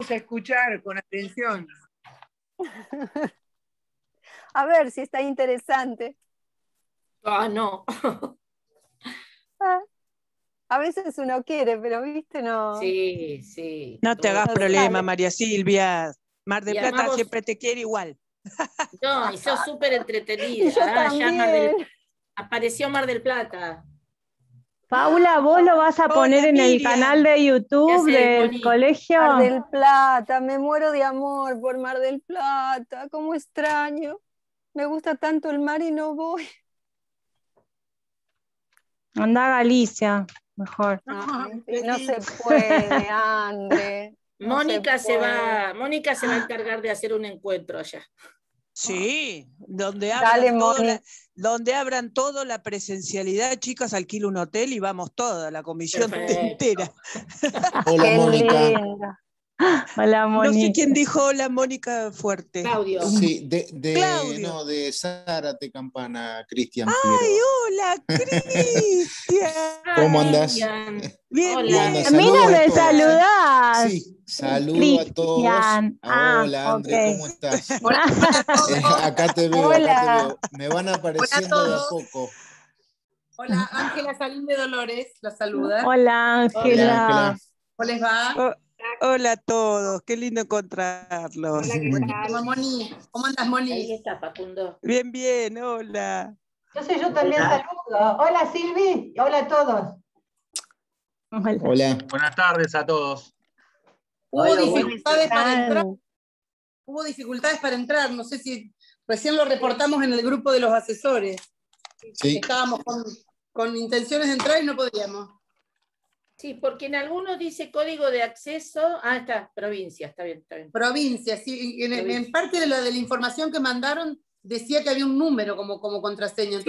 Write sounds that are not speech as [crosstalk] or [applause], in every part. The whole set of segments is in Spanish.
Vamos a escuchar con atención. [laughs] A ver si está interesante. Ah, no. Ah, a veces uno quiere, pero viste, no. Sí, sí. No te hagas problema, María Silvia. Mar del Plata siempre te quiere igual. No, y sos súper entretenida. [laughs] yo ah, Apareció Mar del Plata. Paula, vos lo vas a poner en el canal de YouTube del colegio. Mar del Plata, me muero de amor por Mar del Plata, Como extraño. Me gusta tanto el mar y no voy. Anda a Galicia, mejor. Ah, [laughs] no, se puede, [laughs] ande. Mónica se va, Mónica se va a encargar de hacer un encuentro allá. Sí, donde abran, la, donde abran la presencialidad, chicas, alquilo un hotel y vamos toda la comisión [laughs] entera. Hola, Mónica. [gasps] Hola, Mónica. No sé quién dijo hola, Mónica Fuerte. Claudio. Sí, de, de, No, de Zárate Campana, Cristian. ¡Ay, hola, [laughs] Cristian! ¿Cómo andás? Bien, bien. mí no me saludás. Sí, saludo a todos. Ah, hola, André, ¿cómo estás? [laughs] Hola. [laughs] acá te veo, acá te veo. Me van apareciendo de a poco. Hola, Ángela Salín de Dolores, la saluda. Hola, Ángela. ¿Cómo les va? Oh. Hola a todos, qué lindo encontrarlos. Hola, Moni. ¿Cómo andas, Moni? Facundo. Bien, bien, hola. Entonces yo también hola. saludo. Hola, Silvi. Hola a todos. Hola. Buenas tardes a todos. Hubo dificultades para entrar. Hubo dificultades para entrar. No sé si recién lo reportamos en el grupo de los asesores. Sí. Estábamos con, con intenciones de entrar y no podíamos. Sí, porque en algunos dice código de acceso. Ah, está, provincia, está bien, está bien. Provincia, sí. En, parte de la, de la información que mandaron decía que había un número como, como contraseña.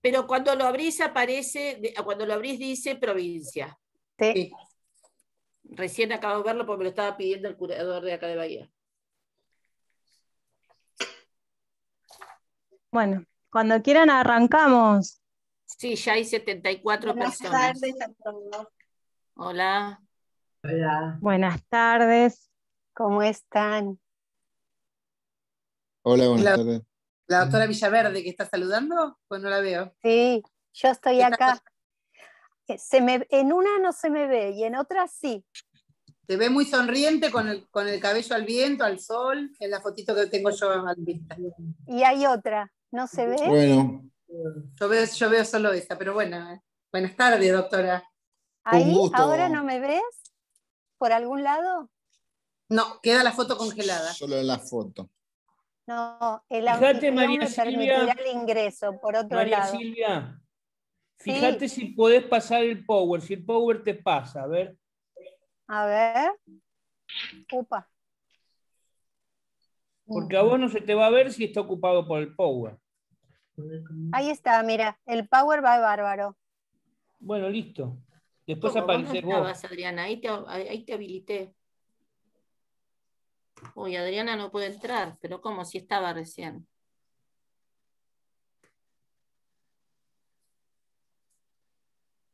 pero cuando lo abrís aparece, ah, cuando lo abrís dice provincia. Sí. Recién acabo de verlo porque me lo estaba pidiendo el curador de acá de Bahía. Bueno, cuando quieran arrancamos. Sí, ya hay 74 Buenas personas. Hola. Buenas tardes. ¿Cómo están? Hola, buenas tardes. La doctora Villaverde que está saludando, pues no la veo. Sí, yo estoy acá. Eh, se me, en una no se me ve y en otra sí. Te ve muy sonriente con el, con el cabello al viento, al sol, en la fotito que tengo yo al vista. Y hay otra, ¿no se ve? Bueno. Yo veo, yo veo solo esta, pero bueno. Eh. Buenas tardes, doctora. Ahí, ahora no me ves por algún lado. No, queda la foto congelada. Solo la foto. No, el audio Fíjate, María Silvia, el ingreso, por otro María Silvia, fíjate si podés pasar el power, si el power te pasa, a ver. A ver. Opa. Porque a vos no se te va a ver si está ocupado por el power. Ahí está, mira, el power va bárbaro. Bueno, listo. Después ¿Cómo? no Adriana, ahí te, ahí te habilité. Uy, Adriana no puede entrar, pero como si estaba recién.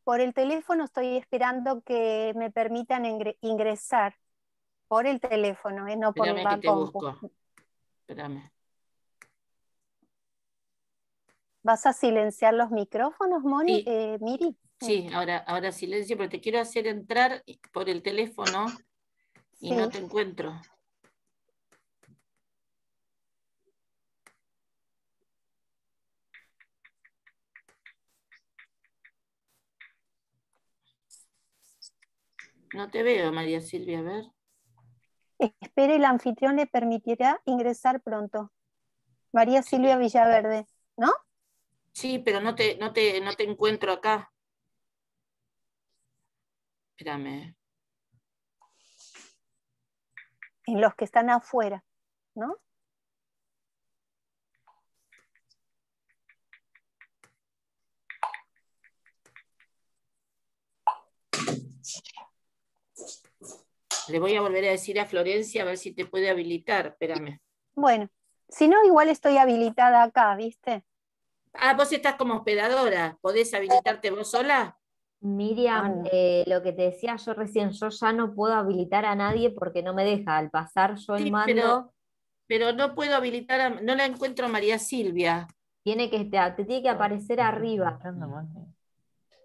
Por el teléfono estoy esperando que me permitan ingresar. Por el teléfono, eh, no por el la Espérame. ¿Vas a silenciar los micrófonos, Moni? Eh, Miri. Sí, ahora, ahora silencio, pero te quiero hacer entrar por el teléfono y no te encuentro. No te veo, María Silvia, a ver. Espere, el anfitrión le permitirá ingresar pronto. María Silvia Villaverde, ¿no? Sí, pero no te, no te encuentro acá. Espérame. En los que están afuera, ¿no? Le voy a volver a decir a Florencia a ver si te puede habilitar, espérame. Bueno, si no, igual estoy habilitada acá, ¿viste? Ah, vos estás como hospedadora, ¿podés habilitarte vos sola? Miriam, ah. eh, lo que te decía yo recién, yo ya no puedo habilitar a nadie porque no me deja. Al pasar yo el mando. Pero, no puedo habilitar, a, no la encuentro María Silvia. Tiene que, estar, tiene que aparecer arriba. Eh.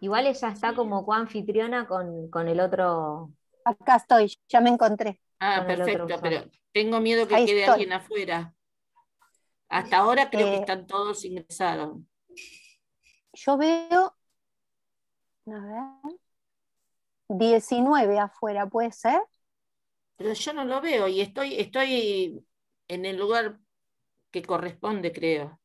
Igual ella está como coanfitriona con, con el otro. Acá estoy, ya me encontré. Ah, perfecto, pero tengo miedo que quede alguien afuera. Hasta ahora creo que eh, están todos ingresados yo veo, a ver, 19 afuera, ¿puede ser? Pero yo no lo veo y estoy, estoy en el lugar que corresponde, creo.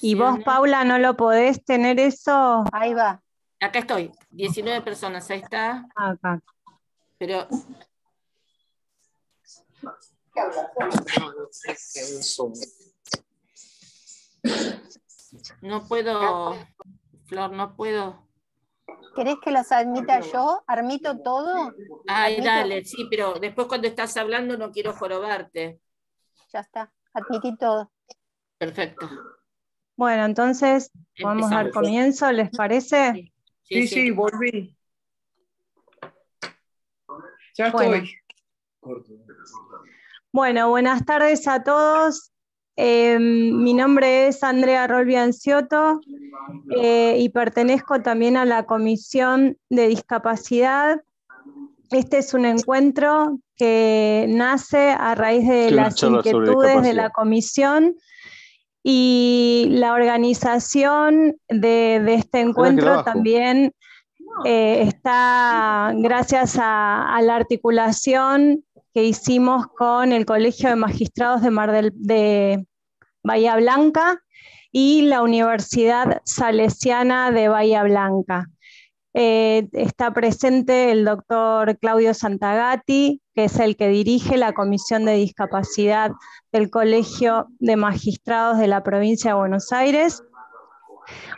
y vos, Paula, no lo podés tener eso. Ahí va. Acá estoy, 19 personas, ahí está. Ah, acá. Pero no puedo, Flor, no puedo. ¿Querés que las admita yo? ¿Armito todo? Ay, dale, sí, pero después cuando estás hablando no quiero jorobarte. Ya está, admití todo. Perfecto. Bueno, entonces vamos al comienzo, ¿les parece? Sí, sí, volví. Ya estoy. Bueno, buenas tardes a todos. Em, mi nombre es Andrea Rolbi eh, y pertenezco también a la Comisión de Discapacidad. Este es un encuentro que nace a raíz de las inquietudes de la Comisión y la organización de, este encuentro también eh, está gracias a la articulación hicimos con el Colegio de Magistrados de, Mar Bahía Blanca y la Universidad Salesiana de Bahía Blanca. Eh, está presente el doctor Claudio Santagati, que es el que dirige la Comisión de Discapacidad del Colegio de Magistrados de la provincia de Buenos Aires.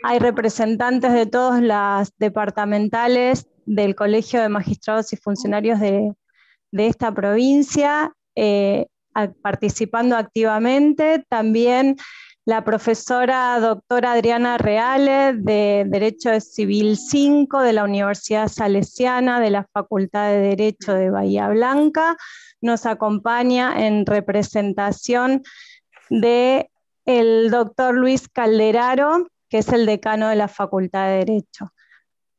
Hay representantes de todas las departamentales del Colegio de Magistrados y Funcionarios de de esta provincia, eh, participando activamente. También la profesora doctora Adriana Reales de Derecho Civil 5 de la Universidad Salesiana de la Facultad de Derecho de Bahía Blanca nos acompaña en representación de el doctor Luis Calderaro, que es el decano de la Facultad de Derecho.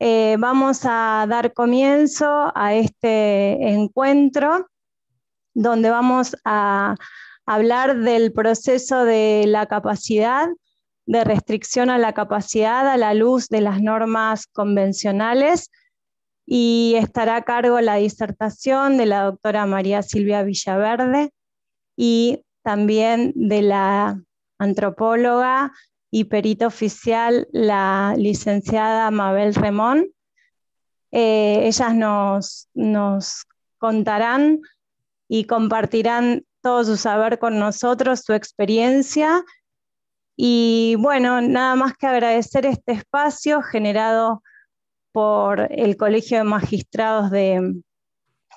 Eh, vamos a dar comienzo a este encuentro donde vamos a hablar del proceso de la capacidad, de restricción a la capacidad a la luz de las normas convencionales y estará a cargo la disertación de la doctora María Silvia Villaverde y también de la antropóloga y perito oficial la licenciada Mabel Remón. Eh, ellas nos, nos contarán y compartirán todo su saber con nosotros, su experiencia. Y bueno, nada más que agradecer este espacio generado por el Colegio de Magistrados de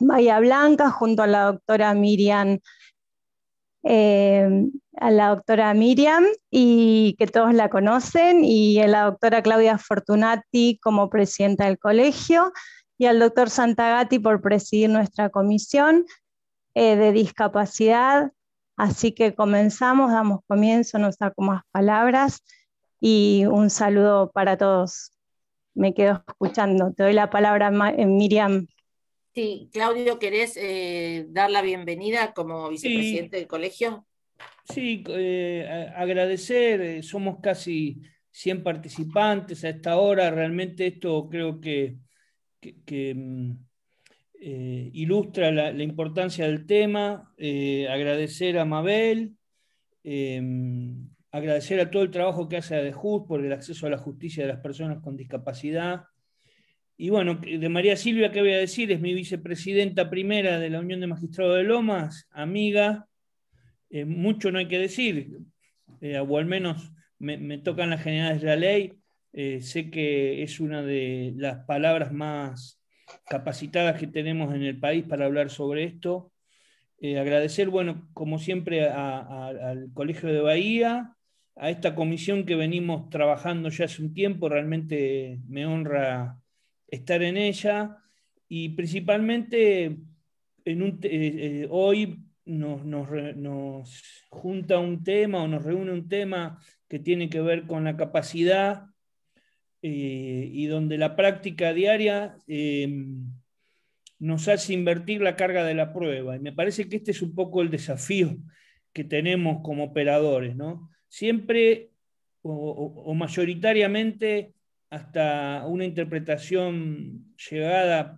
Bahía Blanca junto a la doctora Miriam eh, a la doctora Miriam y que todos la conocen, y a la doctora Claudia Fortunati como presidenta del colegio, y al doctor Santagati por presidir nuestra comisión eh, de discapacidad. Así que comenzamos, damos comienzo, no saco más palabras y un saludo para todos. Me quedo escuchando. Te doy la palabra, eh, Miriam. Sí, Claudio, ¿querés eh, dar la bienvenida como vicepresidente del colegio? Sí, eh, agradecer, eh, somos casi 100 participantes a esta hora, realmente esto creo que, mm, ilustra la, importancia del tema, agradecer a Mabel, mm, agradecer a todo el trabajo que hace ADEJUS por el acceso a la justicia de las personas con discapacidad, y bueno, de María Silvia, ¿qué voy a decir? Es mi vicepresidenta primera de la Unión de Magistrados de Lomas, amiga. Eh, mucho no hay que decir, eh, o al menos me, tocan las generales de la ley. Eh, sé que es una de las palabras más capacitadas que tenemos en el país para hablar sobre esto. agradecer, bueno, como siempre, al Colegio de Bahía, a esta comisión que venimos trabajando ya hace un tiempo. Realmente me honra estar en ella y principalmente en eh, eh, hoy nos, junta un tema o nos reúne un tema que tiene que ver con la capacidad eh, y donde la práctica diaria em, nos hace invertir la carga de la prueba. Y me parece que este es un poco el desafío que tenemos como operadores, Siempre o mayoritariamente hasta una interpretación llegada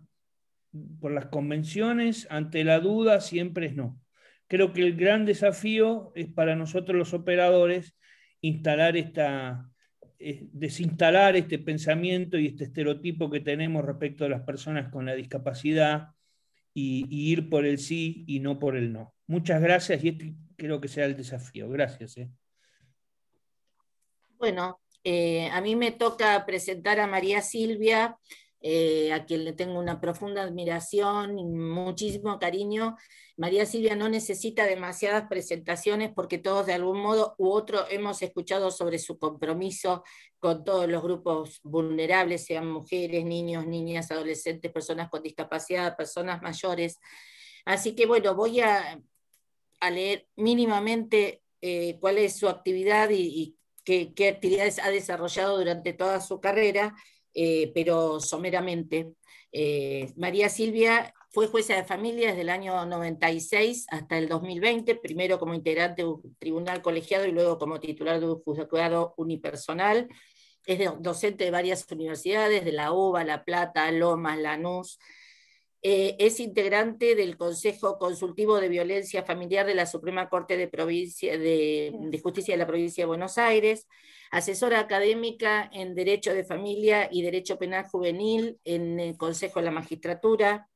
por las convenciones, ante la duda siempre es no. Creo que el gran desafío es para nosotros los operadores instalar esta, eh, desinstalar este pensamiento y este estereotipo que tenemos respecto a las personas con la discapacidad y, ir por el sí y no por el no. Muchas gracias y este creo que sea el desafío. Gracias. Eh. Bueno, eh, a mí me toca presentar a María Silvia, eh, a quien le tengo una profunda admiración y muchísimo cariño. María Silvia no necesita demasiadas presentaciones porque todos de algún modo u otro hemos escuchado sobre su compromiso con todos los grupos vulnerables, sean mujeres, niños, niñas, adolescentes, personas con discapacidad, personas mayores. Así que bueno, voy a, leer mínimamente eh, cuál es su actividad y, y qué, actividades ha desarrollado durante toda su carrera, eh, pero someramente. Eh, María Silvia fue jueza de familia desde el año 96 hasta el 2020, primero como integrante de un tribunal colegiado y luego como titular de un juzgado unipersonal. Es docente de varias universidades, de la UBA, La Plata, LOMA, Lanús, eh, es integrante del Consejo Consultivo de Violencia Familiar de la Suprema Corte de, Provincia, de, Justicia de la Provincia de Buenos Aires, asesora académica en Derecho de Familia y Derecho Penal Juvenil en el Consejo de la Magistratura,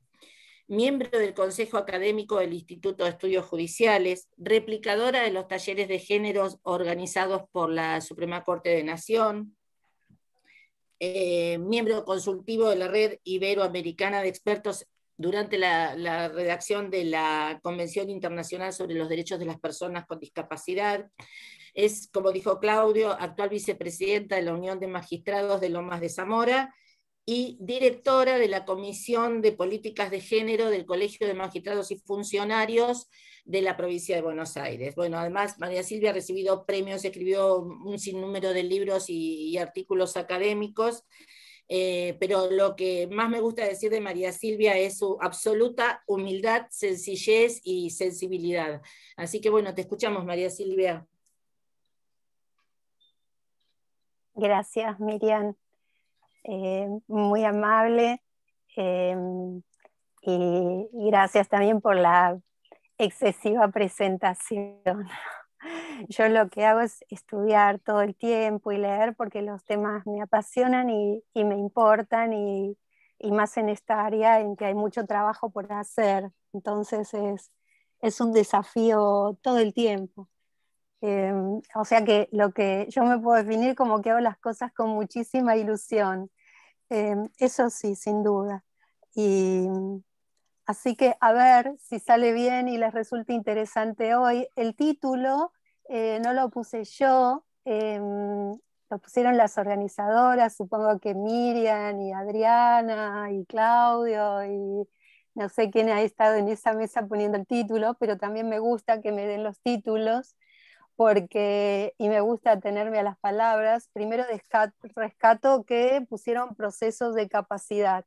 miembro del Consejo Académico del Instituto de Estudios Judiciales, replicadora de los talleres de géneros organizados por la Suprema Corte de Nación, eh, miembro consultivo de la Red Iberoamericana de Expertos durante la, redacción de la Convención Internacional sobre los Derechos de las Personas con Discapacidad. Es, como dijo Claudio, actual vicepresidenta de la Unión de Magistrados de Lomas de Zamora y directora de la Comisión de Políticas de Género del Colegio de Magistrados y Funcionarios de la provincia de Buenos Aires. Bueno, además María Silvia ha recibido premios, escribió un sinnúmero de libros y artículos académicos eh, pero lo que más me gusta decir de María Silvia es su absoluta humildad, sencillez y sensibilidad. Así que bueno, te escuchamos, María Silvia. Gracias, Miriam. Eh, muy amable. Eh, y gracias también por la excesiva presentación. Yo lo que hago es estudiar todo el tiempo y leer porque los temas me apasionan y, me importan y, más en esta área en que hay mucho trabajo por hacer. Entonces es, es un desafío todo el tiempo. Em, o sea que lo que yo me puedo definir como que hago las cosas con muchísima ilusión. Em, eso sí, sin duda. Y, Así que a ver si sale bien y les resulta interesante hoy. El título eh, no lo puse yo, em, lo pusieron las organizadoras, supongo que Miriam y Adriana y Claudio y no sé quién ha estado en esa mesa poniendo el título, pero también me gusta que me den los títulos porque y me gusta tenerme a las palabras. Primero rescato que pusieron procesos de capacidad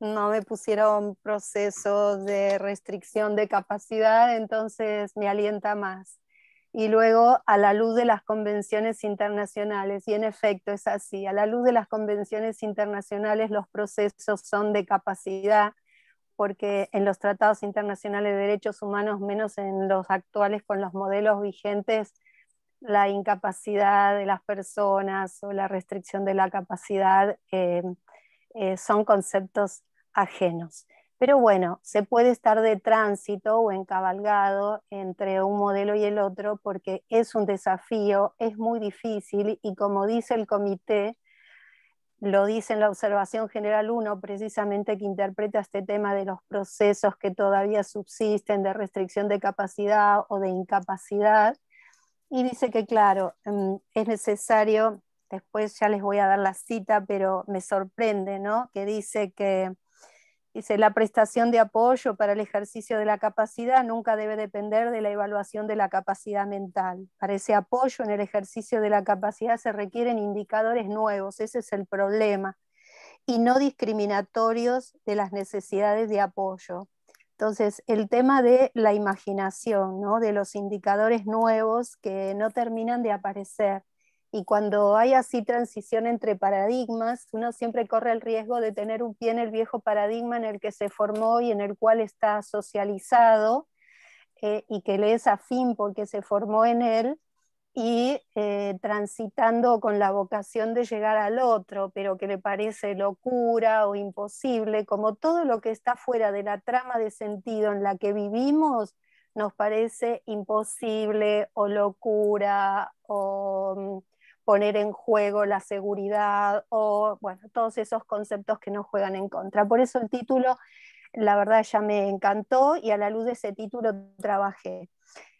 no me pusieron procesos de restricción de capacidad, entonces me alienta más. Y luego a la luz de las convenciones internacionales, y en efecto es así, a la luz de las convenciones internacionales los procesos son de capacidad, porque en los tratados internacionales de derechos humanos, menos en los actuales con los modelos vigentes, la incapacidad de las personas o la restricción de la capacidad eh, eh, son conceptos ajenos. Pero bueno, se puede estar de tránsito o encabalgado entre un modelo y el otro porque es un desafío, es muy difícil y como dice el comité, lo dice en la observación general 1, precisamente que interpreta este tema de los procesos que todavía subsisten de restricción de capacidad o de incapacidad, y dice que claro, mm, es necesario después ya les voy a dar la cita, pero me sorprende, ¿no? Que dice que dice, la prestación de apoyo para el ejercicio de la capacidad nunca debe depender de la evaluación de la capacidad mental. Para ese apoyo en el ejercicio de la capacidad se requieren indicadores nuevos, ese es el problema, y no discriminatorios de las necesidades de apoyo. Entonces, el tema de la imaginación, ¿no? de los indicadores nuevos que no terminan de aparecer y cuando hay así transición entre paradigmas, uno siempre corre el riesgo de tener un pie en el viejo paradigma en el que se formó y en el cual está socializado eh, y que le es afín porque se formó en él y eh, transitando con la vocación de llegar al otro, pero que le parece locura o imposible, como todo lo que está fuera de la trama de sentido en la que vivimos, nos parece imposible o locura o mm, poner en juego la seguridad o, bueno, todos esos conceptos que no juegan en contra. Por eso el título, la verdad, ya me encantó y a la luz de ese título trabajé.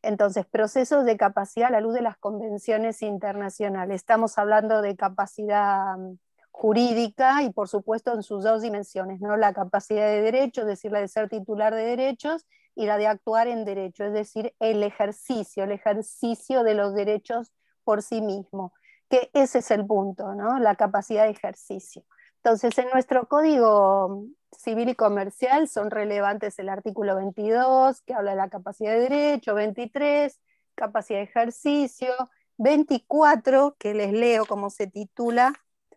Entonces, procesos de capacidad a la luz de las convenciones internacionales. Estamos hablando de capacidad mm, jurídica y, por supuesto, en sus dos dimensiones, ¿no? La capacidad de derecho, es decir, la de ser titular de derechos, y la de actuar en derecho, es decir, el ejercicio, el ejercicio de los derechos por sí mismo que ese es el punto, ¿no? la capacidad de ejercicio. Entonces, en nuestro código civil y comercial son relevantes el artículo 22, que habla de la capacidad de derecho, 23, capacidad de ejercicio, 24, que les leo cómo se titula,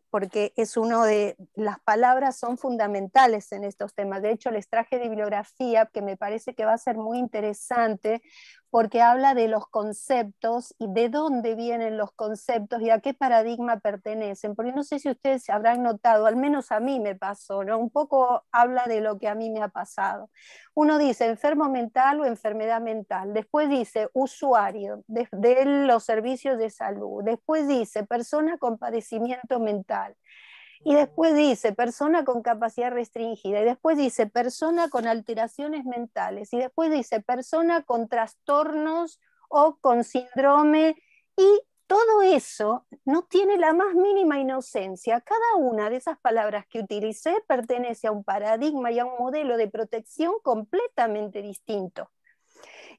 porque es uno de las palabras son fundamentales en estos temas. De hecho, les traje de bibliografía que me parece que va a ser muy interesante porque habla de los conceptos y de dónde vienen los conceptos y a qué paradigma pertenecen. Porque no sé si ustedes habrán notado, al menos a mí me pasó, Un poco habla de lo que a mí me ha pasado uno dice enfermo mental o enfermedad mental, después dice usuario de, los servicios de salud, después dice persona con padecimiento mental, y después dice persona con capacidad restringida, y después dice persona con alteraciones mentales, y después dice persona con trastornos o con síndrome, y todo eso no tiene la más mínima inocencia. Cada una de esas palabras que utilicé pertenece a un paradigma y a un modelo de protección completamente distinto.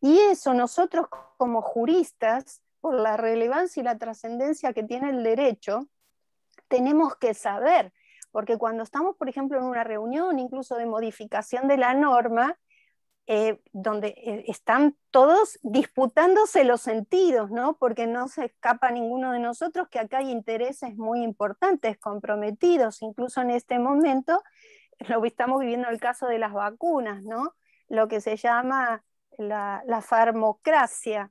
Y eso nosotros como juristas, por la relevancia y la trascendencia que tiene el derecho, tenemos que saber, porque cuando estamos, por ejemplo, en una reunión incluso de modificación de la norma, eh, donde eh, están todos disputándose los sentidos, porque no se escapa a ninguno de nosotros que acá hay intereses muy importantes, comprometidos, incluso en este momento lo estamos viviendo el caso de las vacunas, lo que se llama la, la farmocracia,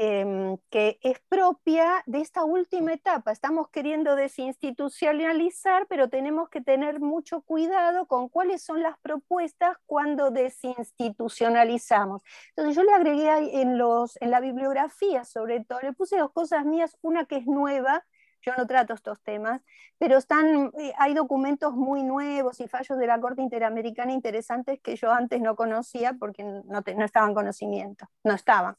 Em, que es propia de esta última etapa. Estamos queriendo desinstitucionalizar, pero tenemos que tener mucho cuidado con cuáles son las propuestas cuando desinstitucionalizamos. Entonces yo le agregué en, los, en la bibliografía, sobre todo, le puse dos cosas mías, una que es nueva, yo no trato estos temas, pero están, eh, hay documentos muy nuevos y fallos de la Corte Interamericana interesantes que yo antes no conocía porque no, en estaban conocimiento, no estaban.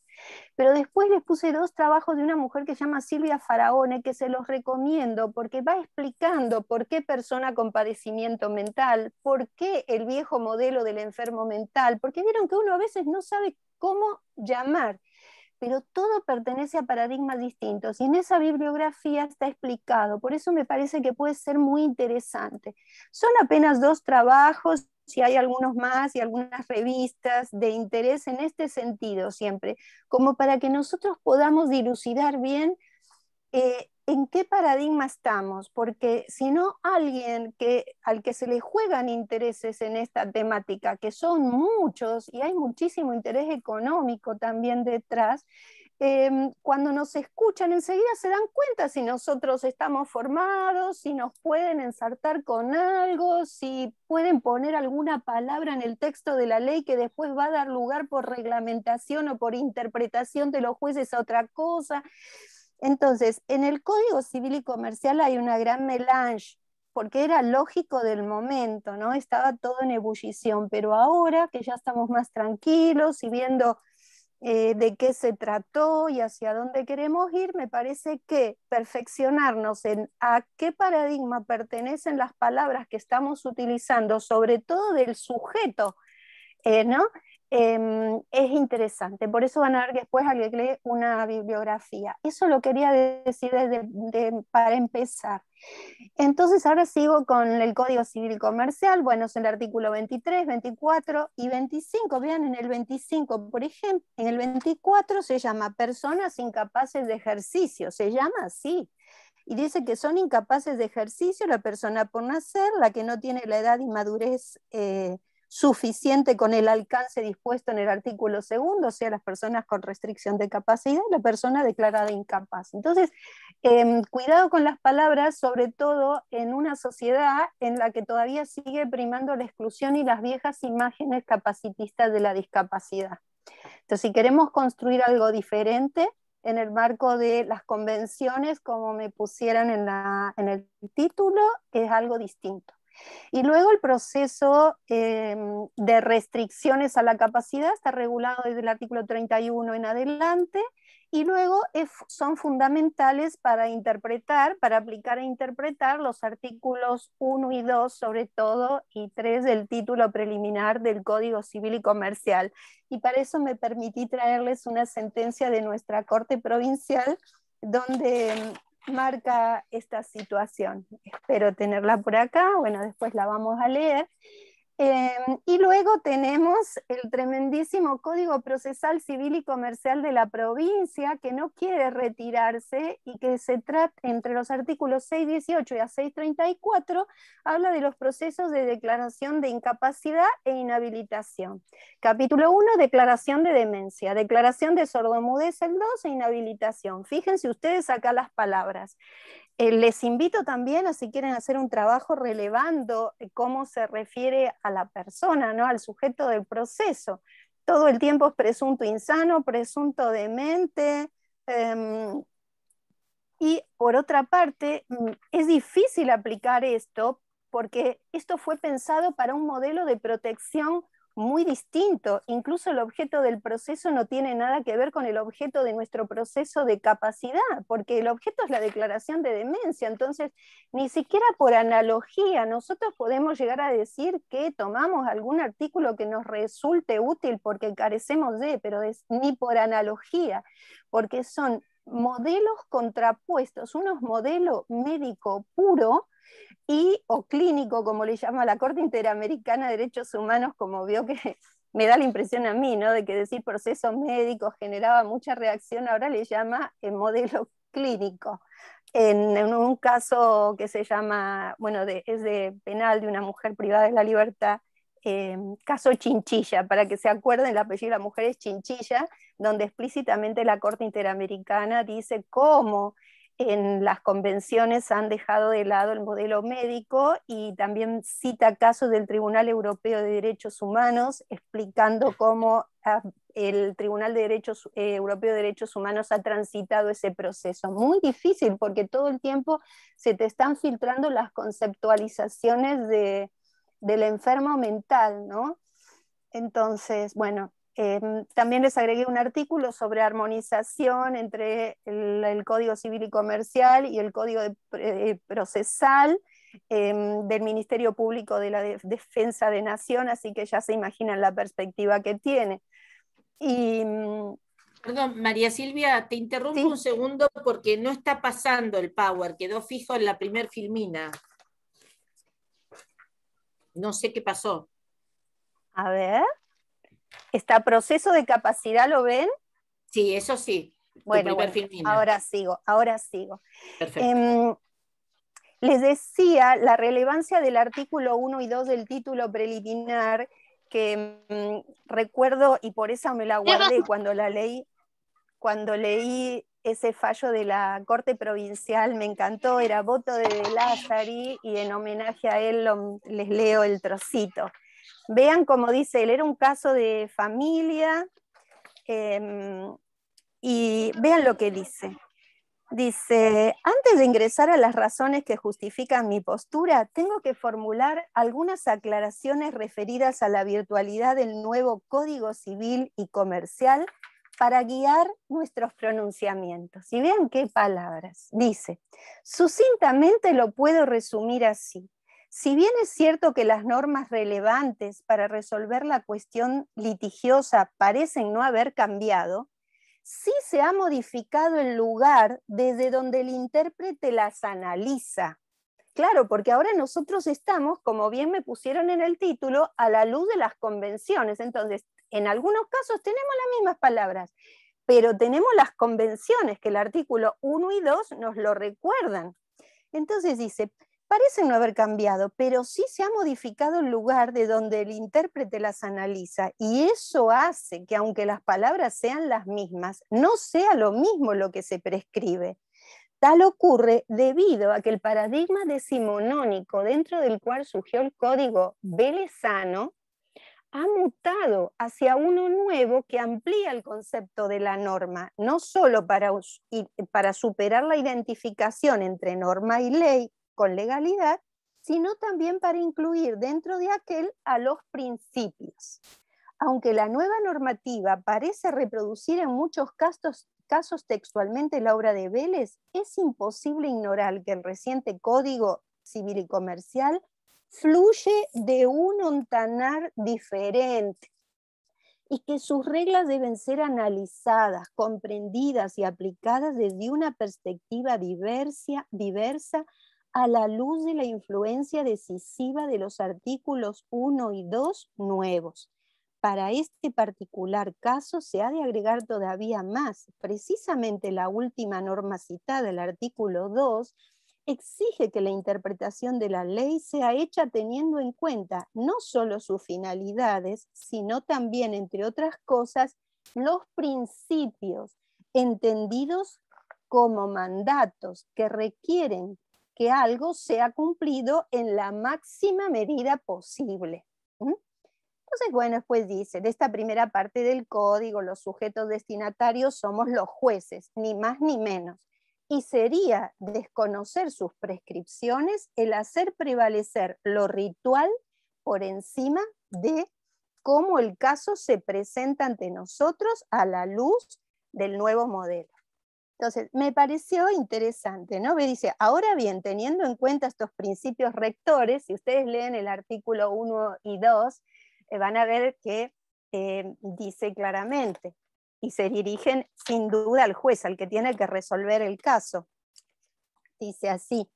Pero después les puse dos trabajos de una mujer que se llama Silvia Faraone, que se los recomiendo porque va explicando por qué persona con padecimiento mental, por qué el viejo modelo del enfermo mental, porque vieron que uno a veces no sabe cómo llamar pero todo pertenece a paradigmas distintos y en esa bibliografía está explicado, por eso me parece que puede ser muy interesante. Son apenas dos trabajos, si hay algunos más y algunas revistas de interés en este sentido siempre, como para que nosotros podamos dilucidar bien eh, en qué paradigma estamos, porque si no alguien que, al que se le juegan intereses en esta temática, que son muchos y hay muchísimo interés económico también detrás, em, cuando nos escuchan enseguida se dan cuenta si nosotros estamos formados, si nos pueden ensartar con algo, si pueden poner alguna palabra en el texto de la ley que después va a dar lugar por reglamentación o por interpretación de los jueces a otra cosa. Entonces, en el Código Civil y Comercial hay una gran melange, porque era lógico del momento, ¿no? Estaba todo en ebullición, pero ahora que ya estamos más tranquilos y viendo eh, de qué se trató y hacia dónde queremos ir, me parece que perfeccionarnos en a qué paradigma pertenecen las palabras que estamos utilizando, sobre todo del sujeto, eh, ¿no? Em, es interesante. Por eso van a ver después una bibliografía. Eso lo quería decir para empezar. Entonces ahora sigo con el Código Civil Comercial. Bueno, es el artículo 23, 24 y 25. Vean en el 25, por ejemplo, en el 24 se llama personas incapaces de ejercicio. Se llama así y dice que son incapaces de ejercicio la persona por nacer, la que no tiene la edad y madurez eh, suficiente con el alcance dispuesto en el artículo segundo, o sea, las personas con restricción de capacidad, la persona declarada incapaz. Entonces, em, cuidado con las palabras, sobre todo en una sociedad en la que todavía sigue primando la exclusión y las viejas imágenes capacitistas de la discapacidad. Entonces, si queremos construir algo diferente en el marco de las convenciones, como me pusieran en el título, es algo distinto. Y luego el proceso em, de restricciones a la capacidad está regulado desde el artículo 31 en adelante y luego son fundamentales para interpretar, para aplicar e interpretar los artículos 1 y 2 sobre todo y 3 del título preliminar del Código Civil y Comercial. Y para eso me permití traerles una sentencia de nuestra Corte Provincial donde em, marca esta situación. Espero tenerla por acá. Bueno, después la vamos a leer. Em, y luego tenemos el tremendísimo Código Procesal Civil y Comercial de la provincia que no quiere retirarse y que se trata entre los artículos 618 y a 634, habla de los procesos de declaración de incapacidad e inhabilitación. Capítulo 1, declaración de demencia, declaración de sordomudez el 2 e inhabilitación. Fíjense ustedes acá las palabras. Eh, les invito también a si quieren hacer un trabajo relevando eh, cómo se refiere a la persona, ¿no? al sujeto del proceso. Todo el tiempo es presunto insano, presunto demente. Em, y por otra parte, mm, es difícil aplicar esto porque esto fue pensado para un modelo de protección muy distinto. Incluso el objeto del proceso no tiene nada que ver con el objeto de nuestro proceso de capacidad, porque el objeto es la declaración de demencia. Entonces, ni siquiera por analogía nosotros podemos llegar a decir que tomamos algún artículo que nos resulte útil porque carecemos de, pero es ni por analogía, porque son modelos contrapuestos, unos modelos médico puro y o clínico, como le llama la Corte Interamericana de Derechos Humanos, como vio que [laughs] me da la impresión a mí, ¿no? De que decir procesos médicos generaba mucha reacción, ahora le llama el eh, modelo clínico. En, un caso que se llama, bueno, es de penal de una mujer privada de la libertad, Em, caso Chinchilla, para que se acuerden, el apellido de la mujer es Chinchilla, donde explícitamente la Corte Interamericana dice cómo en las convenciones han dejado de lado el modelo médico y también cita casos del Tribunal Europeo de Derechos Humanos explicando cómo ah, el Tribunal de Derechos, eh, Europeo de Derechos Humanos ha transitado ese proceso. Muy difícil porque todo el tiempo se te están filtrando las conceptualizaciones de, del enfermo mental, ¿no? Entonces, bueno, em, también les agregué un artículo sobre armonización entre el, Código Civil y Comercial y el Código eh, eh, Procesal em, del Ministerio Público de la Defensa de Nación, así que ya se imaginan la perspectiva que tiene. Y, Perdón, María Silvia, te interrumpo un segundo porque no está pasando el power, quedó fijo en la primer filmina. No sé qué pasó. A ver. ¿Está proceso de capacidad, lo ven? Sí, eso sí. Bueno, ahora sigo, ahora sigo. Em, les decía la relevancia del artículo 1 y 2 del título preliminar, que em, recuerdo y por eso me la guardé cuando la leí, cuando leí ese fallo de la Corte Provincial me encantó, era voto de, y en homenaje a él les leo el trocito. Vean cómo dice él, era un caso de familia em, y vean lo que dice. Dice, antes de ingresar a las razones que justifican mi postura, tengo que formular algunas aclaraciones referidas a la virtualidad del nuevo Código Civil y Comercial para guiar nuestros pronunciamientos. Y vean qué palabras. Dice, sucintamente lo puedo resumir así. Si bien es cierto que las normas relevantes para resolver la cuestión litigiosa parecen no haber cambiado, sí se ha modificado el lugar desde donde el intérprete las analiza. Claro, porque ahora nosotros estamos, como bien me pusieron en el título, a la luz de las convenciones. Entonces, en algunos casos tenemos las mismas palabras, pero tenemos las convenciones que el artículo 1 y 2 nos lo recuerdan. Entonces dice, parece no haber cambiado, pero sí se ha modificado el lugar de donde el intérprete las analiza y eso hace que aunque las palabras sean las mismas, no sea lo mismo lo que se prescribe. Tal ocurre debido a que el paradigma decimonónico dentro del cual surgió el código velezano ha mutado hacia uno nuevo que amplía el concepto de la norma, no solo para, eh, para superar la identificación entre norma y ley con legalidad, sino también para incluir dentro de aquel a los principios. Aunque la nueva normativa parece reproducir en muchos casos, casos textualmente la obra de Vélez, es imposible ignorar que el reciente Código Civil y Comercial fluye de un ontanar diferente y que sus reglas deben ser analizadas, comprendidas y aplicadas desde una perspectiva diversa, diversa a la luz de la influencia decisiva de los artículos 1 y 2 nuevos. Para este particular caso se ha de agregar todavía más. Precisamente la última norma citada, el artículo 2, exige que la interpretación de la ley sea hecha teniendo en cuenta no solo sus finalidades, sino también, entre otras cosas, los principios entendidos como mandatos que requieren que algo sea cumplido en la máxima medida posible. Entonces, bueno, después dice, de esta primera parte del código, los sujetos destinatarios somos los jueces, ni más ni menos y sería desconocer sus prescripciones el hacer prevalecer lo ritual por encima de cómo el caso se presenta ante nosotros a la luz del nuevo modelo. Entonces, me pareció interesante, ¿no? Me dice, ahora bien, teniendo en cuenta estos principios rectores, si ustedes leen el artículo 1 y 2, eh, van a ver que eh, dice claramente, y se dirigen sin duda al juez, al que tiene que resolver el caso. Dice así,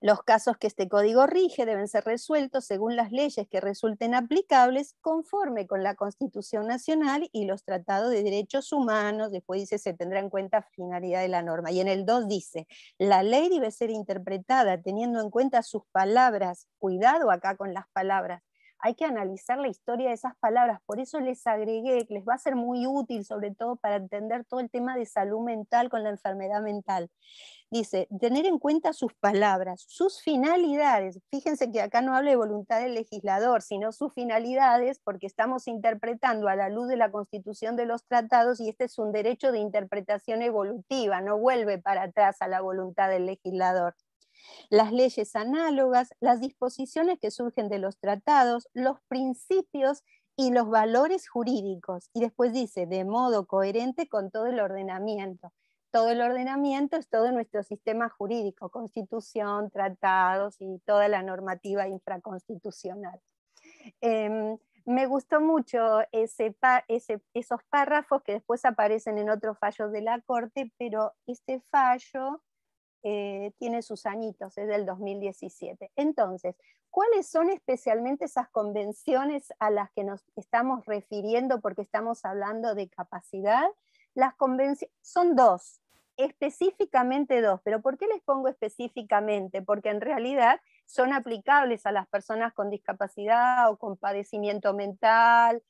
los casos que este código rige deben ser resueltos según las leyes que resulten aplicables conforme con la Constitución Nacional y los tratados de derechos humanos. Después dice, se tendrá en cuenta finalidad de la norma. Y en el 2 dice, la ley debe ser interpretada teniendo en cuenta sus palabras, cuidado acá con las palabras, hay que analizar la historia de esas palabras. Por eso les agregué que les va a ser muy útil, sobre todo para entender todo el tema de salud mental con la enfermedad mental. Dice, tener en cuenta sus palabras, sus finalidades. Fíjense que acá no habla de voluntad del legislador, sino sus finalidades, porque estamos interpretando a la luz de la constitución de los tratados y este es un derecho de interpretación evolutiva, no vuelve para atrás a la voluntad del legislador las leyes análogas, las disposiciones que surgen de los tratados, los principios y los valores jurídicos. Y después dice, de modo coherente con todo el ordenamiento. Todo el ordenamiento es todo nuestro sistema jurídico, constitución, tratados y toda la normativa infraconstitucional. Em, me gustó mucho ese, esos párrafos que después aparecen en otros fallos de la Corte, pero este fallo eh, tiene sus añitos, es del 2017. Entonces, ¿cuáles son especialmente esas convenciones a las que nos estamos refiriendo porque estamos hablando de capacidad? Las convenciones son dos, específicamente dos, pero ¿por qué les pongo específicamente? Porque en realidad son aplicables a las personas con discapacidad o con padecimiento mental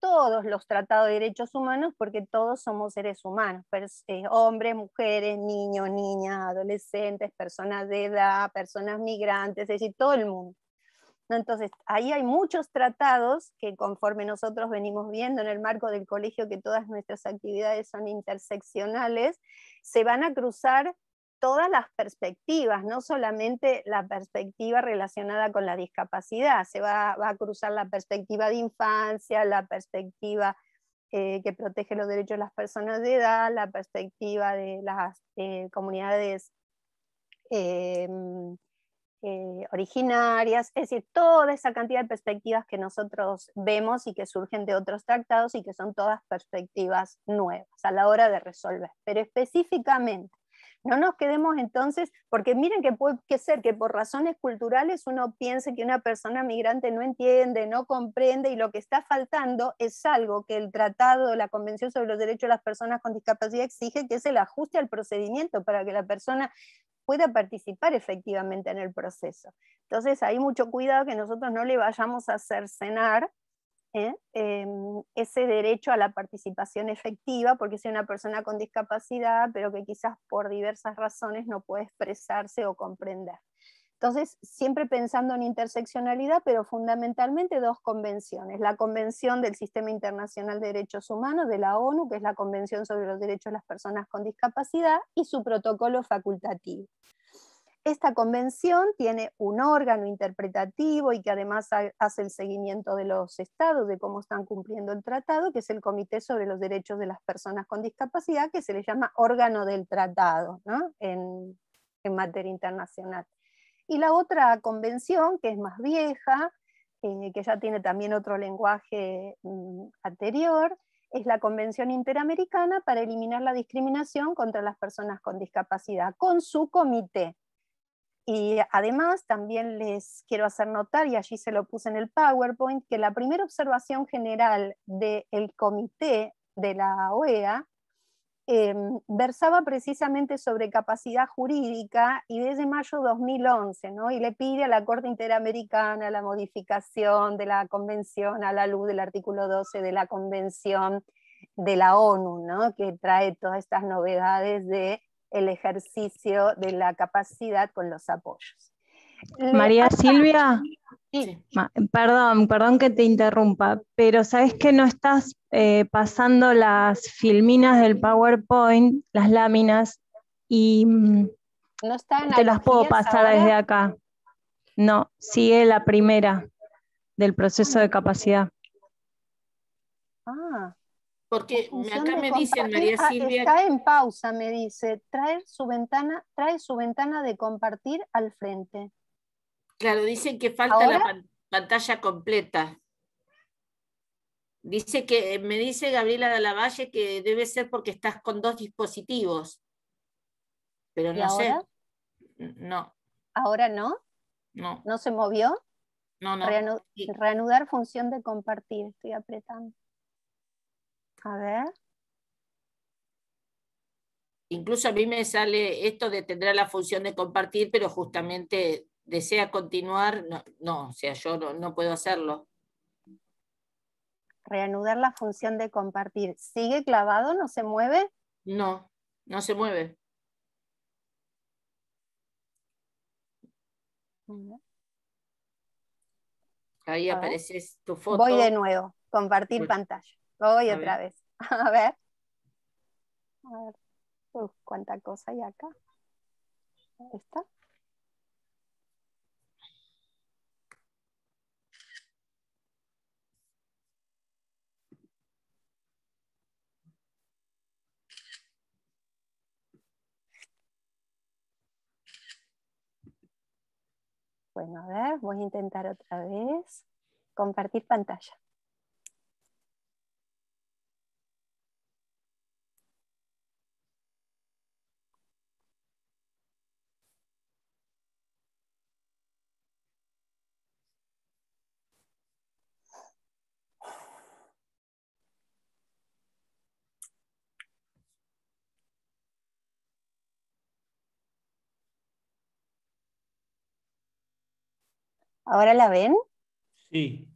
todos los tratados de derechos humanos porque todos somos seres humanos, eh, hombres, mujeres, niños, niñas, adolescentes, personas de edad, personas migrantes, es decir, todo el mundo. Entonces, ahí hay muchos tratados que conforme nosotros venimos viendo en el marco del colegio que todas nuestras actividades son interseccionales, se van a cruzar todas las perspectivas, no solamente la perspectiva relacionada con la discapacidad, se va, a cruzar la perspectiva de infancia, la perspectiva eh, que protege los derechos de las personas de edad, la perspectiva de las eh, comunidades eh, mm, originarias, es decir, toda esa cantidad de perspectivas que nosotros vemos y que surgen de otros tratados y que son todas perspectivas nuevas a la hora de resolver. Pero específicamente no nos quedemos entonces, porque miren que puede ser que por razones culturales uno piense que una persona migrante no entiende, no comprende y lo que está faltando es algo que el tratado, la Convención sobre los Derechos de las Personas con Discapacidad exige, que es el ajuste al procedimiento para que la persona pueda participar efectivamente en el proceso. Entonces hay mucho cuidado que nosotros no le vayamos a hacer cenar ¿eh? Em, ese derecho a la participación efectiva, porque si una persona con discapacidad, pero que quizás por diversas razones no puede expresarse o comprender. Entonces, siempre pensando en interseccionalidad, pero fundamentalmente dos convenciones. La Convención del Sistema Internacional de Derechos Humanos de la ONU, que es la Convención sobre los Derechos de las Personas con Discapacidad, y su protocolo facultativo. Esta convención tiene un órgano interpretativo y que además hace el seguimiento de los estados, de cómo están cumpliendo el tratado, que es el Comité sobre los Derechos de las Personas con Discapacidad, que se le llama órgano del tratado en, materia internacional. Y la otra convención, que es más vieja, eh, que ya tiene también otro lenguaje mm, anterior, es la Convención Interamericana para eliminar la discriminación contra las personas con discapacidad, con su comité, y además también les quiero hacer notar, y allí se lo puse en el PowerPoint, que la primera observación general del comité de la OEA em, versaba precisamente sobre capacidad jurídica y desde mayo de 2011, ¿no? y le pide a la Corte Interamericana la modificación de la Convención a la luz del artículo 12 de la Convención de la ONU, ¿no? que trae todas estas novedades de el ejercicio de la capacidad con los apoyos. María Silvia, perdón, perdón que te interrumpa, pero sabes que no estás eh, pasando las filminas del PowerPoint, las láminas, y mm, no te las puedo pasar desde acá. No, sigue la primera del proceso de ah. capacidad. Ah, porque acá me dicen, María Silvia. Está en pausa, me dice. Traer su ventana, trae su ventana de compartir al frente. Claro, dicen que falta la pantalla completa. Dice que, eh, me dice Gabriela de la Valle que debe ser porque estás con dos dispositivos. Pero no sé. No. ¿Ahora no? No. ¿No se movió? No, no. reanudar función de compartir, estoy apretando. A ver. Incluso a mí me sale esto de tendrá la función de compartir, pero justamente desea continuar, no, no o sea, yo no, puedo hacerlo. Reanudar la función de compartir. ¿Sigue clavado? ¿No se mueve? No, no se mueve. Ahí aparece tu foto. Voy de nuevo, compartir pantalla. Voy otra vez. [laughs] A ver. A ver. cuánta cosa hay acá. está. Bueno, a ver, voy a intentar otra vez compartir pantalla. ¿Ahora la ven? Sí.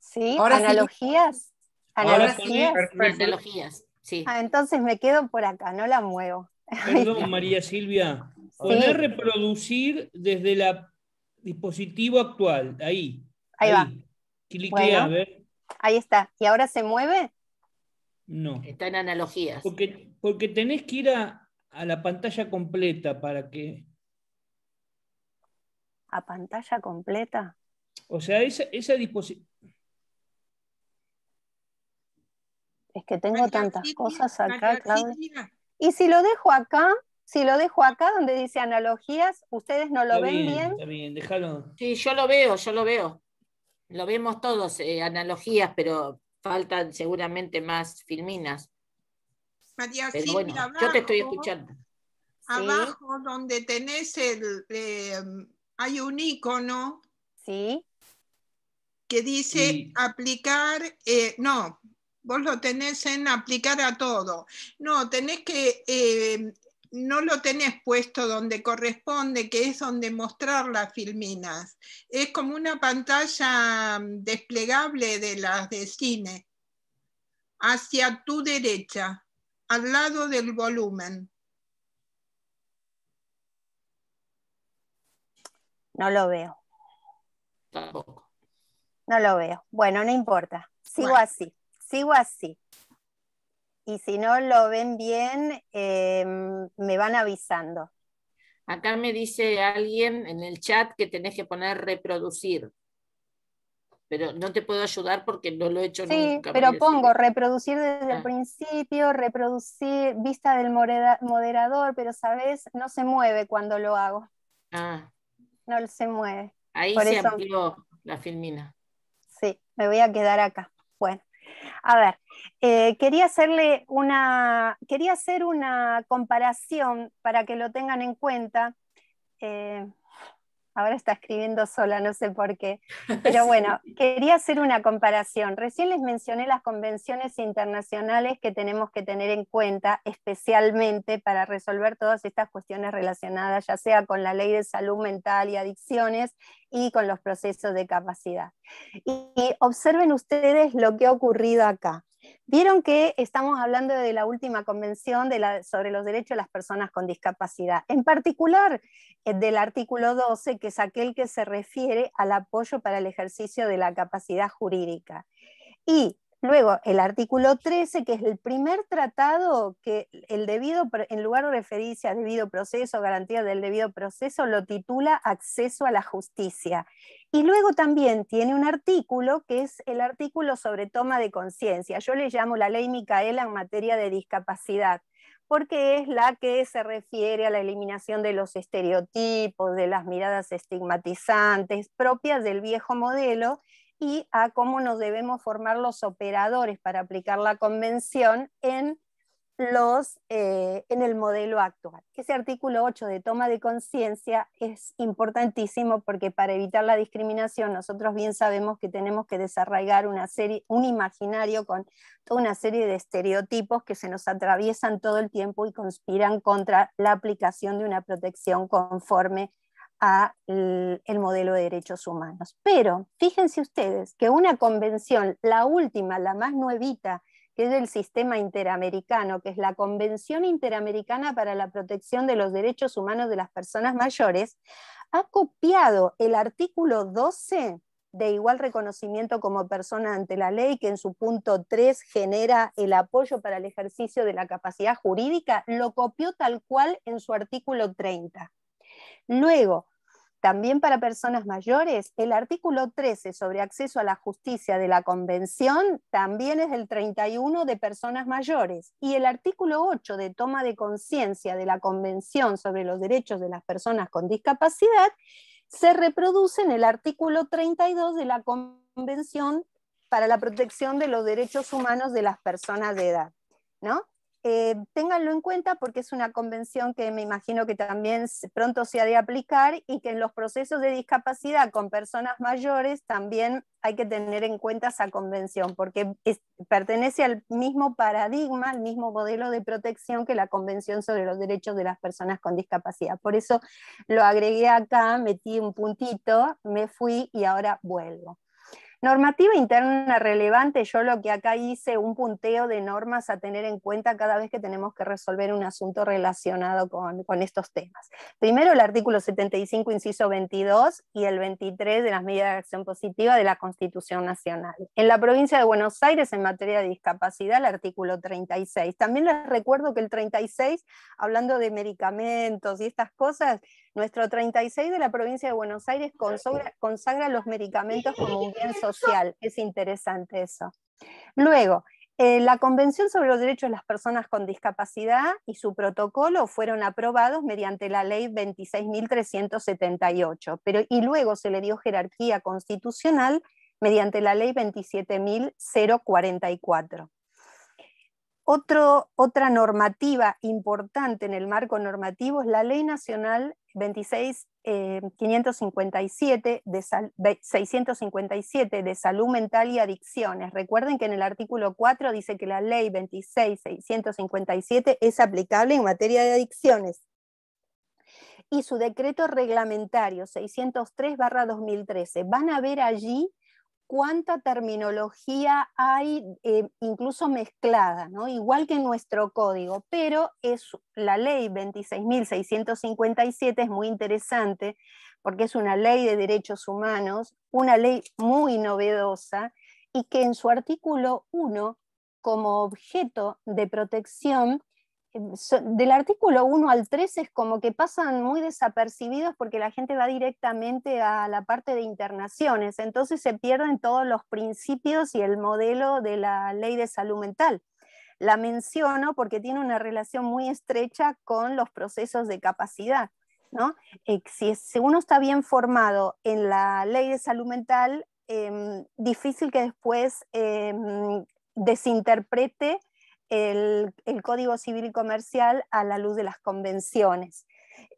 ¿Sí? Ahora ¿Analogías? Sí. analogías analogías Ah, entonces me quedo por acá, no la muevo. Perdón, [laughs] María Silvia. Poder reproducir desde el dispositivo actual. Ahí. Ahí, va. Cliquea, a ver. Ahí está. ¿Y ahora se mueve? No. Está en analogías. Porque, porque tenés que ir a la pantalla completa para que a pantalla completa. O sea, esa, disposición... Es que tengo tantas cosas acá, Y si lo dejo acá, si lo dejo acá donde dice analogías, ¿ustedes no lo ven bien, Sí, yo lo veo, yo lo veo. Lo vemos todos, eh, analogías, pero faltan seguramente más filminas. María sí yo te estoy escuchando. Abajo donde tenés el, eh, hay un icono que dice aplicar, eh, no, vos lo tenés en aplicar a todo. No, tenés que, eh, no lo tenés puesto donde corresponde, que es donde mostrar las filminas. Es como una pantalla desplegable de las de cine, hacia tu derecha, al lado del volumen. No lo veo. Tampoco. No lo veo. Bueno, no importa. Sigo así. Sigo así. Y si no lo ven bien, em, me van avisando. Acá me dice alguien en el chat que tenés que poner reproducir. Pero no te puedo ayudar porque no lo he hecho sí, Pero pongo reproducir desde el ah. principio, reproducir vista del moderador, pero sabes, no se mueve cuando lo hago. Ah, no se mueve. Ahí se la filmina. Sí, me voy a quedar acá. Bueno, a ver, eh, quería hacerle una, quería hacer una comparación para que lo tengan en cuenta. Eh, ahora está escribiendo sola, no sé por qué. [laughs] Pero bueno, quería hacer una comparación. Recién les mencioné las convenciones internacionales que tenemos que tener en cuenta, especialmente para resolver todas estas cuestiones relacionadas, ya sea con la ley de salud mental y adicciones y con los procesos de capacidad. Y, observen ustedes lo que ha ocurrido acá. Vieron que estamos hablando de la última convención sobre los derechos de las personas con discapacidad, en particular eh, del artículo 12, que es aquel que se refiere al apoyo para el ejercicio de la capacidad jurídica. Y Luego, el artículo 13, que es el primer tratado que en lugar de referirse a debido proceso, garantía del debido proceso, lo titula acceso a la justicia. Y luego también tiene un artículo que es el artículo sobre toma de conciencia. Yo le llamo la ley Micaela en materia de discapacidad porque es la que se refiere a la eliminación de los estereotipos, de las miradas estigmatizantes propias del viejo modelo y a cómo nos debemos formar los operadores para aplicar la convención en, los, eh, en el modelo actual. Ese artículo 8 de toma de conciencia es importantísimo porque para evitar la discriminación nosotros bien sabemos que tenemos que desarraigar una serie, un imaginario con toda una serie de estereotipos que se nos atraviesan todo el tiempo y conspiran contra la aplicación de una protección conforme al eh, el modelo de derechos humanos. Pero fíjense ustedes que una convención, la última, la más nuevita, que es del sistema interamericano, que es la Convención Interamericana para la Protección de los Derechos Humanos de las Personas Mayores, ha copiado el artículo 12 de igual reconocimiento como persona ante la ley, que en su punto 3 genera el apoyo para el ejercicio de la capacidad jurídica, lo copió tal cual en su artículo 30. Luego, también para personas mayores, el artículo 13 sobre acceso a la justicia de la Convención también es el 31 de personas mayores y el artículo 8 de toma de conciencia de la Convención sobre los derechos de las personas con discapacidad se reproduce en el artículo 32 de la Convención para la protección de los derechos humanos de las personas de edad. ¿no? Eh, ténganlo en cuenta porque es una convención que me imagino que también pronto se ha de aplicar y que en los procesos de discapacidad con personas mayores también hay que tener en cuenta esa convención porque pertenece al mismo paradigma, al mismo modelo de protección que la Convención sobre los Derechos de las Personas con Discapacidad. Por eso lo agregué acá, metí un puntito, me fui y ahora vuelvo. Normativa interna relevante, yo lo que acá hice, un punteo de normas a tener en cuenta cada vez que tenemos que resolver un asunto relacionado con, estos temas. Primero el artículo 75, inciso 22 y el 23 de las medidas de acción positiva de la Constitución Nacional. En la provincia de Buenos Aires, en materia de discapacidad, el artículo 36. También les recuerdo que el 36, hablando de medicamentos y estas cosas, nuestro 36 de la provincia de Buenos Aires consagra, los medicamentos como un bien social. Es interesante eso. Luego, eh, la Convención sobre los Derechos de las Personas con Discapacidad y su protocolo fueron aprobados mediante la Ley 26.378, y luego se le dio jerarquía constitucional mediante la Ley 27.044. Otro, otra normativa importante en el marco normativo es la Ley Nacional 26557 eh, de 657 de salud mental y adicciones. Recuerden que en el artículo 4 dice que la ley 26657 es aplicable en materia de adicciones. Y su decreto reglamentario 603-2013. Van a ver allí cuánta terminología hay, eh, incluso mezclada, ¿no? igual que en nuestro código, pero es la ley 26.657 es muy interesante porque es una ley de derechos humanos, una ley muy novedosa y que en su artículo 1, como objeto de protección, Em, del artículo 1 al 3 es como que pasan muy desapercibidos porque la gente va directamente a la parte de internaciones, entonces se pierden todos los principios y el modelo de la ley de salud mental. La menciono porque tiene una relación muy estrecha con los procesos de capacidad. ¿no? Eh, si, uno está bien formado en la ley de salud mental, em, difícil que después em, desinterprete el, Código Civil y Comercial a la luz de las convenciones.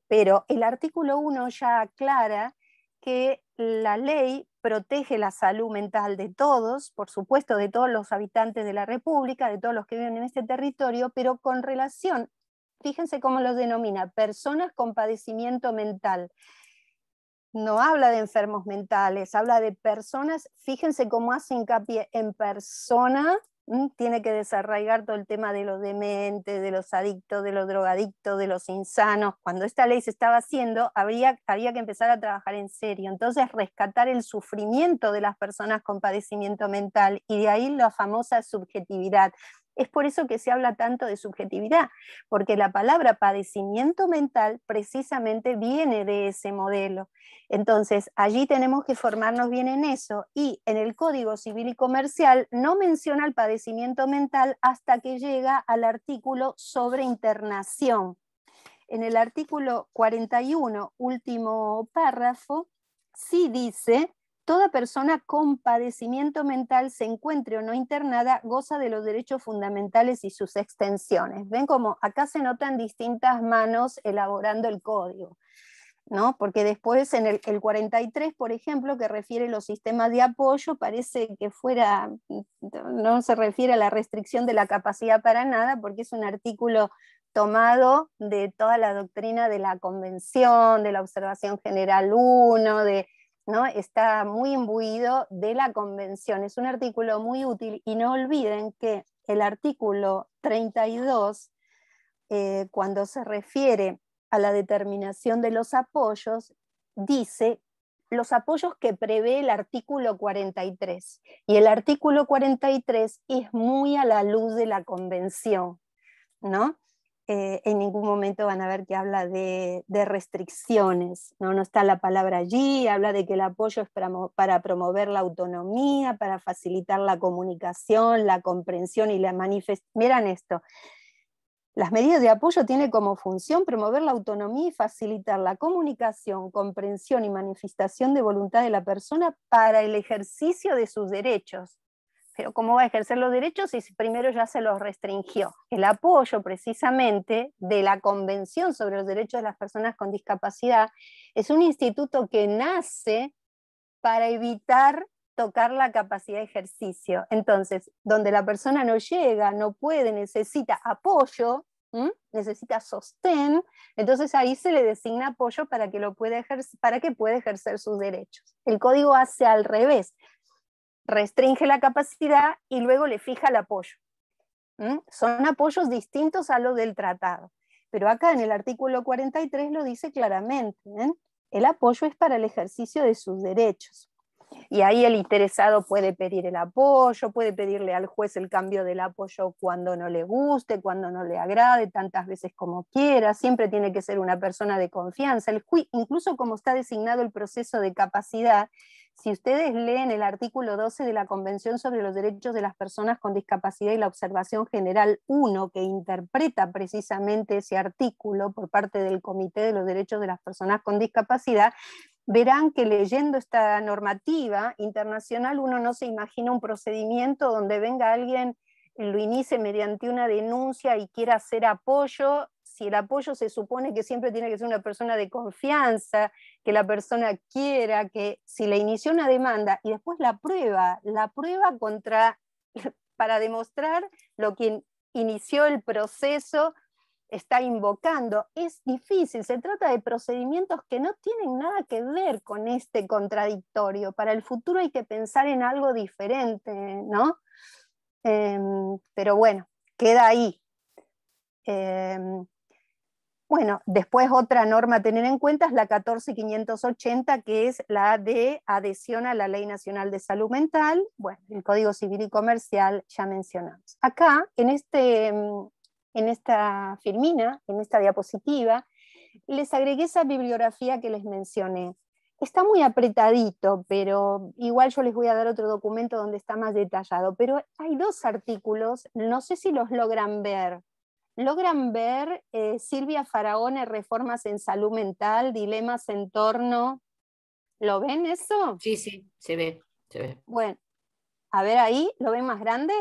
Pero el artículo 1 ya aclara que la ley protege la salud mental de todos, por supuesto, de todos los habitantes de la República, de todos los que viven en este territorio, pero con relación, fíjense cómo lo denomina, personas con padecimiento mental. No habla de enfermos mentales, habla de personas, fíjense cómo hace hincapié en persona Mm, tiene que desarraigar todo el tema de los dementes, de los adictos, de los drogadictos, de los insanos. Cuando esta ley se estaba haciendo, habría, había que empezar a trabajar en serio. Entonces, rescatar el sufrimiento de las personas con padecimiento mental y de ahí la famosa subjetividad. Es por eso que se habla tanto de subjetividad, porque la palabra padecimiento mental precisamente viene de ese modelo. Entonces, allí tenemos que formarnos bien en eso y en el Código Civil y Comercial no menciona el padecimiento mental hasta que llega al artículo sobre internación. En el artículo 41, último párrafo, sí dice Toda persona con padecimiento mental, se encuentre o no internada, goza de los derechos fundamentales y sus extensiones. Ven como acá se notan distintas manos elaborando el código. ¿No? Porque después en el, el, 43, por ejemplo, que refiere los sistemas de apoyo, parece que fuera, no se refiere a la restricción de la capacidad para nada, porque es un artículo tomado de toda la doctrina de la Convención, de la Observación General 1, de está muy imbuido de la convención. Es un artículo muy útil y no olviden que el artículo 32, eh, cuando se refiere a la determinación de los apoyos, dice los apoyos que prevé el artículo 43. Y el artículo 43 es muy a la luz de la convención, ¿no? Eh, en ningún momento van a ver que habla de, restricciones, ¿no? está la palabra allí, habla de que el apoyo es para, para, promover la autonomía, para facilitar la comunicación, la comprensión y la manifestación. Miren esto, las medidas de apoyo tienen como función promover la autonomía y facilitar la comunicación, comprensión y manifestación de voluntad de la persona para el ejercicio de sus derechos. Pero ¿cómo va a ejercer los derechos si primero ya se los restringió? El apoyo precisamente de la Convención sobre los Derechos de las Personas con Discapacidad es un instituto que nace para evitar tocar la capacidad de ejercicio. Entonces, donde la persona no llega, no puede, necesita apoyo, necesita sostén, entonces ahí se le designa apoyo para que, lo pueda ejercer, para que pueda ejercer sus derechos. El código hace al revés, restringe la capacidad y luego le fija el apoyo. Son apoyos distintos a los del tratado. Pero acá en el artículo 43 lo dice claramente. ¿eh? El apoyo es para el ejercicio de sus derechos. Y ahí el interesado puede pedir el apoyo, puede pedirle al juez el cambio del apoyo cuando no le guste, cuando no le agrade, tantas veces como quiera. Siempre tiene que ser una persona de confianza. El incluso como está designado el proceso de capacidad, si ustedes leen el artículo 12 de la Convención sobre los Derechos de las Personas con Discapacidad y la Observación General 1, que interpreta precisamente ese artículo por parte del Comité de los Derechos de las Personas con Discapacidad, verán que leyendo esta normativa internacional uno no se imagina un procedimiento donde venga alguien lo inicie mediante una denuncia y quiera hacer apoyo si el apoyo se supone que siempre tiene que ser una persona de confianza, que la persona quiera, que si le inició una demanda y después la prueba, la prueba contra, [laughs] para demostrar lo que inició el proceso está invocando, es difícil, se trata de procedimientos que no tienen nada que ver con este contradictorio, para el futuro hay que pensar en algo diferente, ¿no? Em, pero bueno, queda ahí. Em, bueno, después otra norma a tener en cuenta es la 14580, que es la de adhesión a la Ley Nacional de Salud Mental, el Código Civil y Comercial ya mencionamos. Acá, en, este, mm, en esta firmina, en esta diapositiva, les agregué esa bibliografía que les mencioné. Está muy apretadito, pero igual yo les voy a dar otro documento donde está más detallado, pero hay dos artículos, no sé si los logran ver, logran ver eh, Silvia Faraone, reformas en salud mental, dilemas en torno. ¿Lo ven eso? Sí, sí, se ve, se ve. Bueno, a ver ahí, ¿lo ven más grande?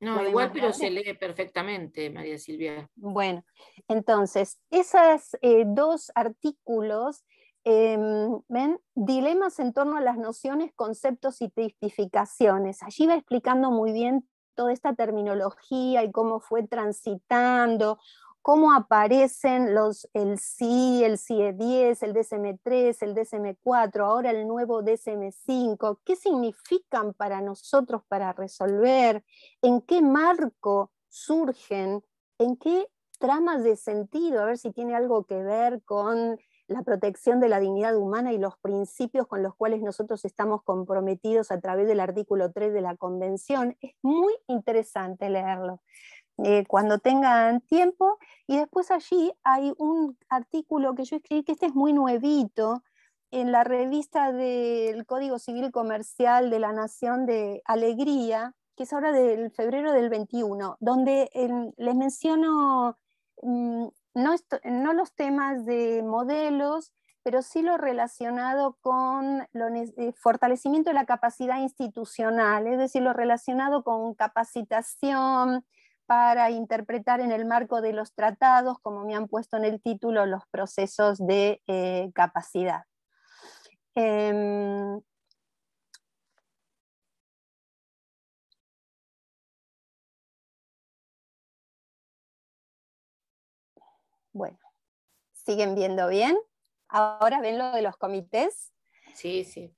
No, igual, pero se lee perfectamente, María Silvia. Bueno, entonces, esos eh, dos artículos em, ¿ven? dilemas en torno a las nociones, conceptos y Testificaciones. Allí va explicando muy bien toda esta terminología y cómo fue transitando, cómo aparecen los, el sí el CIE10, el DSM3, el DSM4, ahora el nuevo DSM5, qué significan para nosotros para resolver, en qué marco surgen, en qué tramas de sentido, a ver si tiene algo que ver con la protección de la dignidad humana y los principios con los cuales nosotros estamos comprometidos a través del artículo 3 de la Convención. Es muy interesante leerlo. Eh, cuando tengan tiempo. Y después allí hay un artículo que yo escribí, que este es muy nuevito, en la revista del Código Civil Comercial de la Nación de Alegría, que es ahora del febrero del 21, donde em, les menciono mm, no, los temas de modelos, pero sí lo relacionado con el eh, fortalecimiento de la capacidad institucional, es decir, lo relacionado con capacitación para interpretar en el marco de los tratados, como me han puesto en el título, los procesos de eh, capacidad. Em, Bueno, ¿siguen viendo bien? Ahora ven lo de los comités. Sí, sí.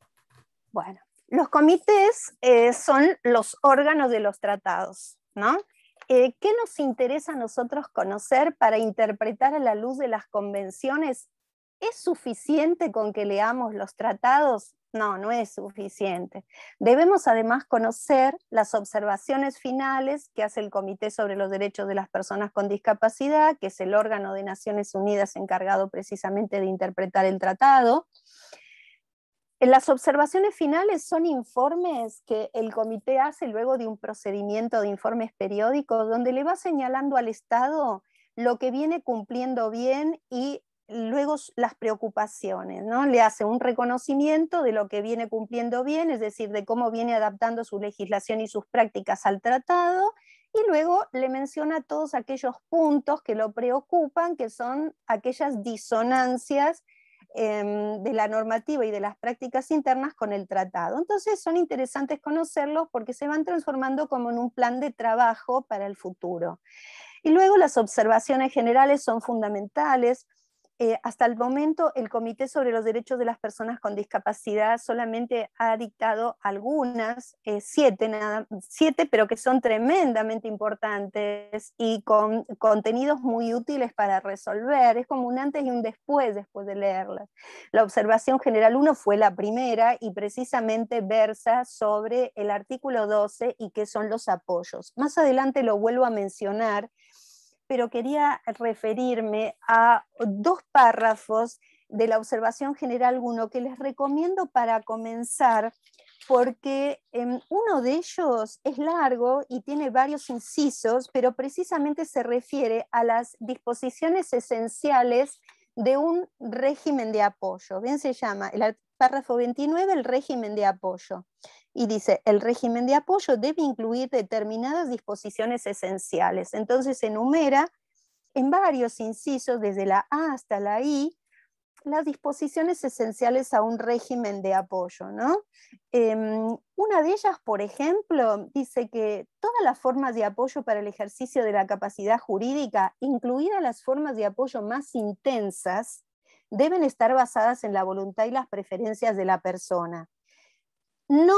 Bueno, los comités eh, son los órganos de los tratados, ¿no? Eh, ¿Qué nos interesa a nosotros conocer para interpretar a la luz de las convenciones? ¿Es suficiente con que leamos los tratados? No, no es suficiente. Debemos además conocer las observaciones finales que hace el Comité sobre los Derechos de las Personas con Discapacidad, que es el órgano de Naciones Unidas encargado precisamente de interpretar el tratado. Las observaciones finales son informes que el comité hace luego de un procedimiento de informes periódicos donde le va señalando al Estado lo que viene cumpliendo bien y luego las preocupaciones, ¿no? Le hace un reconocimiento de lo que viene cumpliendo bien, es decir, de cómo viene adaptando su legislación y sus prácticas al tratado, y luego le menciona todos aquellos puntos que lo preocupan, que son aquellas disonancias em, de la normativa y de las prácticas internas con el tratado. Entonces son interesantes conocerlos porque se van transformando como en un plan de trabajo para el futuro. Y luego las observaciones generales son fundamentales eh, hasta el momento, el Comité sobre los Derechos de las Personas con Discapacidad solamente ha dictado algunas, eh, siete, siete, pero que son tremendamente importantes y con contenidos muy útiles para resolver. Es como un antes y un después después de leerlas. La observación general 1 fue la primera y precisamente versa sobre el artículo 12 y qué son los apoyos. Más adelante lo vuelvo a mencionar pero quería referirme a dos párrafos de la observación general 1 que les recomiendo para comenzar porque em, uno de ellos es largo y tiene varios incisos, pero precisamente se refiere a las disposiciones esenciales de un régimen de apoyo. Bien se llama el párrafo 29, el régimen de apoyo y dice, el régimen de apoyo debe incluir determinadas disposiciones esenciales. Entonces enumera en varios incisos, desde la A hasta la I, las disposiciones esenciales a un régimen de apoyo. Em, una de ellas, por ejemplo, dice que todas las formas de apoyo para el ejercicio de la capacidad jurídica, incluidas las formas de apoyo más intensas, deben estar basadas en la voluntad y las preferencias de la persona no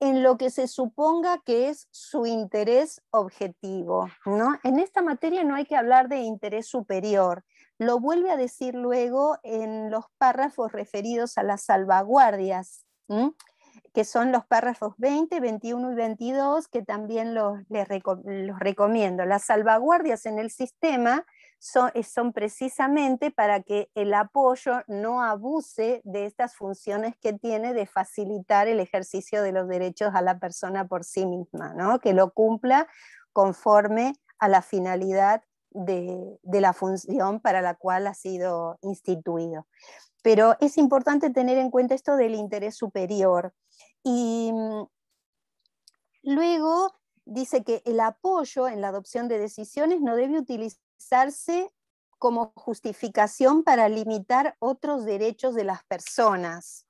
en lo que se suponga que es su interés objetivo. ¿no? En esta materia no hay que hablar de interés superior. Lo vuelve a decir luego en los párrafos referidos a las salvaguardias, que son los párrafos 20, 21 y 22, que también los recomiendo. Las salvaguardias en el sistema eh, son, precisamente para que el apoyo no abuse de estas funciones que tiene de facilitar el ejercicio de los derechos a la persona por sí misma, que lo cumpla conforme a la finalidad de, de, la función para la cual ha sido instituido. Pero es importante tener en cuenta esto del interés superior. Y mm, luego dice que el apoyo en la adopción de decisiones no debe utilizar como justificación para limitar otros derechos de las personas,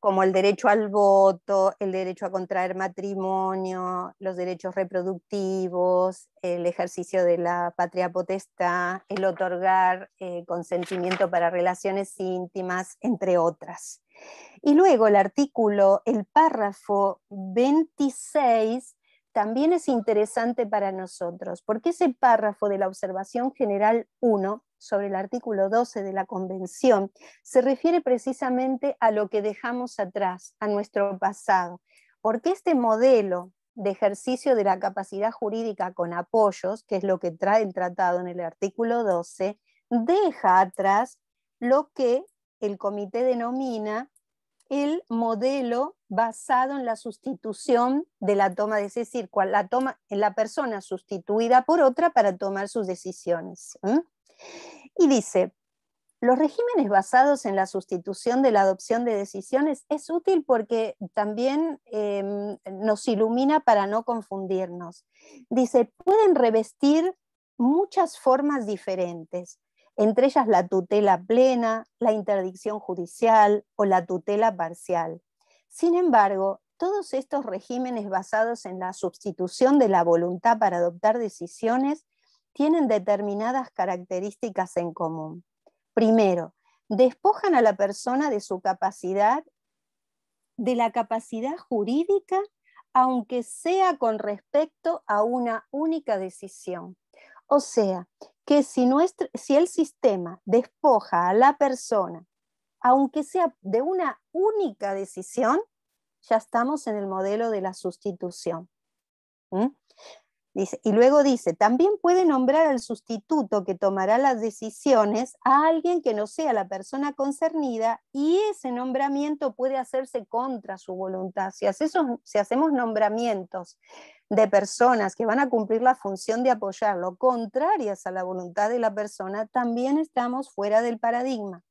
como el derecho al voto, el derecho a contraer matrimonio, los derechos reproductivos, el ejercicio de la patria potestad, el otorgar eh, consentimiento para relaciones íntimas, entre otras. Y luego el artículo, el párrafo 26 también es interesante para nosotros, porque ese párrafo de la observación general 1 sobre el artículo 12 de la Convención se refiere precisamente a lo que dejamos atrás, a nuestro pasado, porque este modelo de ejercicio de la capacidad jurídica con apoyos, que es lo que trae el tratado en el artículo 12, deja atrás lo que el comité denomina el modelo basado en la sustitución de la toma de decir, la toma en la persona sustituida por otra para tomar sus decisiones. Y dice, los regímenes basados en la sustitución de la adopción de decisiones es útil porque también em, nos ilumina para no confundirnos. Dice, pueden revestir muchas formas diferentes, entre ellas la tutela plena, la interdicción judicial o la tutela parcial. Sin embargo, todos estos regímenes basados en la sustitución de la voluntad para adoptar decisiones tienen determinadas características en común. Primero, despojan a la persona de su capacidad, de la capacidad jurídica, aunque sea con respecto a una única decisión. O sea, que si, si el sistema despoja a la persona, aunque sea de una única decisión, ya estamos en el modelo de la sustitución y luego dice, también puede nombrar al sustituto que tomará las decisiones a alguien que no sea la persona concernida y ese nombramiento puede hacerse contra su voluntad. si hacemos nombramientos de personas que van a cumplir la función de apoyarlo, contrarias a la voluntad de la persona, también estamos fuera del paradigma.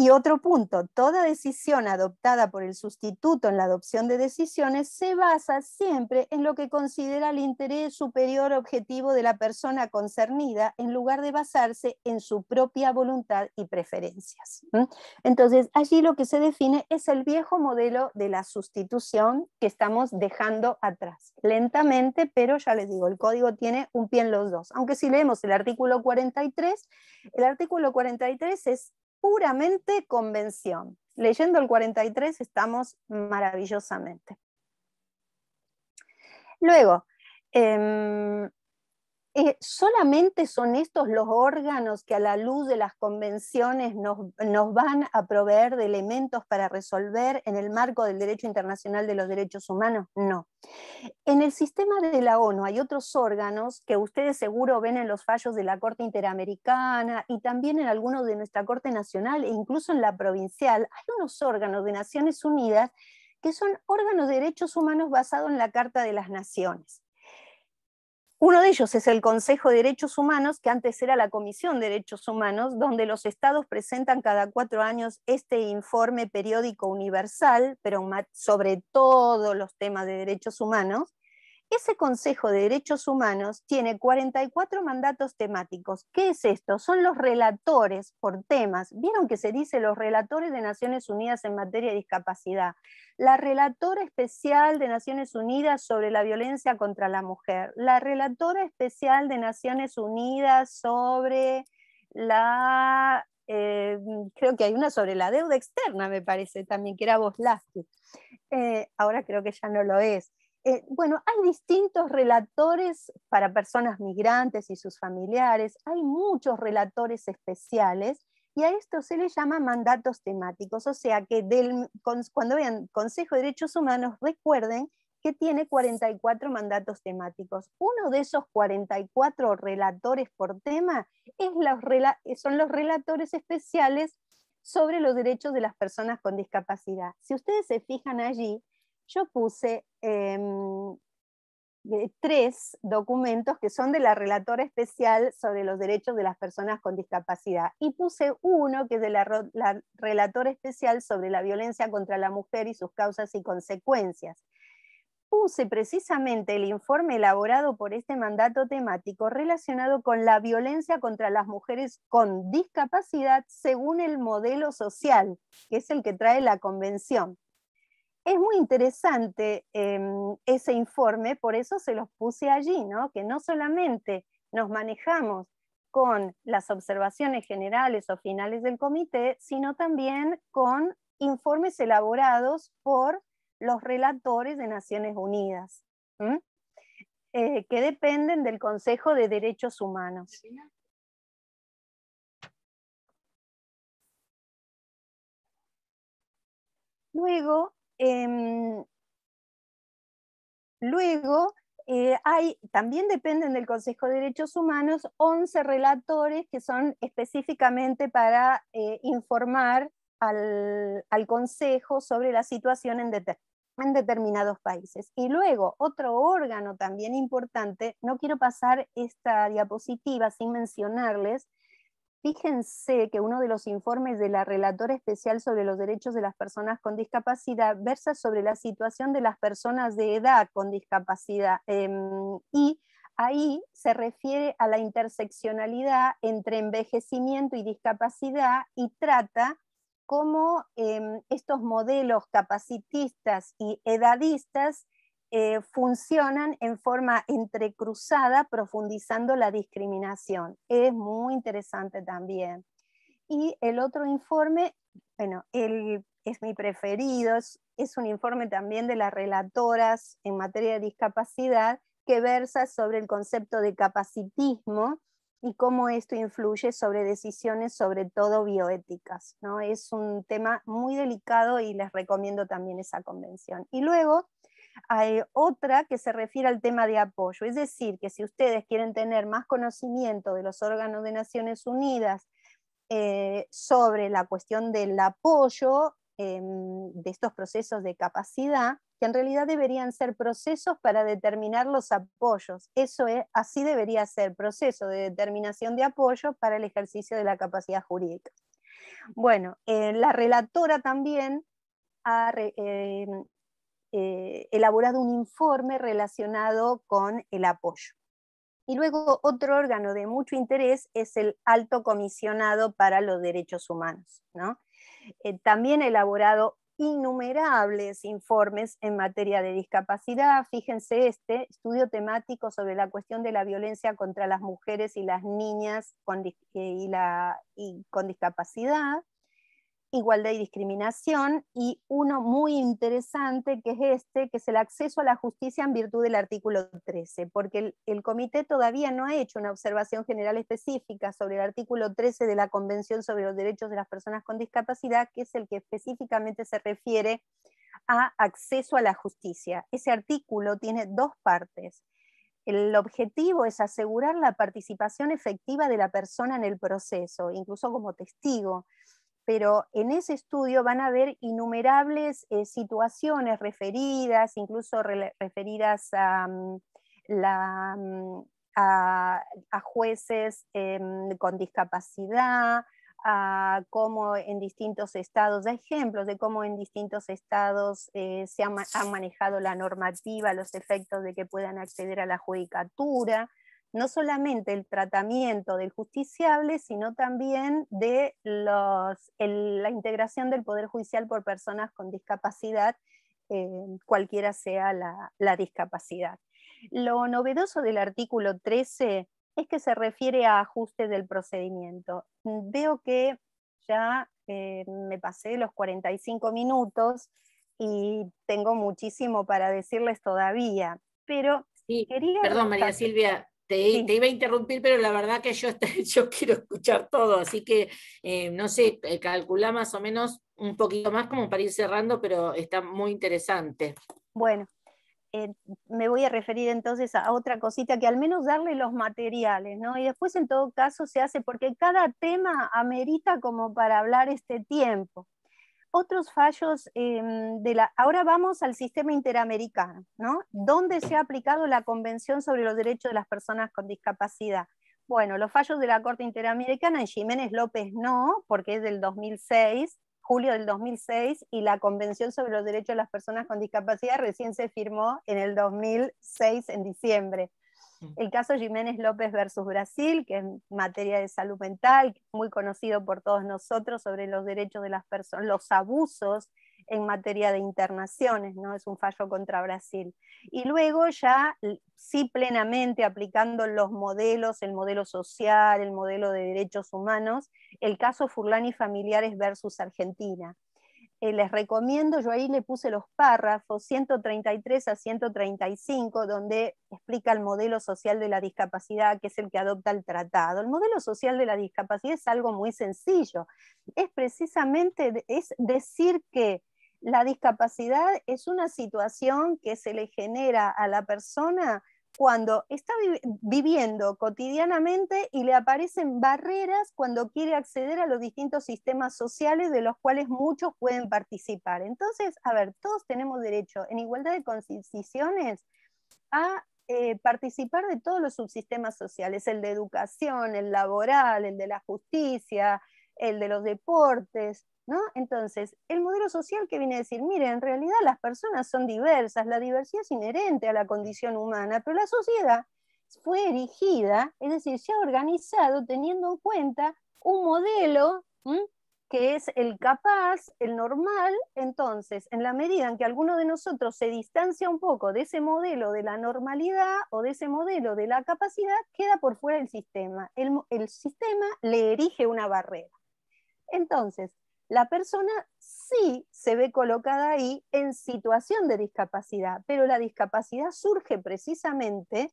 Y otro punto, toda decisión adoptada por el sustituto en la adopción de decisiones se basa siempre en lo que considera el interés superior objetivo de la persona concernida en lugar de basarse en su propia voluntad y preferencias. Entonces, allí lo que se define es el viejo modelo de la sustitución que estamos dejando atrás, lentamente, pero ya les digo, el código tiene un pie en los dos. Aunque si leemos el artículo 43, el artículo 43 es puramente convención. Leyendo el 43 estamos maravillosamente. Luego, em, eh, solamente son estos los órganos que a la luz de las convenciones nos, nos, van a proveer de elementos para resolver en el marco del derecho internacional de los derechos humanos? No. En el sistema de la ONU hay otros órganos que ustedes seguro ven en los fallos de la Corte Interamericana y también en algunos de nuestra Corte Nacional e incluso en la provincial. Hay unos órganos de Naciones Unidas que son órganos de derechos humanos basados en la Carta de las Naciones. Uno de ellos es el Consejo de Derechos Humanos, que antes era la Comisión de Derechos Humanos, donde los estados presentan cada cuatro años este informe periódico universal, pero sobre todos los temas de derechos humanos, ese Consejo de Derechos Humanos tiene 44 mandatos temáticos. ¿Qué es esto? Son los relatores por temas. ¿Vieron que se dice los relatores de Naciones Unidas en materia de discapacidad? La relatora especial de Naciones Unidas sobre la violencia contra la mujer. La relatora especial de Naciones Unidas sobre la... Eh, creo que hay una sobre la deuda externa, me parece también, que era vos, Eh, ahora creo que ya no lo es eh, bueno, hay distintos relatores para personas migrantes y sus familiares, hay muchos relatores especiales y a esto se le llama mandatos temáticos, o sea que del, cuando vean Consejo de Derechos Humanos recuerden que tiene 44 mandatos temáticos. Uno de esos 44 relatores por tema es los, son los relatores especiales sobre los derechos de las personas con discapacidad. Si ustedes se fijan allí, yo puse Em, tres documentos que son de la relatora especial sobre los derechos de las personas con discapacidad. Y puse uno que es de la, la relatora especial sobre la violencia contra la mujer y sus causas y consecuencias. Puse precisamente el informe elaborado por este mandato temático relacionado con la violencia contra las mujeres con discapacidad según el modelo social, que es el que trae la convención es muy interesante em, ese informe, por eso se los puse allí, ¿no? que no solamente nos manejamos con las observaciones generales o finales del comité, sino también con informes elaborados por los relatores de Naciones Unidas, eh, que dependen del Consejo de Derechos Humanos. Luego, Em, luego, eh, hay, también dependen del Consejo de Derechos Humanos 11 relatores que son específicamente para eh, informar al, Consejo sobre la situación en, determinados países. Y luego, otro órgano también importante, no quiero pasar esta diapositiva sin mencionarles, Fíjense que uno de los informes de la Relatora Especial sobre los Derechos de las Personas con Discapacidad versa sobre la situación de las personas de edad con discapacidad em, y ahí se refiere a la interseccionalidad entre envejecimiento y discapacidad y trata cómo em, estos modelos capacitistas y edadistas eh, funcionan en forma entrecruzada, profundizando la discriminación. Es muy interesante también. Y el otro informe, bueno, es mi preferido, es, un informe también de las relatoras en materia de discapacidad que versa sobre el concepto de capacitismo y cómo esto influye sobre decisiones, sobre todo bioéticas. ¿no? Es un tema muy delicado y les recomiendo también esa convención. Y luego, hay otra que se refiere al tema de apoyo. Es decir, que si ustedes quieren tener más conocimiento de los órganos de Naciones Unidas eh, sobre la cuestión del apoyo em, de estos procesos de capacidad, que en realidad deberían ser procesos para determinar los apoyos. Eso es, así debería ser, proceso de determinación de apoyo para el ejercicio de la capacidad jurídica. Bueno, eh, la relatora también ha, em, eh, elaborado un informe relacionado con el apoyo. Y luego otro órgano de mucho interés es el Alto Comisionado para los Derechos Humanos. ¿no? Eh, también ha elaborado innumerables informes en materia de discapacidad. Fíjense este estudio temático sobre la cuestión de la violencia contra las mujeres y las niñas eh, y la, con discapacidad igualdad y discriminación, y uno muy interesante que es este, que es el acceso a la justicia en virtud del artículo 13, porque el, comité todavía no ha hecho una observación general específica sobre el artículo 13 de la Convención sobre los Derechos de las Personas con Discapacidad, que es el que específicamente se refiere a acceso a la justicia. Ese artículo tiene dos partes. El objetivo es asegurar la participación efectiva de la persona en el proceso, incluso como testigo pero en ese estudio van a ver innumerables eh, situaciones referidas, incluso referidas a, mm, mm, jueces em, con discapacidad, a cómo en distintos estados, de ejemplos de cómo en distintos estados eh, se ha, han manejado la normativa, los efectos de que puedan acceder a la judicatura, no solamente el tratamiento del justiciable, sino también de la integración del Poder Judicial por personas con discapacidad, eh, cualquiera sea la, discapacidad. Lo novedoso del artículo 13 es que se refiere a ajuste del procedimiento. Veo que ya eh, me pasé los 45 minutos y tengo muchísimo para decirles todavía, pero quería... Perdón, María Silvia, te, iba a interrumpir, pero la verdad que yo, [laughs] yo quiero escuchar todo, así que eh, no sé, eh, calcula más o menos un poquito más como para ir cerrando, pero está muy interesante. Bueno, eh, me voy a referir entonces a otra cosita que al menos darle los materiales, ¿no? Y después en todo caso se hace porque cada tema amerita como para hablar este tiempo otros fallos em, de la... Ahora vamos al sistema interamericano, ¿no? ¿Dónde se ha aplicado la Convención sobre los Derechos de las Personas con Discapacidad? Bueno, los fallos de la Corte Interamericana en Jiménez López no, porque es del 2006, julio del 2006, y la Convención sobre los Derechos de las Personas con Discapacidad recién se firmó en el 2006, en diciembre. El caso Jiménez López versus Brasil, que es materia de salud mental, muy conocido por todos nosotros sobre los derechos de las personas, los abusos en materia de internaciones, ¿no? Es un fallo contra Brasil. Y luego ya sí plenamente aplicando los modelos, el modelo social, el modelo de derechos humanos, el caso Furlani Familiares versus Argentina, eh, les recomiendo, yo ahí le puse los párrafos 133 a 135, donde explica el modelo social de la discapacidad, que es el que adopta el tratado. El modelo social de la discapacidad es algo muy sencillo, es precisamente es decir que la discapacidad es una situación que se le genera a la persona cuando está viviendo cotidianamente y le aparecen barreras cuando quiere acceder a los distintos sistemas sociales de los cuales muchos pueden participar. Entonces, a ver, todos tenemos derecho en igualdad de condiciones a eh, participar de todos los subsistemas sociales, el de educación, el laboral, el de la justicia, el de los deportes, ¿No? Entonces, el modelo social que viene a decir, mire, en realidad las personas son diversas, la diversidad es inherente a la condición humana, pero la sociedad fue erigida, es decir, se ha organizado teniendo en cuenta un modelo que es el capaz, el normal, entonces, en la medida en que alguno de nosotros se distancia un poco de ese modelo de la normalidad o de ese modelo de la capacidad, queda por fuera del sistema. El, el sistema le erige una barrera. Entonces, la persona sí se ve colocada ahí en situación de discapacidad, pero la discapacidad surge precisamente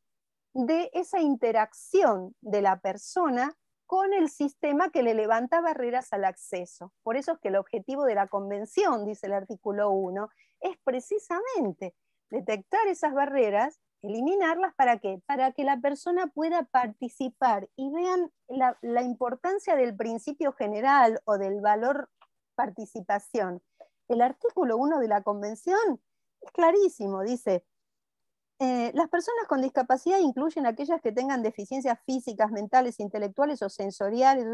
de esa interacción de la persona con el sistema que le levanta barreras al acceso. Por eso es que el objetivo de la Convención, dice el artículo 1, es precisamente detectar esas barreras, eliminarlas, ¿para qué? Para que la persona pueda participar y vean la, la importancia del principio general o del valor participación. El artículo 1 de la Convención es clarísimo, dice, eh, las personas con discapacidad incluyen aquellas que tengan deficiencias físicas, mentales, intelectuales o sensoriales,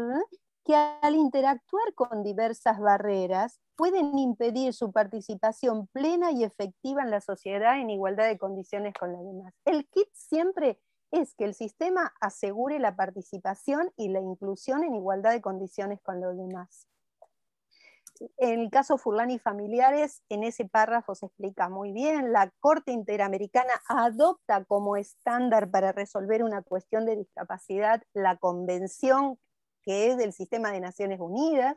que al interactuar con diversas barreras pueden impedir su participación plena y efectiva en la sociedad en igualdad de condiciones con las demás. El kit siempre es que el sistema asegure la participación y la inclusión en igualdad de condiciones con los demás en el caso Furlani familiares, en ese párrafo se explica muy bien, la Corte Interamericana adopta como estándar para resolver una cuestión de discapacidad la Convención que es del sistema de Naciones Unidas.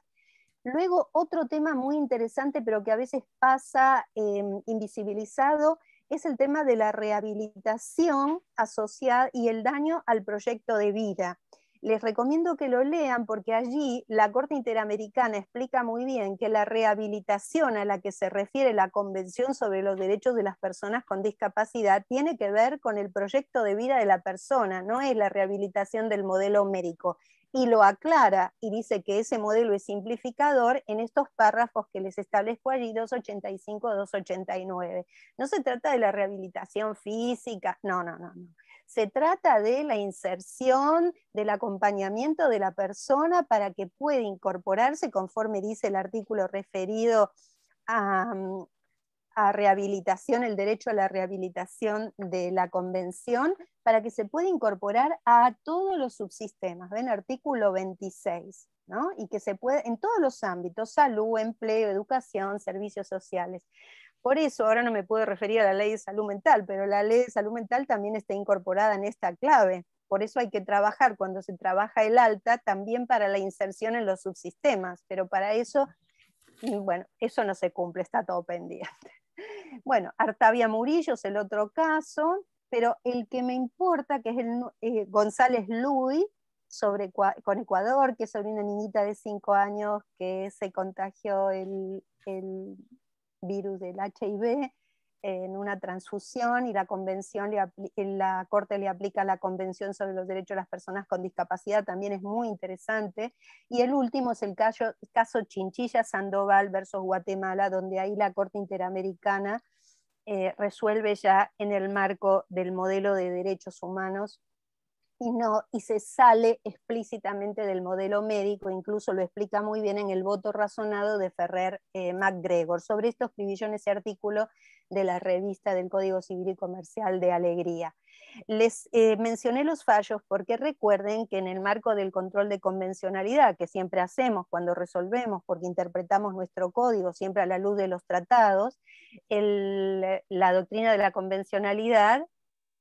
Luego, otro tema muy interesante, pero que a veces pasa em, invisibilizado, es el tema de la rehabilitación asociada y el daño al proyecto de vida. Les recomiendo que lo lean porque allí la Corte Interamericana explica muy bien que la rehabilitación a la que se refiere la Convención sobre los Derechos de las Personas con Discapacidad tiene que ver con el proyecto de vida de la persona, no es la rehabilitación del modelo médico. Y lo aclara y dice que ese modelo es simplificador en estos párrafos que les establezco allí, 285-289. No se trata de la rehabilitación física, no, no, no, no se trata de la inserción, del acompañamiento de la persona para que pueda incorporarse conforme dice el artículo referido mm, a, rehabilitación, el derecho a la rehabilitación de la convención, para que se pueda incorporar a todos los subsistemas, ven artículo 26, ¿no? y que se pueda, en todos los ámbitos, salud, empleo, educación, servicios sociales. Por eso ahora no me puedo referir a la ley de salud mental, pero la ley de salud mental también está incorporada en esta clave. Por eso hay que trabajar cuando se trabaja el alta también para la inserción en los subsistemas, pero para eso, mm, bueno, eso no se cumple, está todo pendiente. [laughs] Bueno, Artavia Murillo es el otro caso, pero el que me importa, que es el eh, González Luis, sobre, con Ecuador, que es sobre una niñita de 5 años que se contagió el virus del HIV en una transfusión y la, convención la Corte le aplica la Convención sobre los Derechos de las Personas con Discapacidad, también es muy interesante. Y el último es el caso, Chinchilla Sandoval versus Guatemala, donde ahí la Corte Interamericana eh, resuelve ya en el marco del modelo de derechos humanos y, no, y se sale explícitamente del modelo médico, incluso lo explica muy bien en el voto razonado de Ferrer eh, MacGregor. Sobre esto escribí yo en ese artículo de la revista del Código Civil y Comercial de Alegría. Les eh, mencioné los fallos porque recuerden que en el marco del control de convencionalidad que siempre hacemos cuando resolvemos, porque interpretamos nuestro código siempre a la luz de los tratados, la doctrina de la convencionalidad,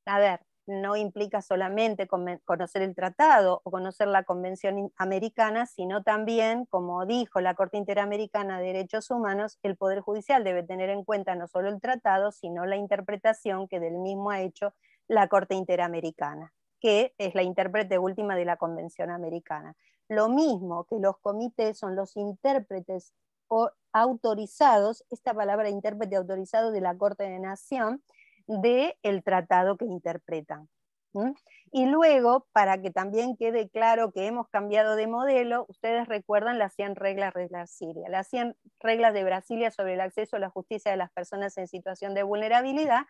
a ver, no implica solamente conocer el tratado o conocer la Convención Americana, sino también, como dijo la Corte Interamericana de Derechos Humanos, el Poder Judicial debe tener en cuenta no solo el tratado, sino la interpretación que del mismo ha hecho la Corte Interamericana, que es la intérprete última de la Convención Americana. Lo mismo que los comités son los intérpretes autorizados, esta palabra intérprete autorizado de la Corte de Nación, del el tratado que interpretan. Y luego, para que también quede claro que hemos cambiado de modelo, ustedes recuerdan las 100 reglas de Brasilia, las 100 reglas de Brasilia sobre el acceso a la justicia de las personas en situación de vulnerabilidad,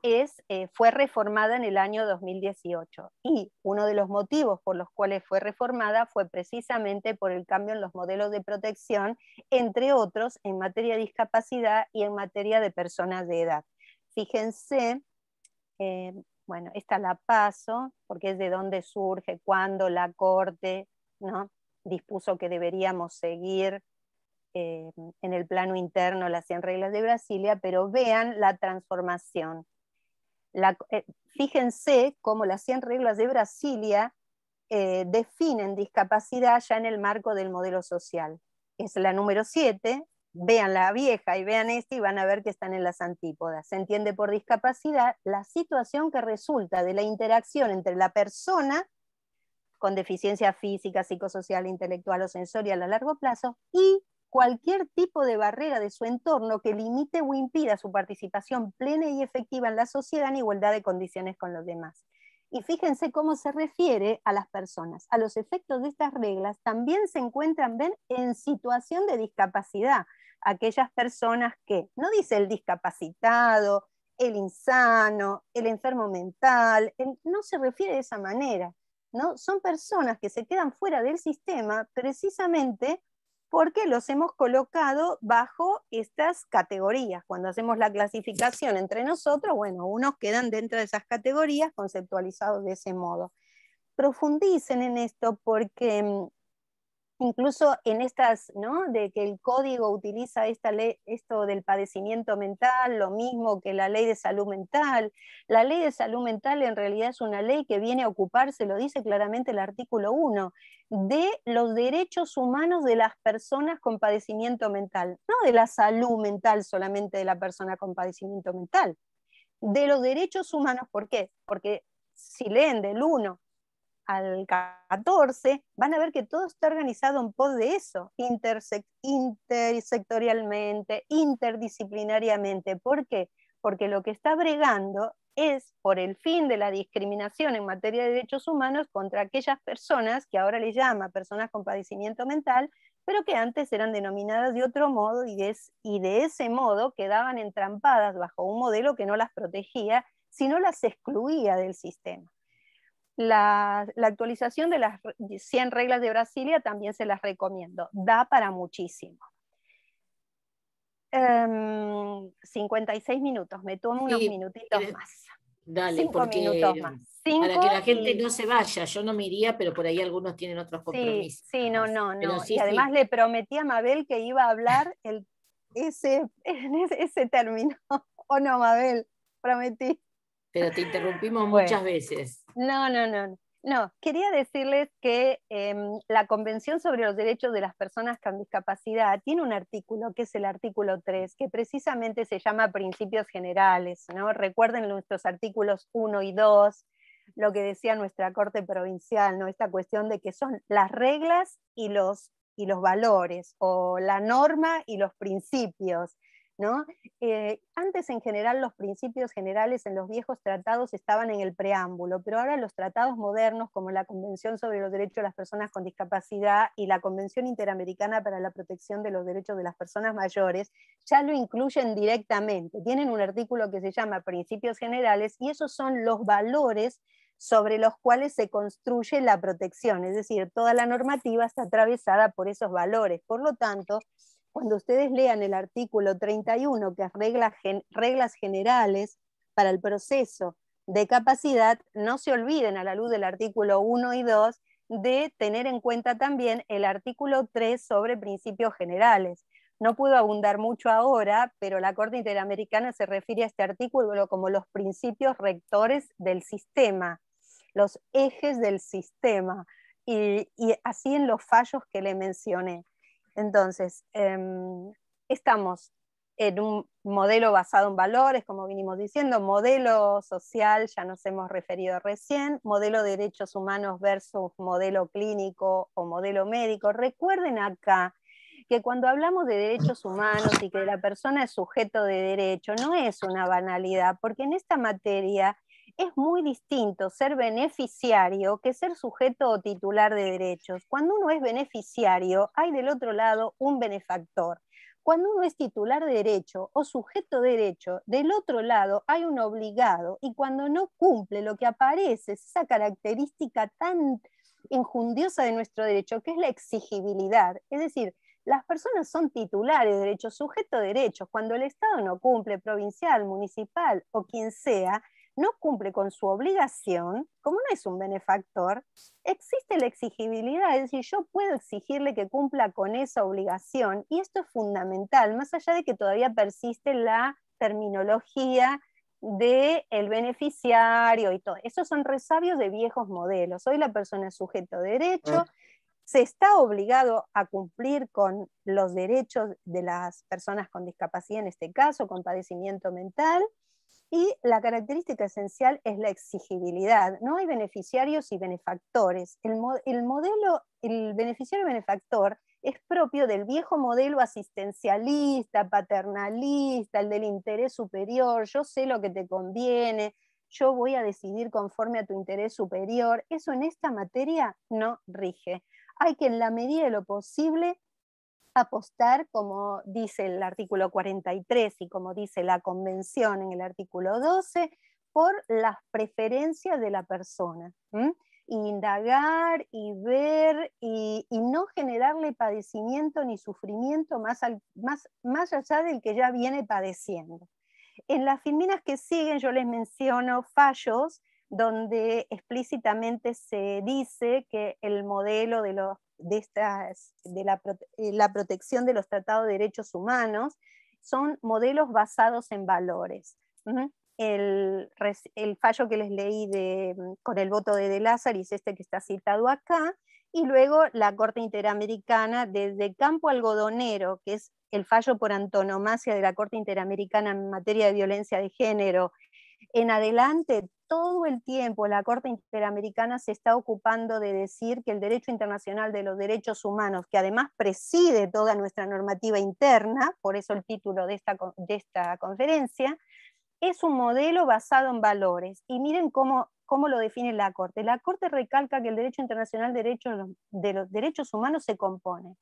es, eh, fue reformada en el año 2018 y uno de los motivos por los cuales fue reformada fue precisamente por el cambio en los modelos de protección, entre otros en materia de discapacidad y en materia de personas de edad. Fíjense, eh, bueno, esta la paso porque es de dónde surge, cuando la corte ¿no? dispuso que deberíamos seguir eh, en el plano interno las 100 reglas de Brasilia, pero vean la transformación. Eh, fíjense cómo las 100 reglas de Brasilia definen discapacidad ya en el marco del modelo social. Es la número 7, vean la vieja y vean esta y van a ver que están en las antípodas. Se entiende por discapacidad la situación que resulta de la interacción entre la persona con deficiencia física, psicosocial, intelectual o sensorial a largo plazo y cualquier tipo de barrera de su entorno que limite o impida su participación plena y efectiva en la sociedad en igualdad de condiciones con los demás. Y fíjense cómo se refiere a las personas. A los efectos de estas reglas también se encuentran, ven, en situación de discapacidad aquellas personas que, no dice el discapacitado, el insano, el enfermo mental, no se refiere de esa manera, ¿no? Son personas que se quedan fuera del sistema precisamente porque los hemos colocado bajo estas categorías. Cuando hacemos la clasificación entre nosotros, bueno, unos quedan dentro de esas categorías conceptualizados de ese modo. Profundicen en esto porque mm, incluso en estas, ¿no? De que el código utiliza esta ley, esto del padecimiento mental, lo mismo que la ley de salud mental. La ley de salud mental en realidad es una ley que viene a ocuparse, lo dice claramente el artículo 1, de los derechos humanos de las personas con padecimiento mental, no de la salud mental solamente de la persona con padecimiento mental, de los derechos humanos, ¿por qué? Porque si leen del 1 al 14, van a ver que todo está organizado en pos de eso, intersectorialmente, interdisciplinariamente. ¿Por qué? Porque lo que está bregando es por el fin de la discriminación en materia de derechos humanos contra aquellas personas que ahora le llama personas con padecimiento mental, pero que antes eran denominadas de otro modo y de ese modo quedaban entrampadas bajo un modelo que no las protegía, sino las excluía del sistema. La, actualización de las 100 reglas de Brasilia también se las recomiendo. Da para muchísimo. 56 em, minutos, me tomo unos minutitos eh, más. Dale, minutos más. para que la gente no se vaya, yo no me iría, pero por ahí algunos tienen otros compromisos. Sí, sí no, no, no. y además le prometí a Mabel que iba a hablar el, ese, ese, término. [laughs] ¿O oh, no, Mabel? Prometí. Pero te interrumpimos muchas veces. No, no, no. No, quería decirles que em, la Convención sobre los Derechos de las Personas con Discapacidad tiene un artículo, que es el artículo 3, que precisamente se llama Principios Generales. ¿no? Recuerden nuestros artículos 1 y 2, lo que decía nuestra Corte Provincial, ¿no? esta cuestión de que son las reglas y los, y los valores, o la norma y los principios. Eh, antes en general los principios generales en los viejos tratados estaban en el preámbulo, pero ahora los tratados modernos como la Convención sobre los Derechos de las Personas con Discapacidad y la Convención Interamericana para la Protección de los Derechos de las Personas Mayores ya lo incluyen directamente. Tienen un artículo que se llama Principios Generales y esos son los valores sobre los cuales se construye la protección, es decir, toda la normativa está atravesada por esos valores. Por lo tanto, cuando ustedes lean el artículo 31, que es reglas, generales para el proceso de capacidad, no se olviden a la luz del artículo 1 y 2 de tener en cuenta también el artículo 3 sobre principios generales. No puedo abundar mucho ahora, pero la Corte Interamericana se refiere a este artículo como los principios rectores del sistema, los ejes del sistema, y así en los fallos que le mencioné. Entonces, em, estamos en un modelo basado en valores, como vinimos diciendo, modelo social, ya nos hemos referido recién, modelo de derechos humanos versus modelo clínico o modelo médico. Recuerden acá que cuando hablamos de derechos humanos y que la persona es sujeto de derecho, no es una banalidad, porque en esta materia es muy distinto ser beneficiario que ser sujeto o titular de derechos. Cuando uno es beneficiario, hay del otro lado un benefactor. Cuando uno es titular de derecho o sujeto de derecho, del otro lado hay un obligado y cuando no cumple lo que aparece, esa característica tan enjundiosa de nuestro derecho, que es la exigibilidad. Es decir, las personas son titulares de derechos, sujeto de derechos. Cuando el Estado no cumple, provincial, municipal o quien sea, no cumple con su obligación, como no es un benefactor, existe la exigibilidad, es decir, yo puedo exigirle que cumpla con esa obligación y esto es fundamental, más allá de que todavía persiste la terminología del el beneficiario y todo. Esos son resabios de viejos modelos. Hoy la persona es sujeto de derecho, se está obligado a cumplir con los derechos de las personas con discapacidad, en este caso, con padecimiento mental, y la característica esencial es la exigibilidad. No hay beneficiarios y benefactores. El, modelo, el beneficiario benefactor es propio del viejo modelo asistencialista, paternalista, el del interés superior, yo sé lo que te conviene, yo voy a decidir conforme a tu interés superior. Eso en esta materia no rige. Hay que en la medida de lo posible apostar, como dice el artículo 43 y como dice la convención en el artículo 12, por las preferencias de la persona. indagar y ver y, no generarle padecimiento ni sufrimiento más, más, más allá del que ya viene padeciendo. En las filminas que siguen yo les menciono fallos donde explícitamente se dice que el modelo de los de, estas, de eh, la, protección de los tratados de derechos humanos son modelos basados en valores. El, fallo que les leí de, mm, con el voto de De Lázaro este que está citado acá, y luego la Corte Interamericana desde Campo Algodonero, que es el fallo por antonomasia de la Corte Interamericana en materia de violencia de género, en adelante todo el tiempo la Corte Interamericana se está ocupando de decir que el derecho internacional de los derechos humanos, que además preside toda nuestra normativa interna, por eso el título de esta, de esta conferencia, es un modelo basado en valores. Y miren cómo, lo define la Corte. La Corte recalca que el derecho internacional de los derechos humanos se compone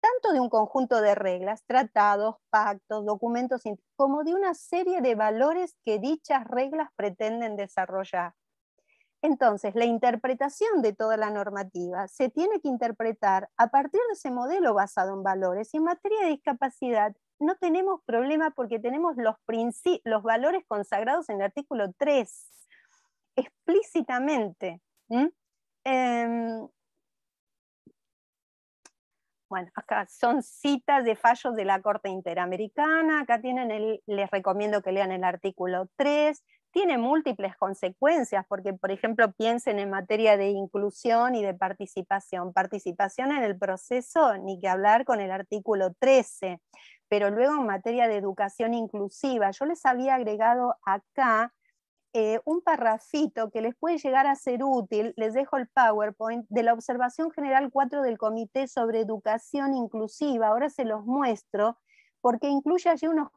tanto de un conjunto de reglas, tratados, pactos, documentos, como de una serie de valores que dichas reglas pretenden desarrollar. Entonces, la interpretación de toda la normativa se tiene que interpretar a partir de ese modelo basado en valores. Y en materia de discapacidad no tenemos problema porque tenemos los, los valores consagrados en el artículo 3, explícitamente. Bueno, acá son citas de fallos de la Corte Interamericana, acá tienen el, les recomiendo que lean el artículo 3, tiene múltiples consecuencias, porque por ejemplo piensen en materia de inclusión y de participación. Participación en el proceso, ni que hablar con el artículo 13, pero luego en materia de educación inclusiva, yo les había agregado acá eh, un parrafito que les puede llegar a ser útil, les dejo el PowerPoint, de la observación general 4 del Comité sobre Educación Inclusiva, ahora se los muestro, porque incluye allí unos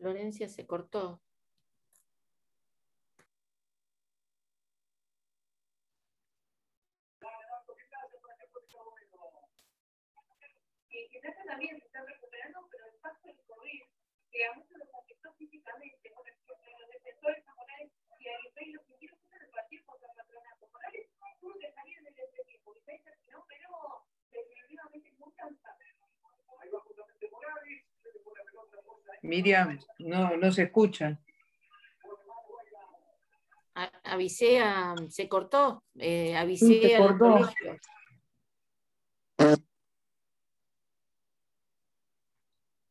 Florencia se cortó. también se están recuperando, pero el paso del COVID, que a muchos los afectó físicamente, por ejemplo, defensores, sector y a los que quieren repartir contra la patronato. Morales tú, que salir del este tipo, y Pérez no, pero Miriam, no, no se escucha. Avisea, se cortó, eh, Avisea.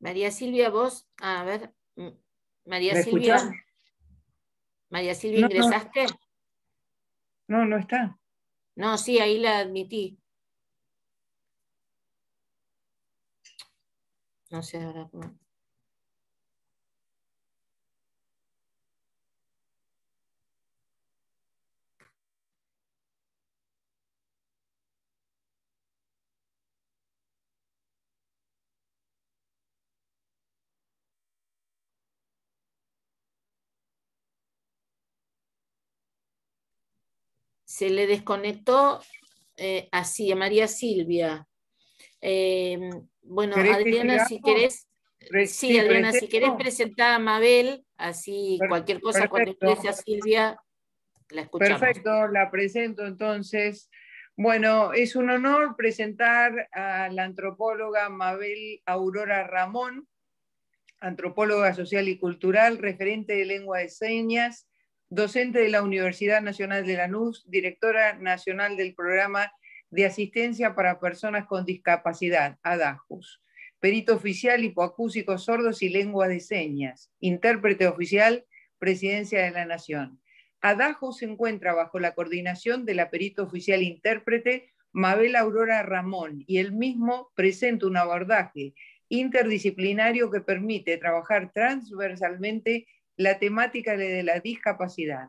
María Silvia, vos, ah, a ver, mm, María Silvia. María Silvia, ¿ingresaste? No, no está. No, sí, ahí la admití. No sé ahora se le desconectó eh, así, a María Silvia. Em, bueno, Adriana, si querés, si querés presentar a Mabel, así cualquier cosa cuando escuches a Silvia, la escuchamos. Perfecto, la presento entonces. Bueno, es un honor presentar a la antropóloga Mabel Aurora Ramón, antropóloga social y cultural, referente de lengua de señas docente de la Universidad Nacional de Lanús, directora nacional del programa de asistencia para personas con discapacidad, ADAJUS, perito oficial hipoacúsico sordos y lengua de señas, intérprete oficial, Presidencia de la Nación. ADAJUS se encuentra bajo la coordinación de la perito oficial intérprete Mabel Aurora Ramón y el mismo presenta un abordaje interdisciplinario que permite trabajar transversalmente la temática de la discapacidad.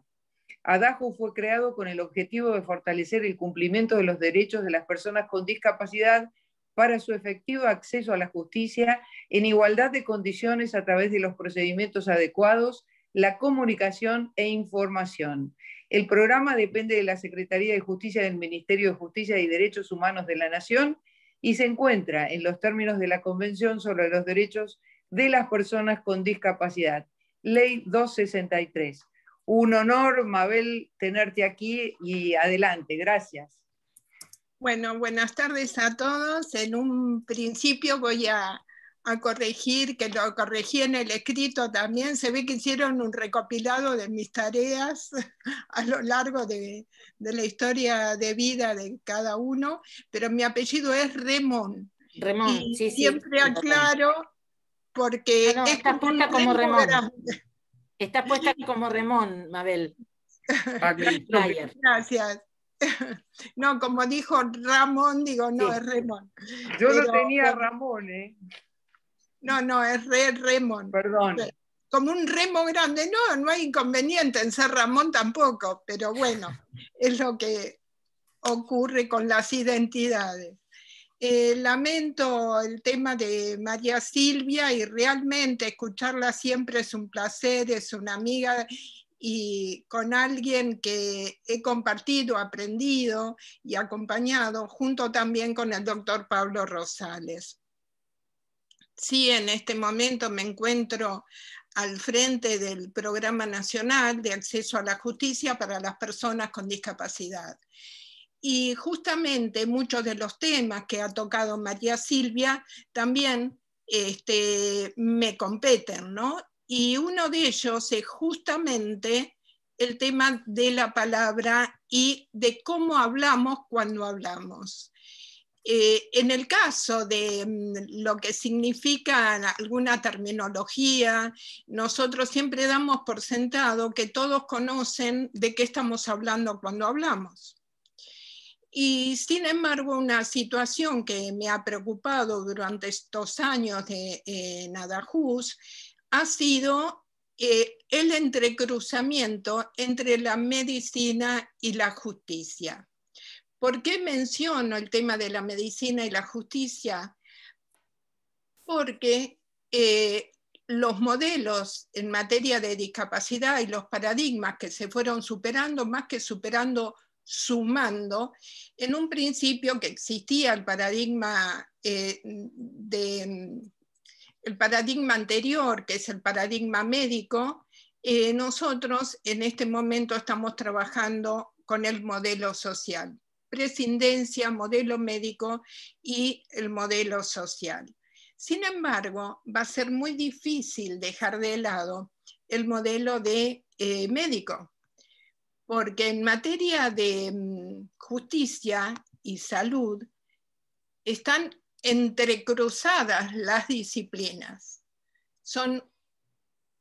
Adajo fue creado con el objetivo de fortalecer el cumplimiento de los derechos de las personas con discapacidad para su efectivo acceso a la justicia en igualdad de condiciones a través de los procedimientos adecuados, la comunicación e información. El programa depende de la Secretaría de Justicia del Ministerio de Justicia y Derechos Humanos de la Nación y se encuentra en los términos de la Convención sobre los Derechos de las Personas con Discapacidad. Ley 263. Un honor, Mabel, tenerte aquí y adelante, gracias. Bueno, buenas tardes a todos. En un principio voy a, corregir, que lo corregí en el escrito también, se ve que hicieron un recopilado de mis tareas [laughs] a lo largo de, la historia de vida de cada uno, pero mi apellido es Remón. Remón, sí, siempre aclaro porque ah, está puesta como Remón. está puesta como Remón, Mabel. [laughs] Ah, Gracias. No, como dijo Ramón, digo, no, es Remón. Yo no tenía Ramón, ¿eh? No, no, es re Remón. Perdón. como un remo grande. No, no hay inconveniente en ser Ramón tampoco, pero bueno, es lo que ocurre con las identidades. Eh, lamento el tema de María Silvia y realmente escucharla siempre es un placer, es una amiga y con alguien que he compartido, aprendido y acompañado, junto también con el doctor Pablo Rosales. Sí, en este momento me encuentro al frente del Programa Nacional de Acceso a la Justicia para las Personas con Discapacidad. Y justamente muchos de los temas que ha tocado María Silvia también este, me competen, ¿no? Y uno de ellos es justamente el tema de la palabra y de cómo hablamos cuando hablamos. Eh, en el caso de mm, lo que significa alguna terminología, nosotros siempre damos por sentado que todos conocen de qué estamos hablando cuando hablamos. Y sin embargo, una situación que me ha preocupado durante estos años de, eh, en ha sido eh, el entrecruzamiento entre la medicina y la justicia. ¿Por qué menciono el tema de la medicina y la justicia? Porque eh, los modelos en materia de discapacidad y los paradigmas que se fueron superando, más que superando sumando, en un principio que existía el paradigma eh, de, el paradigma anterior, que es el paradigma médico, eh, nosotros en este momento estamos trabajando con el modelo social, prescindencia, modelo médico y el modelo social. Sin embargo, va a ser muy difícil dejar de lado el modelo de eh, médico, porque en materia de mm, justicia y salud están entrecruzadas las disciplinas. Son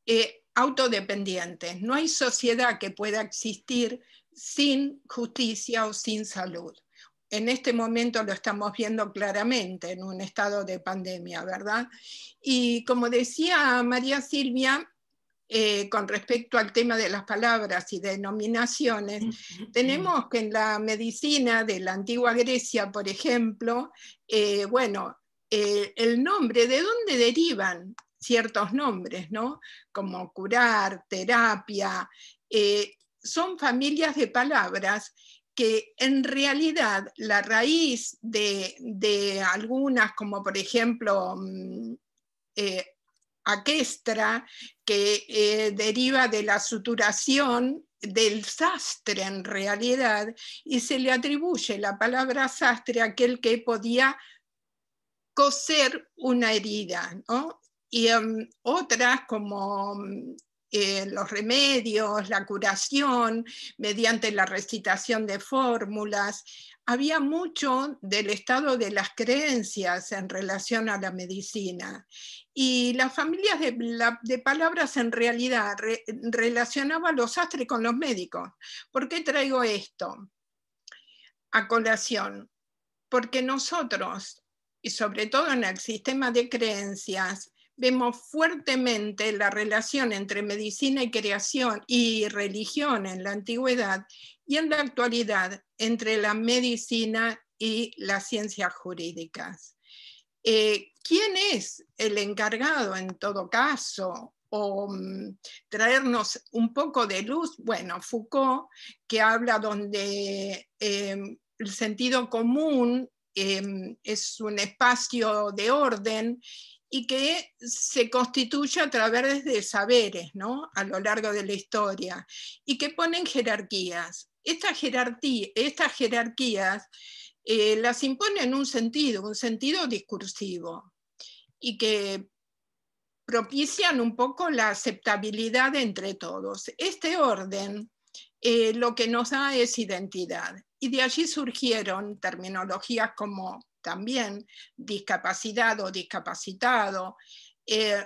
eh, autodependientes. No hay sociedad que pueda existir sin justicia o sin salud. En este momento lo estamos viendo claramente en un estado de pandemia, ¿verdad? Y como decía María Silvia, eh, con respecto al tema de las palabras y denominaciones, tenemos que en la medicina de la antigua Grecia, por ejemplo, eh, bueno, eh, el nombre, ¿de dónde derivan ciertos nombres, no? Como curar, terapia, son familias de palabras que en realidad la raíz de, de algunas, como por ejemplo mm, que eh, deriva de la suturación del sastre en realidad y se le atribuye la palabra sastre a aquel que podía coser una herida. Y em, otras como mm, eh, los remedios, la curación, mediante la recitación de fórmulas había mucho del estado de las creencias en relación a la medicina. Y las familias de, palabras en realidad relacionaba relacionaban los astres con los médicos. ¿Por qué traigo esto a colación? Porque nosotros, y sobre todo en el sistema de creencias, vemos fuertemente la relación entre medicina y creación y religión en la antigüedad y en la actualidad entre la medicina y las ciencias jurídicas. Eh, ¿Quién es el encargado en todo caso o mm, traernos un poco de luz? Bueno, Foucault, que habla donde em, el sentido común em, es un espacio de orden y que se constituye a través de saberes a lo largo de la historia y que ponen jerarquías estas jerarquías eh, las impone en un sentido, un sentido discursivo, y que propician un poco la aceptabilidad entre todos. Este orden eh, lo que nos da es identidad. Y de allí surgieron terminologías como también discapacidad o discapacitado. Eh,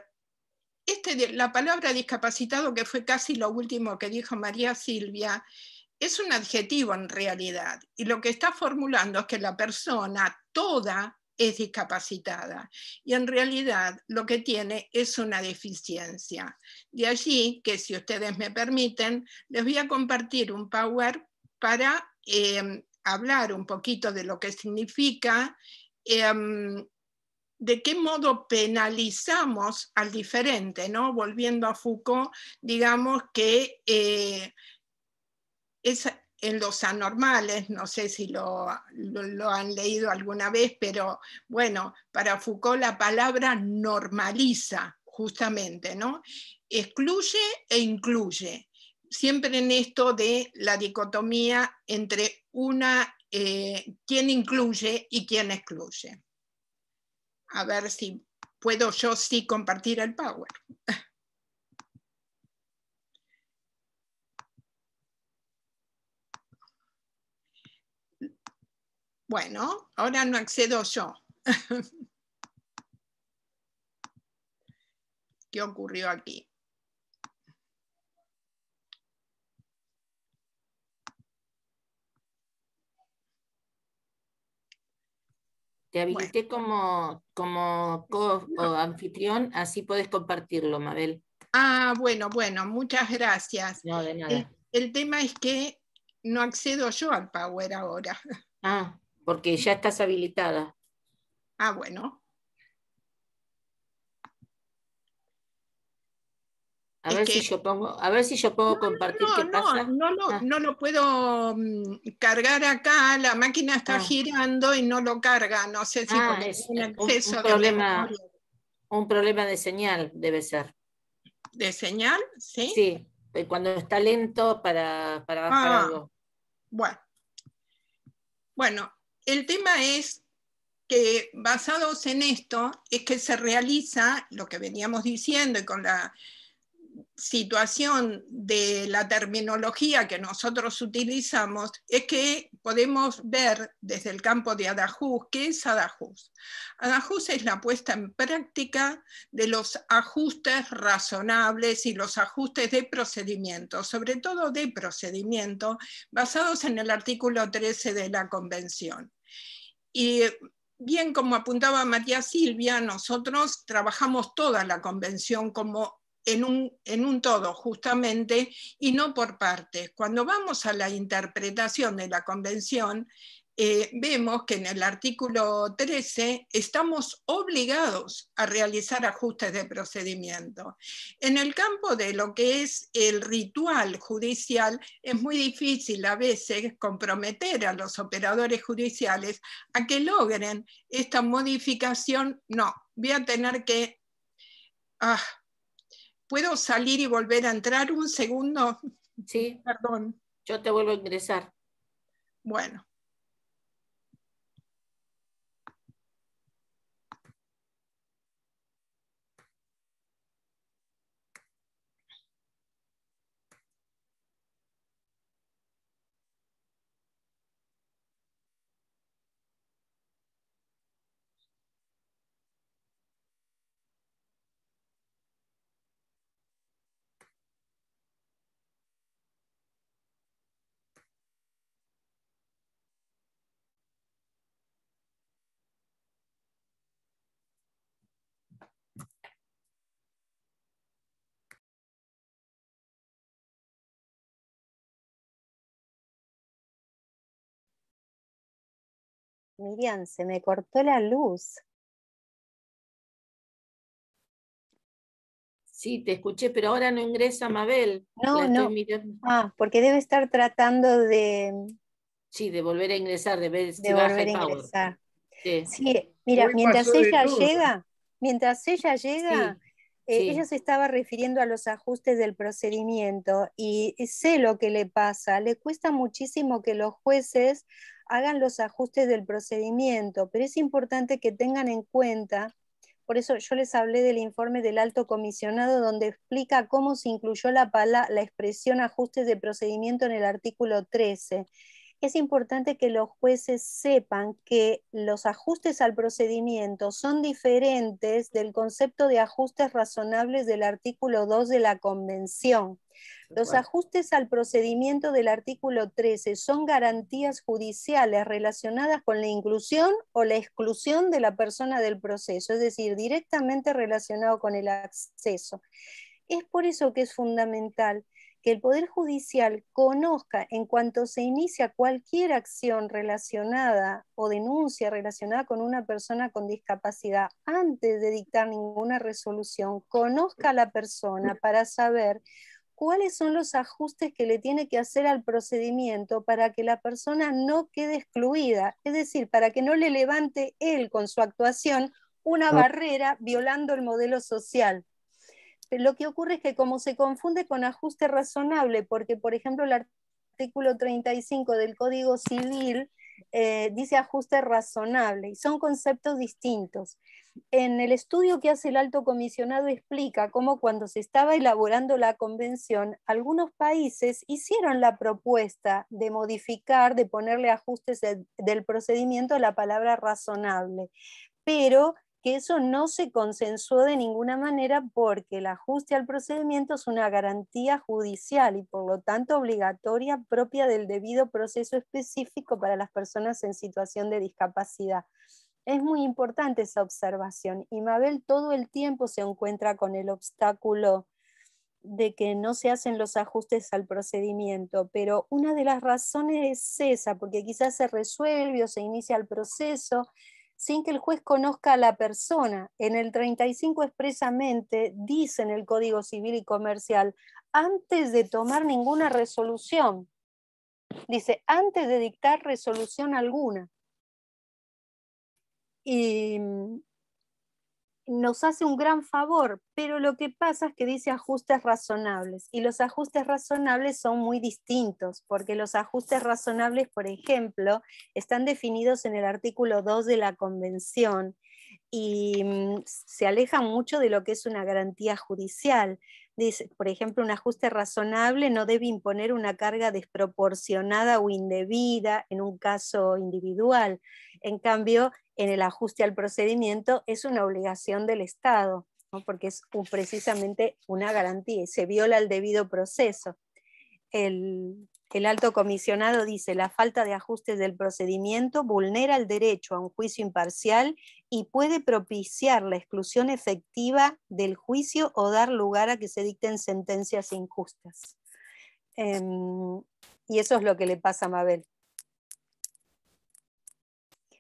este la palabra discapacitado, que fue casi lo último que dijo María Silvia, es un adjetivo en realidad y lo que está formulando es que la persona toda es discapacitada y en realidad lo que tiene es una deficiencia. De allí que si ustedes me permiten, les voy a compartir un power para em, hablar un poquito de lo que significa, em, de qué modo penalizamos al diferente, ¿no? Volviendo a Foucault, digamos que... Eh, es en los anormales, no sé si lo, lo, han leído alguna vez, pero bueno, para Foucault la palabra normaliza justamente, ¿no? Excluye e incluye, siempre en esto de la dicotomía entre una, eh, quién incluye y quién excluye. A ver si puedo yo sí compartir el power. Bueno, ahora no accedo yo. [laughs] ¿Qué ocurrió aquí? Te habilité como, como co anfitrión, así puedes compartirlo, Mabel. Ah, bueno, bueno, muchas gracias. No, de nada. El, tema es que no accedo yo al Power ahora. Ah, porque ya estás habilitada. Ah, bueno. A ver, si yo pongo, a ver si yo puedo compartir qué pasa. No, no, ah. lo puedo mm, cargar acá, la máquina está ah. girando y no lo carga. No sé si ah, es un, problema, de un problema de señal debe ser. ¿De señal? Sí. Sí, cuando está lento para, para bajar algo. Bueno. Bueno, el tema es que basados en esto es que se realiza lo que veníamos diciendo y con la situación de la terminología que nosotros utilizamos es que podemos ver desde el campo de Adajus, ¿qué es Adajus? Adajus es la puesta en práctica de los ajustes razonables y los ajustes de procedimiento, sobre todo de procedimiento, basados en el artículo 13 de la Convención. Y eh, bien como apuntaba María Silvia, nosotros trabajamos toda la convención como en un, en un, todo, justamente, y no por partes. Cuando vamos a la interpretación de la convención, eh, vemos que en el artículo 13 estamos obligados a realizar ajustes de procedimiento. En el campo de lo que es el ritual judicial, es muy difícil a veces comprometer a los operadores judiciales a que logren esta modificación. No, voy a tener que... Ah, ¿Puedo salir y volver a entrar un segundo? Sí. Perdón. Yo te vuelvo a ingresar. Bueno. Miriam, se me cortó la luz. Sí, te escuché, pero ahora no ingresa Mabel. No, no. Ah, porque debe estar tratando de. Sí, de volver a ingresar, de ver si a ingresar. Sí. mira, mientras ella llega, mientras ella llega, eh, ella se estaba refiriendo a los ajustes del procedimiento y sé lo que le pasa. Le cuesta muchísimo que los jueces hagan los ajustes del procedimiento, pero es importante que tengan en cuenta, por eso yo les hablé del informe del alto comisionado donde explica cómo se incluyó la, la expresión ajustes de procedimiento en el artículo 13 es importante que los jueces sepan que los ajustes al procedimiento son diferentes del concepto de ajustes razonables del artículo 2 de la Convención. Los ajustes al procedimiento del artículo 13 son garantías judiciales relacionadas con la inclusión o la exclusión de la persona del proceso, es decir, directamente relacionado con el acceso. Es por eso que es fundamental que el Poder Judicial conozca en cuanto se inicia cualquier acción relacionada o denuncia relacionada con una persona con discapacidad, antes de dictar ninguna resolución, conozca a la persona para saber cuáles son los ajustes que le tiene que hacer al procedimiento para que la persona no quede excluida, es decir, para que no le levante él con su actuación una ah. barrera violando el modelo social lo que ocurre es que como se confunde con ajuste razonable, porque por ejemplo el artículo 35 del Código Civil eh, dice ajuste razonable y son conceptos distintos. En el estudio que hace el alto comisionado explica cómo cuando se estaba elaborando la convención, algunos países hicieron la propuesta de modificar, de ponerle ajustes del procedimiento a la palabra razonable, pero que eso no se consensuó de ninguna manera porque el ajuste al procedimiento es una garantía judicial y por lo tanto obligatoria propia del debido proceso específico para las personas en situación de discapacidad. Es muy importante esa observación y Mabel todo el tiempo se encuentra con el obstáculo de que no se hacen los ajustes al procedimiento, pero una de las razones es esa, porque quizás se resuelve o se inicia el proceso, sin que el juez conozca a la persona. En el 35 expresamente dice en el Código Civil y Comercial, antes de tomar ninguna resolución, dice, antes de dictar resolución alguna. Y nos hace un gran favor, pero lo que pasa es que dice ajustes razonables y los ajustes razonables son muy distintos, porque los ajustes razonables, por ejemplo, están definidos en el artículo 2 de la Convención y mm, se alejan mucho de lo que es una garantía judicial. Dice, por ejemplo, un ajuste razonable no debe imponer una carga desproporcionada o indebida en un caso individual. En cambio, en el ajuste al procedimiento es una obligación del Estado, porque es precisamente una garantía y se viola el debido proceso. El, el alto comisionado dice, la falta de ajustes del procedimiento vulnera el derecho a un juicio imparcial y puede propiciar la exclusión efectiva del juicio o dar lugar a que se dicten sentencias injustas. Em, y eso es lo que le pasa a Mabel.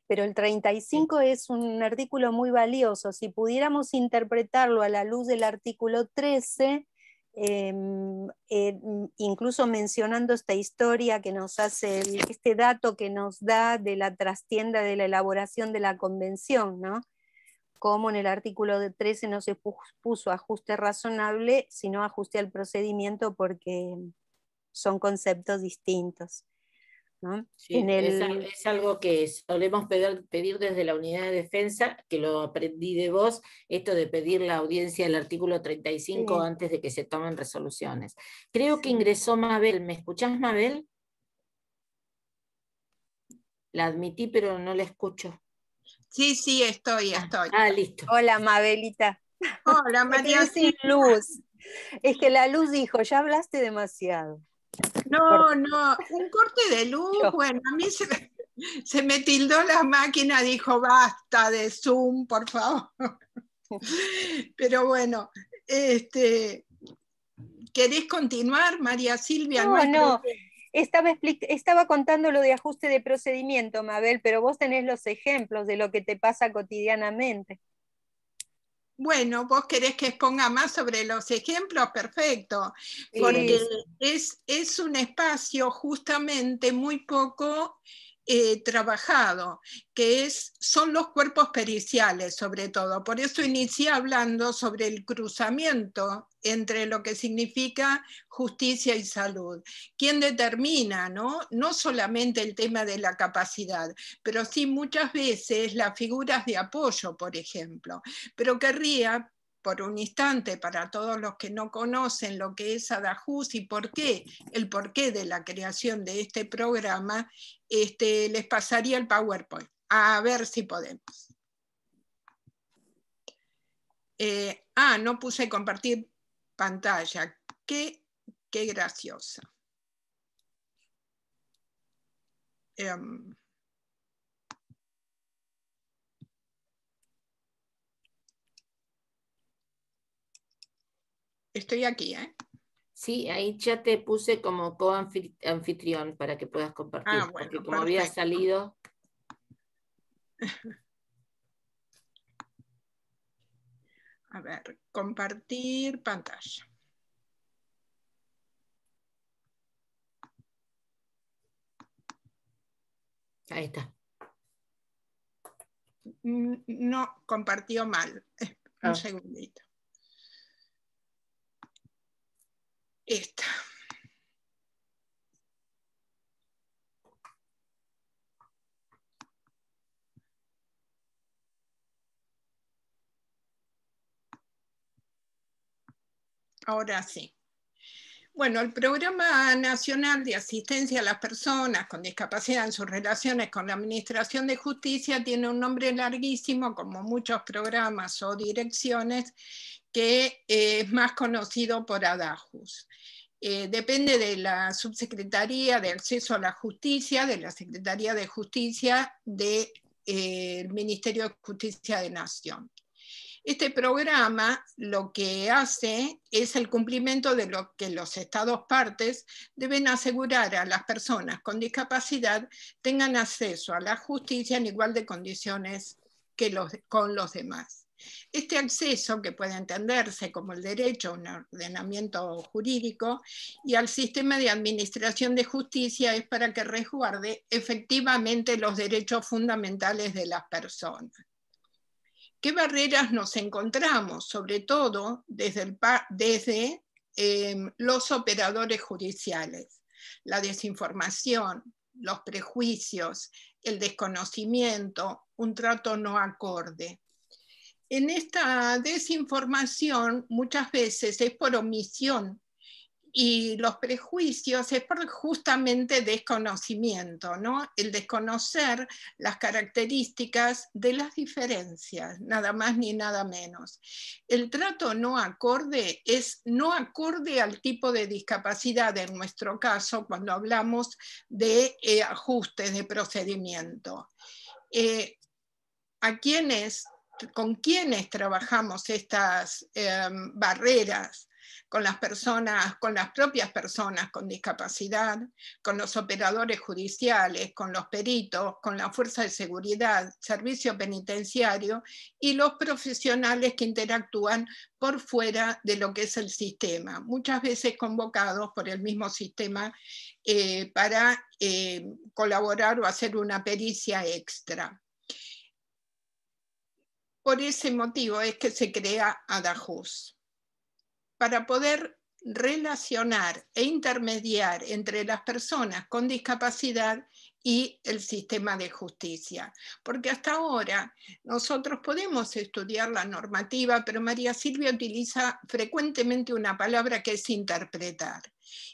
Pero el 35 es un artículo muy valioso. Si pudiéramos interpretarlo a la luz del artículo 13, Em, eh, incluso mencionando esta historia que nos hace, este dato que nos da de la trastienda de la elaboración de la convención, ¿no? como en el artículo de 13 no se puso ajuste razonable, sino ajuste al procedimiento porque son conceptos distintos es, algo que solemos pedir, pedir, desde la unidad de defensa, que lo aprendí de vos, esto de pedir la audiencia del artículo 35 antes de que se tomen resoluciones. Creo que ingresó Mabel. ¿Me escuchás, Mabel? La admití, pero no la escucho. Sí, sí, estoy, ah, estoy. Ah, listo. Hola, Mabelita. Hola, [laughs] María. sin luz. Es que la luz dijo, ya hablaste demasiado. No, no, un corte de luz, bueno, a mí se me, tildó la máquina, dijo, basta de Zoom, por favor. [laughs] Pero bueno, este, ¿querés continuar, María Silvia? No, no. Estaba, estaba, contando lo de ajuste de procedimiento, Mabel, pero vos tenés los ejemplos de lo que te pasa cotidianamente. Bueno, vos querés que exponga más sobre los ejemplos, perfecto, porque es, es un espacio justamente muy poco eh, trabajado, que es, son los cuerpos periciales sobre todo. Por eso inicié hablando sobre el cruzamiento entre lo que significa justicia y salud. ¿Quién determina, no? No solamente el tema de la capacidad, pero sí muchas veces las figuras de apoyo, por ejemplo. Pero querría por un instante para todos los que no conocen lo que es Adajus y por qué, el porqué de la creación de este programa, este, les pasaría el PowerPoint. A ver si podemos. Eh, ah, no puse compartir pantalla. Qué, qué graciosa. Em, Estoy aquí, ¿eh? Sí, ahí ya te puse como co-anfitrión para que puedas compartir, ah, porque como había salido... [laughs] A ver, compartir pantalla. Ahí está. No, compartió mal. [laughs] Un ah. segundito. Esta. Ahora sí. Bueno, el Programa Nacional de Asistencia a las Personas con Discapacidad en sus relaciones con la Administración de Justicia tiene un nombre larguísimo, como muchos programas o direcciones, que eh, es más conocido por Adajus. Eh, depende de la Subsecretaría de Acceso a la Justicia, de la Secretaría de Justicia del de, eh, Ministerio de Justicia de Nación. Este programa lo que hace es el cumplimiento de lo que los estados partes deben asegurar a las personas con discapacidad tengan acceso a la justicia en igual de condiciones que los, con los demás. Este acceso, que puede entenderse como el derecho a un ordenamiento jurídico, y al sistema de administración de justicia es para que resguarde efectivamente los derechos fundamentales de las personas. ¿Qué barreras nos encontramos? Sobre todo desde, em, los operadores judiciales. La desinformación, los prejuicios, el desconocimiento, un trato no acorde. En esta desinformación muchas veces es por omisión y los prejuicios es por justamente desconocimiento, ¿no? El desconocer las características de las diferencias, nada más ni nada menos. El trato no acorde es no acorde al tipo de discapacidad, en nuestro caso, cuando hablamos de eh, ajustes de procedimiento. Eh, a quienes con quienes trabajamos estas em, barreras, con las personas, con las propias personas con discapacidad, con los operadores judiciales, con los peritos, con la fuerza de seguridad, servicio penitenciario y los profesionales que interactúan por fuera de lo que es el sistema, muchas veces convocados por el mismo sistema eh, para eh, colaborar o hacer una pericia extra. Por ese motivo es que se crea Adajus, para poder relacionar e intermediar entre las personas con discapacidad y el sistema de justicia. Porque hasta ahora nosotros podemos estudiar la normativa, pero María Silvia utiliza frecuentemente una palabra que es interpretar.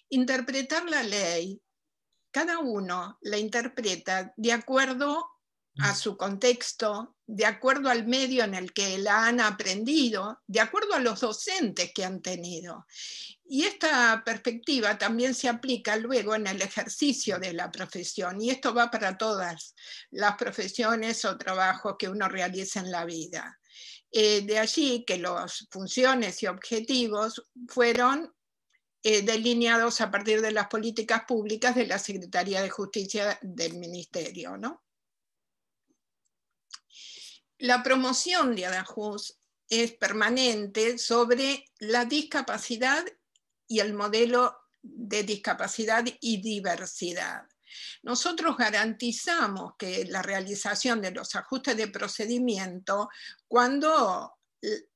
Interpretar la ley, cada uno la interpreta de acuerdo a su contexto, de acuerdo al medio en el que la han aprendido, de acuerdo a los docentes que han tenido. Y esta perspectiva también se aplica luego en el ejercicio de la profesión, y esto va para todas las profesiones o trabajos que uno realiza en la vida. Eh, de allí que las funciones y objetivos fueron eh, delineados a partir de las políticas públicas de la Secretaría de Justicia del Ministerio. ¿no? la promoción de Adajus es permanente sobre la discapacidad y el modelo de discapacidad y diversidad. Nosotros garantizamos que la realización de los ajustes de procedimiento cuando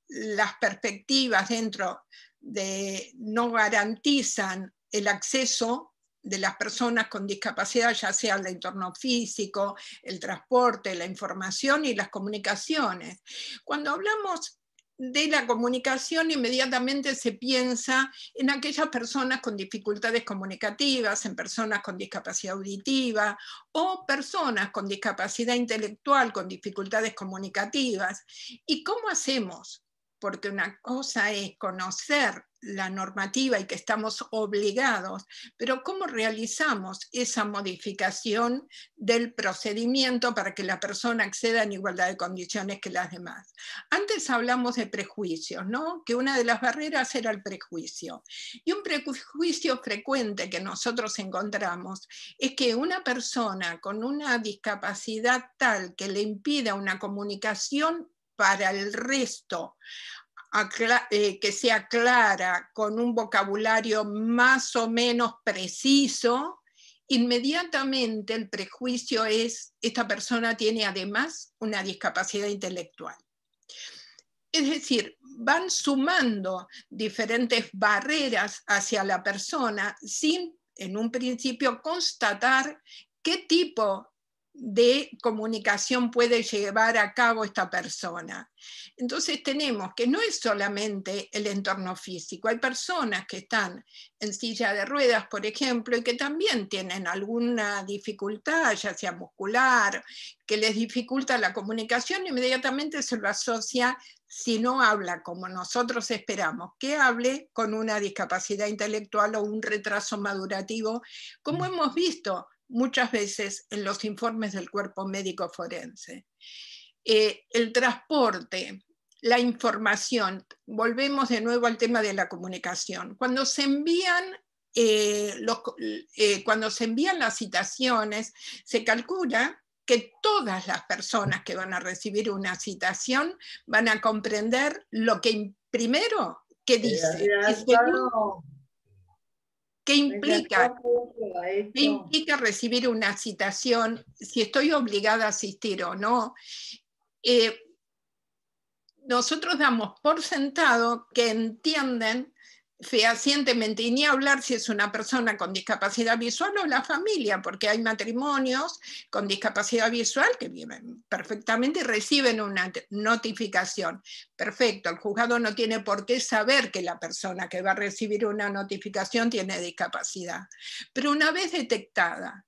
las perspectivas dentro de no garantizan el acceso de las personas con discapacidad, ya sea el entorno físico, el transporte, la información y las comunicaciones. Cuando hablamos de la comunicación inmediatamente se piensa en aquellas personas con dificultades comunicativas, en personas con discapacidad auditiva o personas con discapacidad intelectual, con dificultades comunicativas. ¿Y cómo hacemos? Porque una cosa es conocer la normativa y que estamos obligados, pero cómo realizamos esa modificación del procedimiento para que la persona acceda en igualdad de condiciones que las demás. Antes hablamos de prejuicios, ¿no? Que una de las barreras era el prejuicio. Y un prejuicio frecuente que nosotros encontramos es que una persona con una discapacidad tal que le impida una comunicación para el resto, eh, que sea clara, con un vocabulario más o menos preciso, inmediatamente el prejuicio es, esta persona tiene además una discapacidad intelectual. Es decir, van sumando diferentes barreras hacia la persona sin, en un principio, constatar qué tipo de comunicación puede llevar a cabo esta persona. Entonces tenemos que no es solamente el entorno físico, hay personas que están en silla de ruedas, por ejemplo, y que también tienen alguna dificultad, ya sea muscular, que les dificulta la comunicación, inmediatamente se lo asocia si no habla como nosotros esperamos, que hable con una discapacidad intelectual o un retraso madurativo, como mm. hemos visto muchas veces en los informes del cuerpo médico forense. Eh, el transporte, la información, volvemos de nuevo al tema de la comunicación. Cuando se envían eh, eh, cuando se envían las citaciones, se calcula que todas las personas que van a recibir una citación van a comprender lo que primero que dice. ¿Qué implica? implica recibir una citación? Si estoy obligada a asistir o no. Eh, nosotros damos por sentado que entienden fehacientemente, y ni hablar si es una persona con discapacidad visual o la familia, porque hay matrimonios con discapacidad visual que viven perfectamente reciben una notificación. Perfecto, el juzgado no tiene por qué saber que la persona que va a recibir una notificación tiene discapacidad, pero una vez detectada,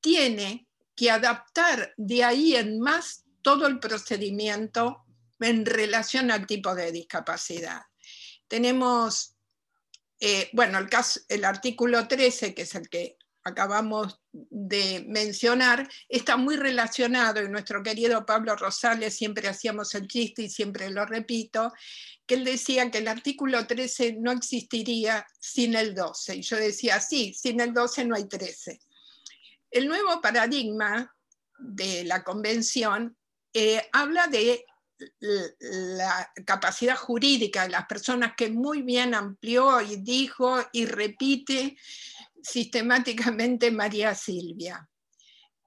tiene que adaptar de ahí en más todo el procedimiento en relación al tipo de discapacidad tenemos eh, bueno, el, artículo 13, que es el que acabamos de mencionar, está muy relacionado, y nuestro querido Pablo Rosales siempre hacíamos el chiste y siempre lo repito, que él decía que el artículo 13 no existiría sin el 12. Y yo decía, sí, sin el 12 no hay 13. El nuevo paradigma de la convención eh, habla de la capacidad jurídica de las personas que muy bien amplió y dijo y repite sistemáticamente María Silvia.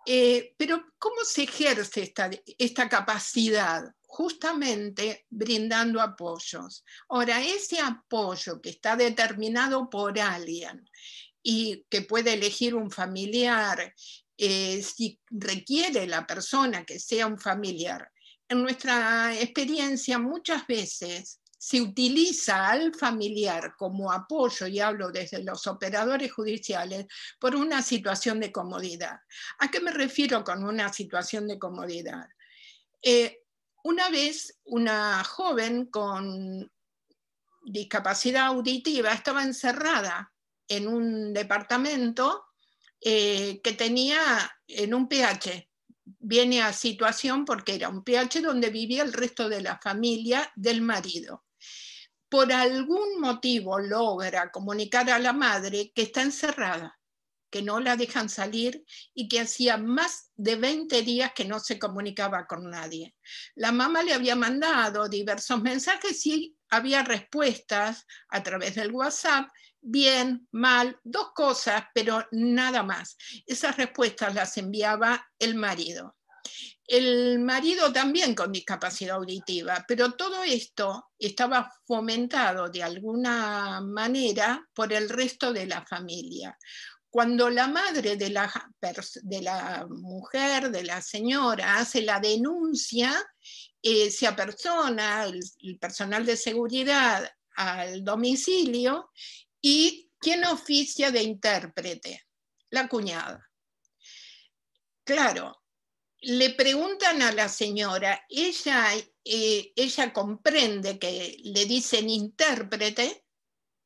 Eh, pero ¿cómo se ejerce esta, capacidad? Justamente brindando apoyos. Ahora, ese apoyo que está determinado por alguien y que puede elegir un familiar, eh, si requiere la persona que sea un familiar, en nuestra experiencia muchas veces se utiliza al familiar como apoyo, y hablo desde los operadores judiciales, por una situación de comodidad. ¿A qué me refiero con una situación de comodidad? Eh, una vez una joven con discapacidad auditiva estaba encerrada en un departamento eh, que tenía en un pH, viene a situación porque era un PH donde vivía el resto de la familia del marido. Por algún motivo logra comunicar a la madre que está encerrada, que no la dejan salir y que hacía más de 20 días que no se comunicaba con nadie. La mamá le había mandado diversos mensajes y había respuestas a través del WhatsApp bien, mal, dos cosas, pero nada más. Esas respuestas las enviaba el marido. El marido también con discapacidad auditiva, pero todo esto estaba fomentado de alguna manera por el resto de la familia. Cuando la madre de la, de la mujer, de la señora, hace la denuncia, eh, se apersona el personal de seguridad al domicilio ¿Y quién oficia de intérprete? La cuñada. Claro, le preguntan a la señora, ella, eh, ella comprende que le dicen intérprete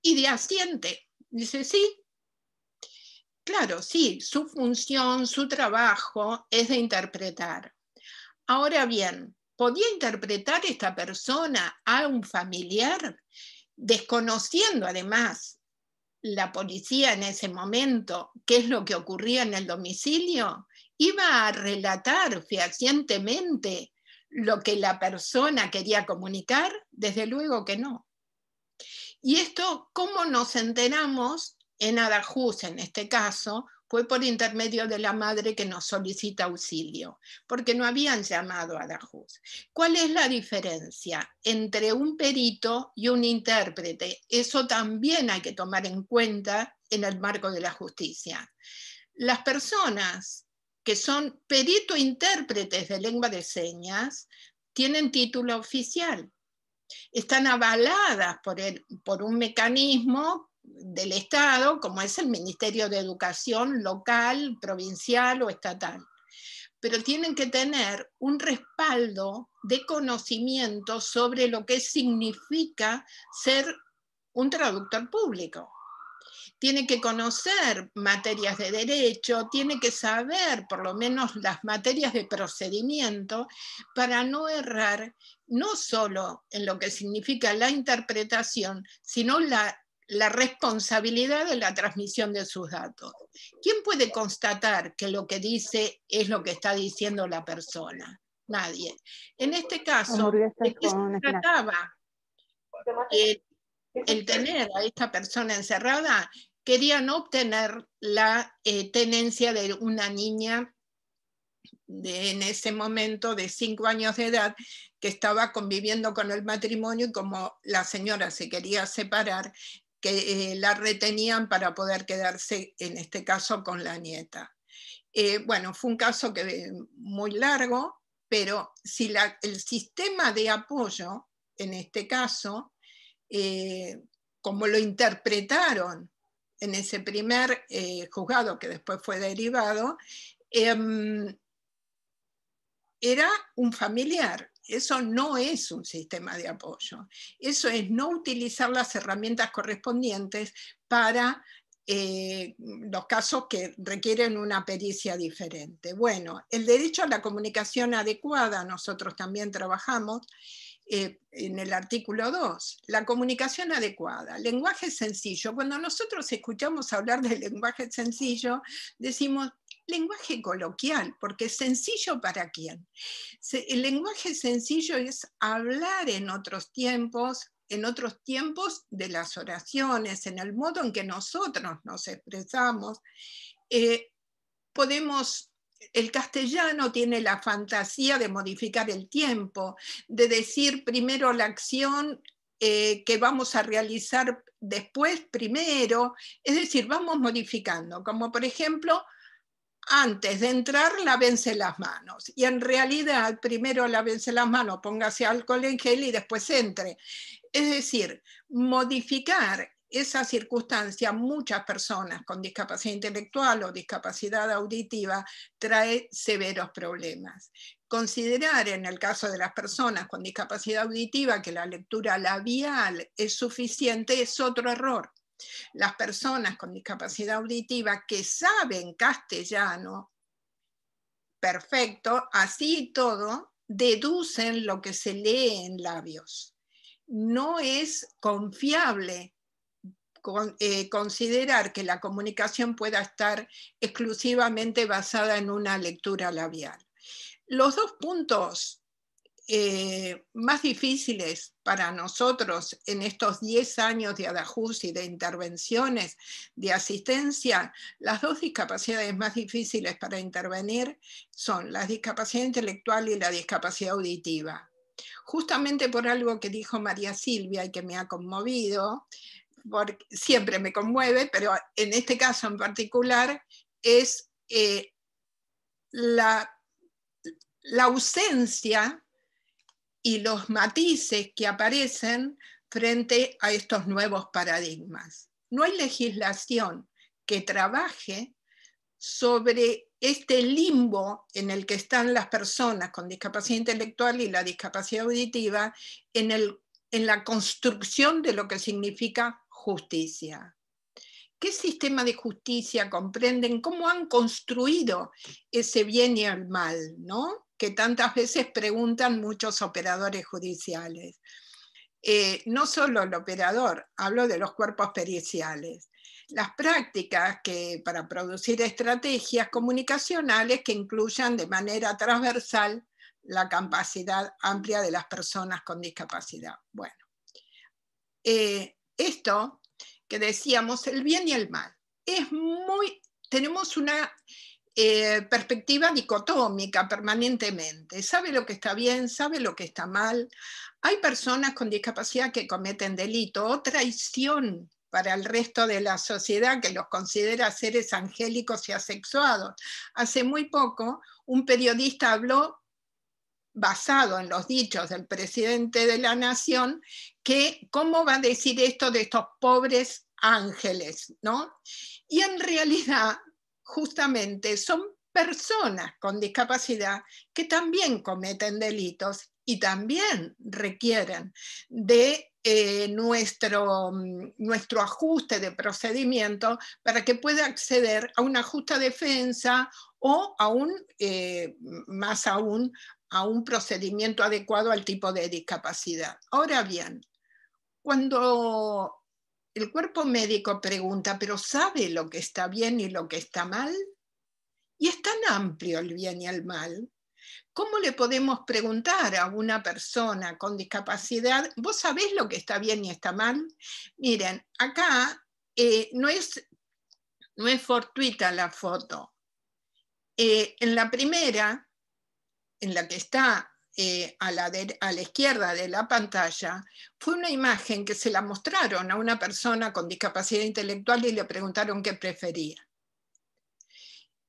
y de asiente. Dice, sí. Claro, sí, su función, su trabajo es de interpretar. Ahora bien, ¿podía interpretar esta persona a un familiar? Desconociendo además la policía en ese momento qué es lo que ocurría en el domicilio, iba a relatar fehacientemente lo que la persona quería comunicar, desde luego que no. Y esto, ¿cómo nos enteramos en Adajuz, en este caso, fue por intermedio de la madre que nos solicita auxilio, porque no habían llamado a la Dajuz. ¿Cuál es la diferencia entre un perito y un intérprete? Eso también hay que tomar en cuenta en el marco de la justicia. Las personas que son perito intérpretes de lengua de señas tienen título oficial, están avaladas por, por un mecanismo del Estado, como es el Ministerio de Educación local, provincial o estatal. Pero tienen que tener un respaldo de conocimiento sobre lo que significa ser un traductor público. Tiene que conocer materias de derecho, tiene que saber por lo menos las materias de procedimiento para no errar no solo en lo que significa la interpretación, sino la la responsabilidad de la transmisión de sus datos. ¿Quién puede constatar que lo que dice es lo que está diciendo la persona? Nadie. En este caso, trataba? El, tener a esta persona encerrada, querían obtener la eh, tenencia de una niña de, en ese momento de cinco años de edad que estaba conviviendo con el matrimonio y como la señora se quería separar, que eh, la retenían para poder quedarse, en este caso, con la nieta. Eh, bueno, fue un caso que, eh, muy largo, pero si el sistema de apoyo, en este caso, como lo interpretaron en ese primer juzgado que después fue derivado, em, era un familiar, eso no es un sistema de apoyo. Eso es no utilizar las herramientas correspondientes para eh, los casos que requieren una pericia diferente. Bueno, el derecho a la comunicación adecuada, nosotros también trabajamos eh, en el artículo 2, la comunicación adecuada, lenguaje sencillo. Cuando nosotros escuchamos hablar del lenguaje sencillo, decimos, lenguaje coloquial, porque es sencillo para quién. el lenguaje sencillo es hablar en otros tiempos, en otros tiempos de las oraciones, en el modo en que nosotros nos expresamos. Eh, podemos el castellano tiene la fantasía de modificar el tiempo, de decir primero la acción eh, que vamos a realizar después primero, es decir, vamos modificando, como por ejemplo antes de entrar, vence las manos. Y en realidad, primero vence las manos, póngase alcohol en gel y después entre. Es decir, modificar esa circunstancia, muchas personas con discapacidad intelectual o discapacidad auditiva trae severos problemas. Considerar en el caso de las personas con discapacidad auditiva que la lectura labial es suficiente es otro error las personas con discapacidad auditiva que saben castellano perfecto, así y todo, deducen lo que se lee en labios. No es confiable eh, considerar que la comunicación pueda estar exclusivamente basada en una lectura labial. Los dos puntos eh, más difíciles para nosotros en estos 10 años de Adajus y de intervenciones de asistencia, las dos discapacidades más difíciles para intervenir son la discapacidad intelectual y la discapacidad auditiva. Justamente por algo que dijo María Silvia y que me ha conmovido, siempre me conmueve, pero en este caso en particular es eh, la, la ausencia y los matices que aparecen frente a estos nuevos paradigmas. No hay legislación que trabaje sobre este limbo en el que están las personas con discapacidad intelectual y la discapacidad auditiva en, la construcción de lo que significa justicia. ¿Qué sistema de justicia comprenden? ¿Cómo han construido ese bien y el mal? ¿no? que tantas veces preguntan muchos operadores judiciales. Eh, no solo el operador, hablo de los cuerpos periciales. Las prácticas que, para producir estrategias comunicacionales que incluyan de manera transversal la capacidad amplia de las personas con discapacidad. Bueno, eh, esto que decíamos, el bien y el mal, es muy, tenemos una eh, perspectiva dicotómica permanentemente. Sabe lo que está bien, sabe lo que está mal. Hay personas con discapacidad que cometen delito o traición para el resto de la sociedad que los considera seres angélicos y asexuados. Hace muy poco un periodista habló basado en los dichos del presidente de la nación, que cómo va a decir esto de estos pobres ángeles, ¿no? Y en realidad justamente son personas con discapacidad que también cometen delitos y también requieren de eh, nuestro, mm, nuestro ajuste de procedimiento para que pueda acceder a una justa defensa o aún, eh, más aún, a un procedimiento adecuado al tipo de discapacidad. Ahora bien, cuando el cuerpo médico pregunta, pero ¿sabe lo que está bien y lo que está mal? Y es tan amplio el bien y el mal. ¿Cómo le podemos preguntar a una persona con discapacidad, ¿vos sabés lo que está bien y está mal? Miren, acá eh, no, es, no es fortuita la foto. Eh, en la primera, en la que está eh, a, la a la izquierda de la pantalla, fue una imagen que se la mostraron a una persona con discapacidad intelectual y le preguntaron qué prefería.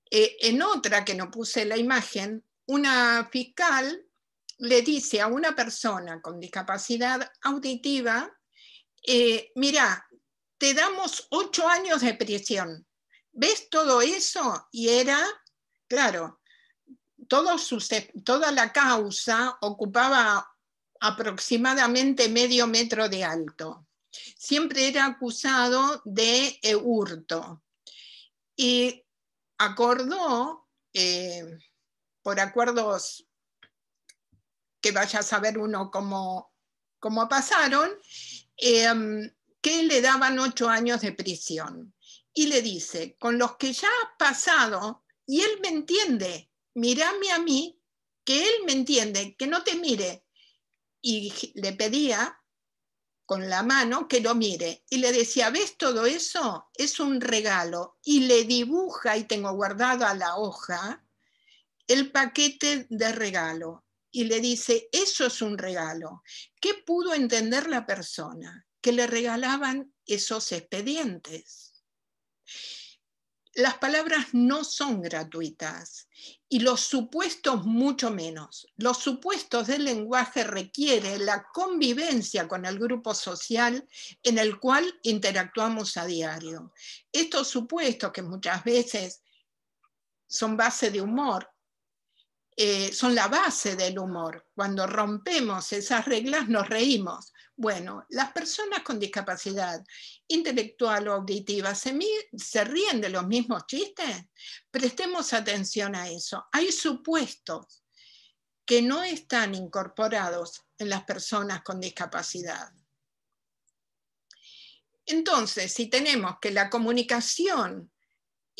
Eh, en otra que no puse la imagen, una fiscal le dice a una persona con discapacidad auditiva, eh, mira, te damos ocho años de prisión. ¿Ves todo eso? Y era, claro, toda la causa ocupaba aproximadamente medio metro de alto. Siempre era acusado de eh, hurto. Y acordó, eh, por acuerdos que vaya a saber uno cómo, pasaron, em, que le daban ocho años de prisión. Y le dice, con los que ya ha pasado, y él me entiende, mírame a mí, que él me entiende, que no te mire. Y le pedía con la mano que lo mire. Y le decía, ¿ves todo eso? Es un regalo. Y le dibuja, y tengo guardado a la hoja, el paquete de regalo. Y le dice, eso es un regalo. ¿Qué pudo entender la persona? Que le regalaban esos expedientes las palabras no son gratuitas y los supuestos mucho menos. Los supuestos del lenguaje requieren la convivencia con el grupo social en el cual interactuamos a diario. Estos supuestos que muchas veces son base de humor, eh, son la base del humor. Cuando rompemos esas reglas nos reímos, bueno, las personas con discapacidad intelectual o auditiva se, ríen de los mismos chistes. Prestemos atención a eso. Hay supuestos que no están incorporados en las personas con discapacidad. Entonces, si tenemos que la comunicación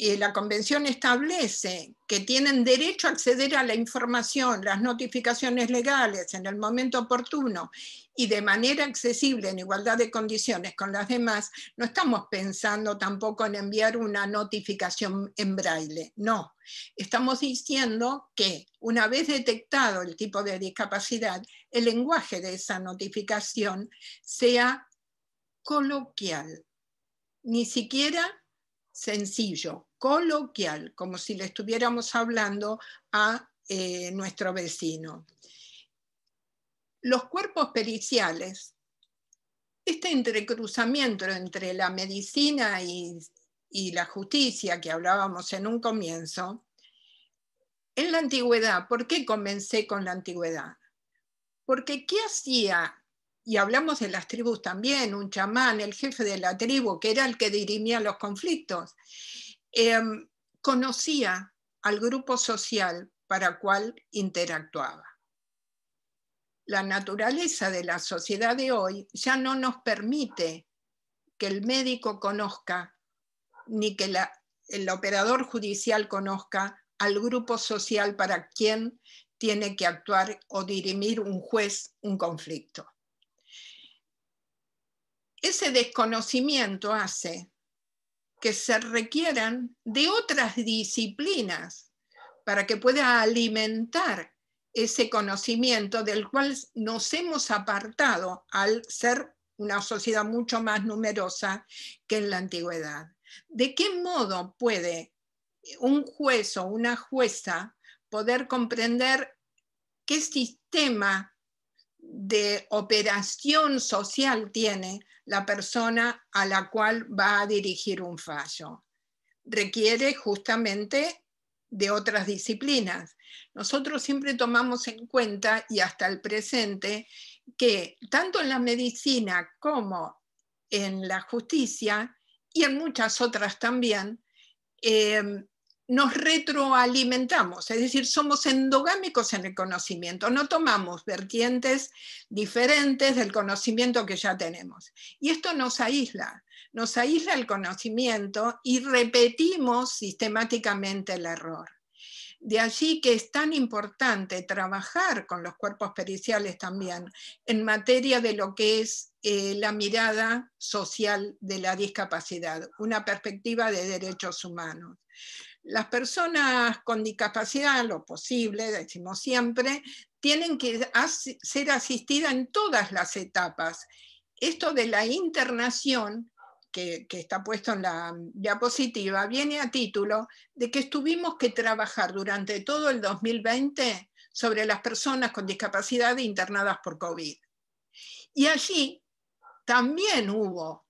eh, la Convención establece que tienen derecho a acceder a la información, las notificaciones legales en el momento oportuno y de manera accesible en igualdad de condiciones con las demás, no estamos pensando tampoco en enviar una notificación en braille, no. Estamos diciendo que una vez detectado el tipo de discapacidad, el lenguaje de esa notificación sea coloquial, ni siquiera sencillo, coloquial, como si le estuviéramos hablando a eh, nuestro vecino. Los cuerpos periciales, este entrecruzamiento entre la medicina y, y la justicia que hablábamos en un comienzo, en la antigüedad, ¿por qué comencé con la antigüedad? Porque ¿qué hacía y hablamos de las tribus también, un chamán, el jefe de la tribu, que era el que dirimía los conflictos. Em, conocía al grupo social para cual interactuaba. La naturaleza de la sociedad de hoy ya no nos permite que el médico conozca ni que el operador judicial conozca al grupo social para quien tiene que actuar o dirimir un juez un conflicto. Ese desconocimiento hace que se requieran de otras disciplinas para que pueda alimentar ese conocimiento del cual nos hemos apartado al ser una sociedad mucho más numerosa que en la antigüedad. ¿De qué modo puede un juez o una jueza poder comprender qué sistema de operación social tiene la persona a la cual va a dirigir un fallo. Requiere justamente de otras disciplinas. Nosotros siempre tomamos en cuenta, y hasta el presente, que tanto en la medicina como en la justicia, y en muchas otras también, eh, nos retroalimentamos, es decir, somos endogámicos en el conocimiento, no tomamos vertientes diferentes del conocimiento que ya tenemos. Y esto nos aísla, nos aísla el conocimiento y repetimos sistemáticamente el error. De allí que es tan importante trabajar con los cuerpos periciales también en materia de lo que es eh, la mirada social de la discapacidad, una perspectiva de derechos humanos. Las personas con discapacidad, lo posible, decimos siempre, tienen que ser asistidas en todas las etapas. Esto de la internación, que, que, está puesto en la diapositiva, viene a título de que tuvimos que trabajar durante todo el 2020 sobre las personas con discapacidad internadas por COVID. Y allí también hubo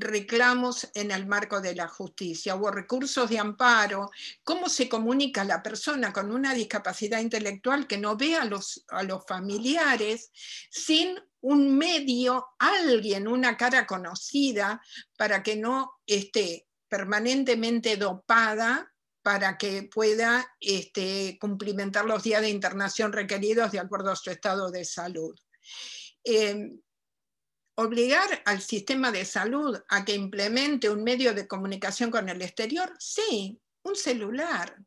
reclamos en el marco de la justicia o recursos de amparo, cómo se comunica la persona con una discapacidad intelectual que no ve a los, a los familiares sin un medio, alguien, una cara conocida para que no esté permanentemente dopada para que pueda este, cumplimentar los días de internación requeridos de acuerdo a su estado de salud. Eh, ¿Obligar al sistema de salud a que implemente un medio de comunicación con el exterior? Sí, un celular.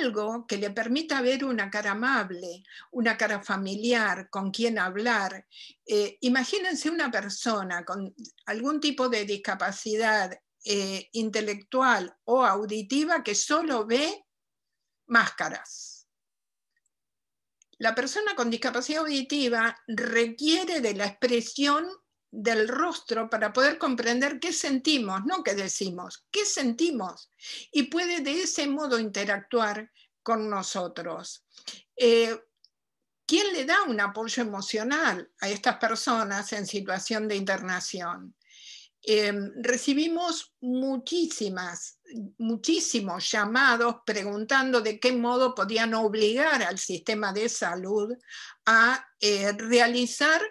Algo que le permita ver una cara amable, una cara familiar, con quien hablar. Eh, imagínense una persona con algún tipo de discapacidad eh, intelectual o auditiva que solo ve máscaras la persona con discapacidad auditiva requiere de la expresión del rostro para poder comprender qué sentimos, no qué decimos, qué sentimos, y puede de ese modo interactuar con nosotros. Eh, ¿Quién le da un apoyo emocional a estas personas en situación de internación? Em, recibimos muchísimas, muchísimos llamados preguntando de qué modo podían obligar al sistema de salud a eh, realizar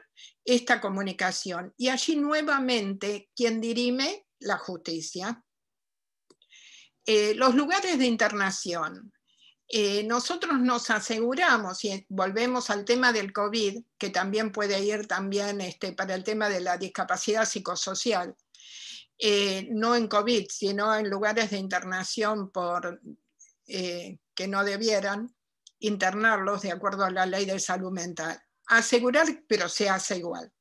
esta comunicación. Y allí nuevamente, quien dirime? La justicia. Eh, los lugares de internación. Eh, nosotros nos aseguramos, y volvemos al tema del COVID, que también puede ir también este, para el tema de la discapacidad psicosocial, eh, no en COVID, sino en lugares de internación por, eh, que no debieran, internarlos de acuerdo a la ley de salud mental. Asegurar, pero se hace igual.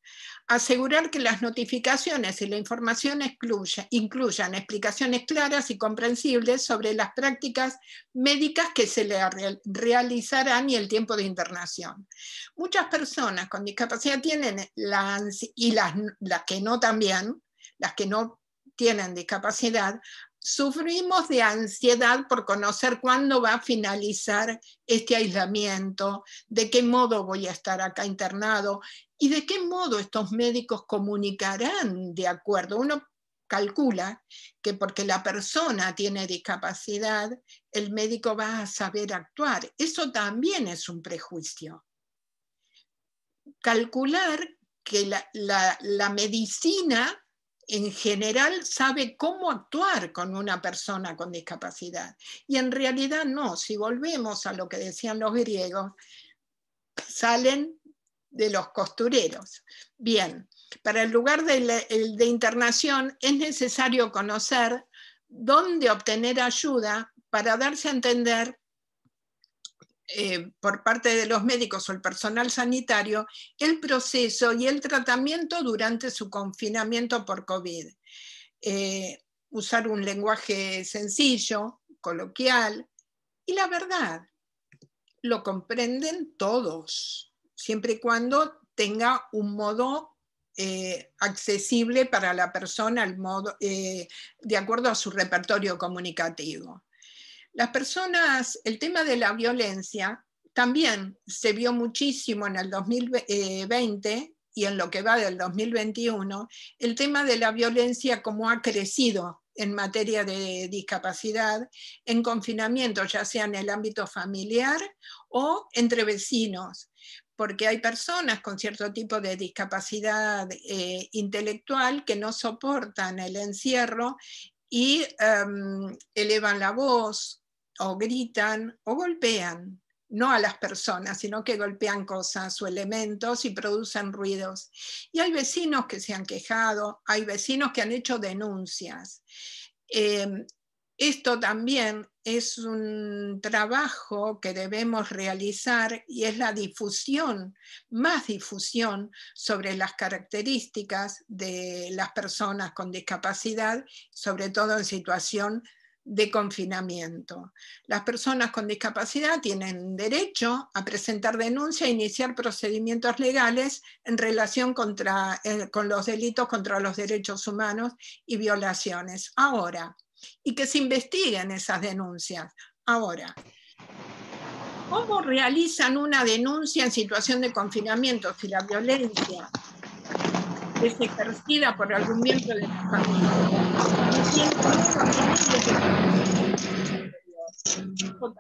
Asegurar que las notificaciones y la información excluya, incluyan explicaciones claras y comprensibles sobre las prácticas médicas que se le realizarán y el tiempo de internación. Muchas personas con discapacidad tienen y las, las que no también, las que no tienen discapacidad, sufrimos de ansiedad por conocer cuándo va a finalizar este aislamiento, de qué modo voy a estar acá internado y de qué modo estos médicos comunicarán de acuerdo. Uno calcula que porque la persona tiene discapacidad, el médico va a saber actuar. Eso también es un prejuicio. Calcular que la, la medicina en general sabe cómo actuar con una persona con discapacidad. Y en realidad no, si volvemos a lo que decían los griegos, salen de los costureros. Bien, para el lugar de, internación es necesario conocer dónde obtener ayuda para darse a entender eh, por parte de los médicos o el personal sanitario el proceso y el tratamiento durante su confinamiento por COVID. Eh, usar un lenguaje sencillo, coloquial, y la verdad, lo comprenden todos, siempre y cuando tenga un modo eh, accesible para la persona, modo, de acuerdo a su repertorio comunicativo. Las personas, el tema de la violencia también se vio muchísimo en el 2020 y en lo que va del 2021, el tema de la violencia como ha crecido en materia de discapacidad, en confinamiento, ya sea en el ámbito familiar o entre vecinos, porque hay personas con cierto tipo de discapacidad eh, intelectual que no soportan el encierro y em, elevan la voz o gritan o golpean, no a las personas, sino que golpean cosas o elementos y producen ruidos. Y hay vecinos que se han quejado, hay vecinos que han hecho denuncias. Em, esto también es un trabajo que debemos realizar y es la difusión, más difusión sobre las características de las personas con discapacidad, sobre todo en situación de confinamiento. Las personas con discapacidad tienen derecho a presentar denuncia e iniciar procedimientos legales en relación contra, eh, con los delitos contra los derechos humanos y violaciones. Ahora, y que se investiguen esas denuncias. Ahora, ¿cómo realizan una denuncia en situación de confinamiento si la violencia es este, ejercida por algún miembro de la familia.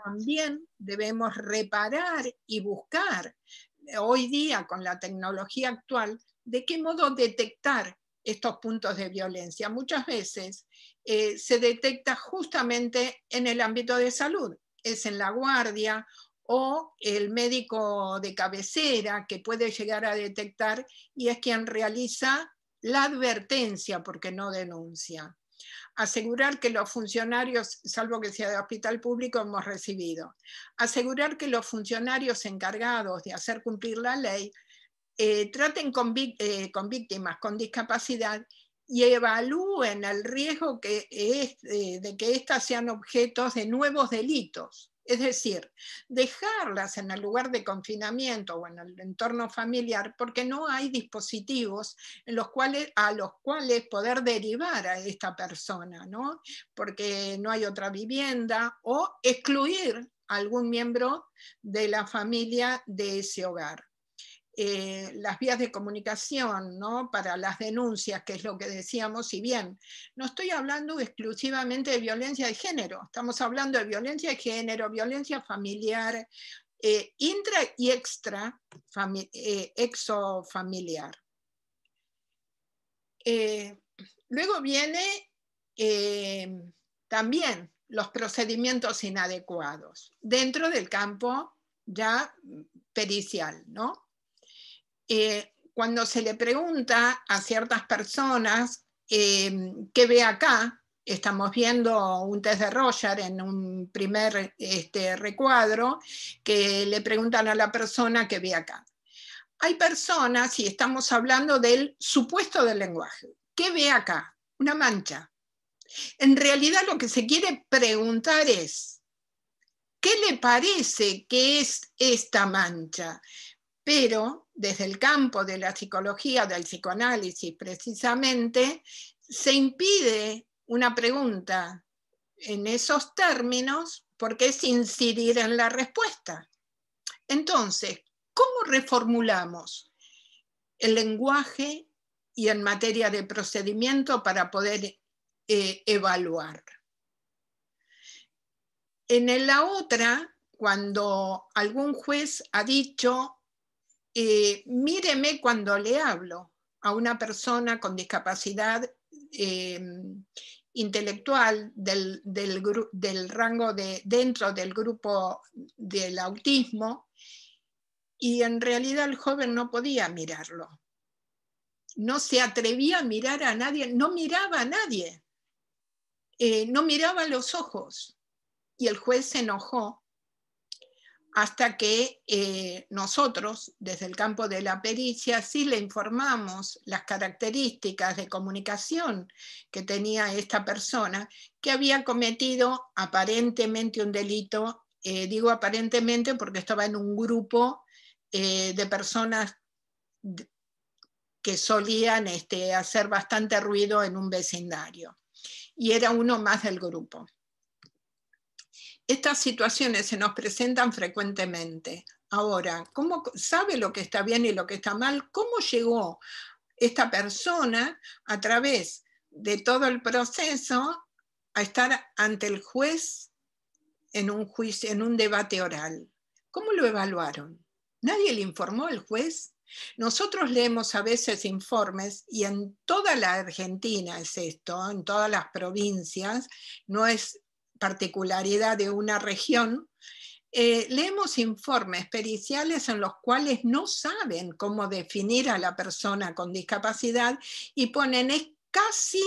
También debemos reparar y buscar hoy día con la tecnología actual de qué modo detectar estos puntos de violencia. Muchas veces eh, se detecta justamente en el ámbito de salud, es en la guardia o el médico de cabecera que puede llegar a detectar y es quien realiza la advertencia porque no denuncia. Asegurar que los funcionarios, salvo que sea de hospital público, hemos recibido. Asegurar que los funcionarios encargados de hacer cumplir la ley eh, traten eh, con, víctimas con discapacidad y evalúen el riesgo eh, de que éstas sean objetos de nuevos delitos es decir, dejarlas en el lugar de confinamiento o en el entorno familiar porque no hay dispositivos en los cuales, a los cuales poder derivar a esta persona, ¿no? porque no hay otra vivienda o excluir a algún miembro de la familia de ese hogar. Eh, las vías de comunicación para las denuncias, que es lo que decíamos, si bien no estoy hablando exclusivamente de violencia de género, estamos hablando de violencia de género, violencia familiar, eh, intra y extra eh, exofamiliar. luego viene también los procedimientos inadecuados dentro del campo ya pericial, ¿no? Eh, cuando se le pregunta a ciertas personas eh, qué ve acá, estamos viendo un test de Roger en un primer este, recuadro, que le preguntan a la persona qué ve acá. Hay personas, y estamos hablando del supuesto del lenguaje, ¿qué ve acá? Una mancha. En realidad lo que se quiere preguntar es, ¿qué le parece que es esta mancha? pero desde el campo de la psicología, del psicoanálisis precisamente, se impide una pregunta en esos términos porque es incidir en la respuesta. Entonces, ¿cómo reformulamos el lenguaje y en materia de procedimiento para poder eh, evaluar? En la otra, cuando algún juez ha dicho eh, míreme cuando le hablo a una persona con discapacidad eh, intelectual del, rango de dentro del grupo del autismo y en realidad el joven no podía mirarlo. No se atrevía a mirar a nadie, no miraba a nadie, eh, no miraba los ojos. Y el juez se enojó hasta que eh, nosotros, desde el campo de la pericia, sí le informamos las características de comunicación que tenía esta persona, que había cometido aparentemente un delito, eh, digo aparentemente porque estaba en un grupo eh, de personas que solían este, hacer bastante ruido en un vecindario, y era uno más del grupo. Estas situaciones se nos presentan frecuentemente. Ahora, ¿cómo sabe lo que está bien y lo que está mal? ¿Cómo llegó esta persona a través de todo el proceso a estar ante el juez en un juicio, en un debate oral? ¿Cómo lo evaluaron? ¿Nadie le informó al juez? Nosotros leemos a veces informes y en toda la Argentina es esto, en todas las provincias, no es particularidad de una región, eh, leemos informes periciales en los cuales no saben cómo definir a la persona con discapacidad y ponen es casi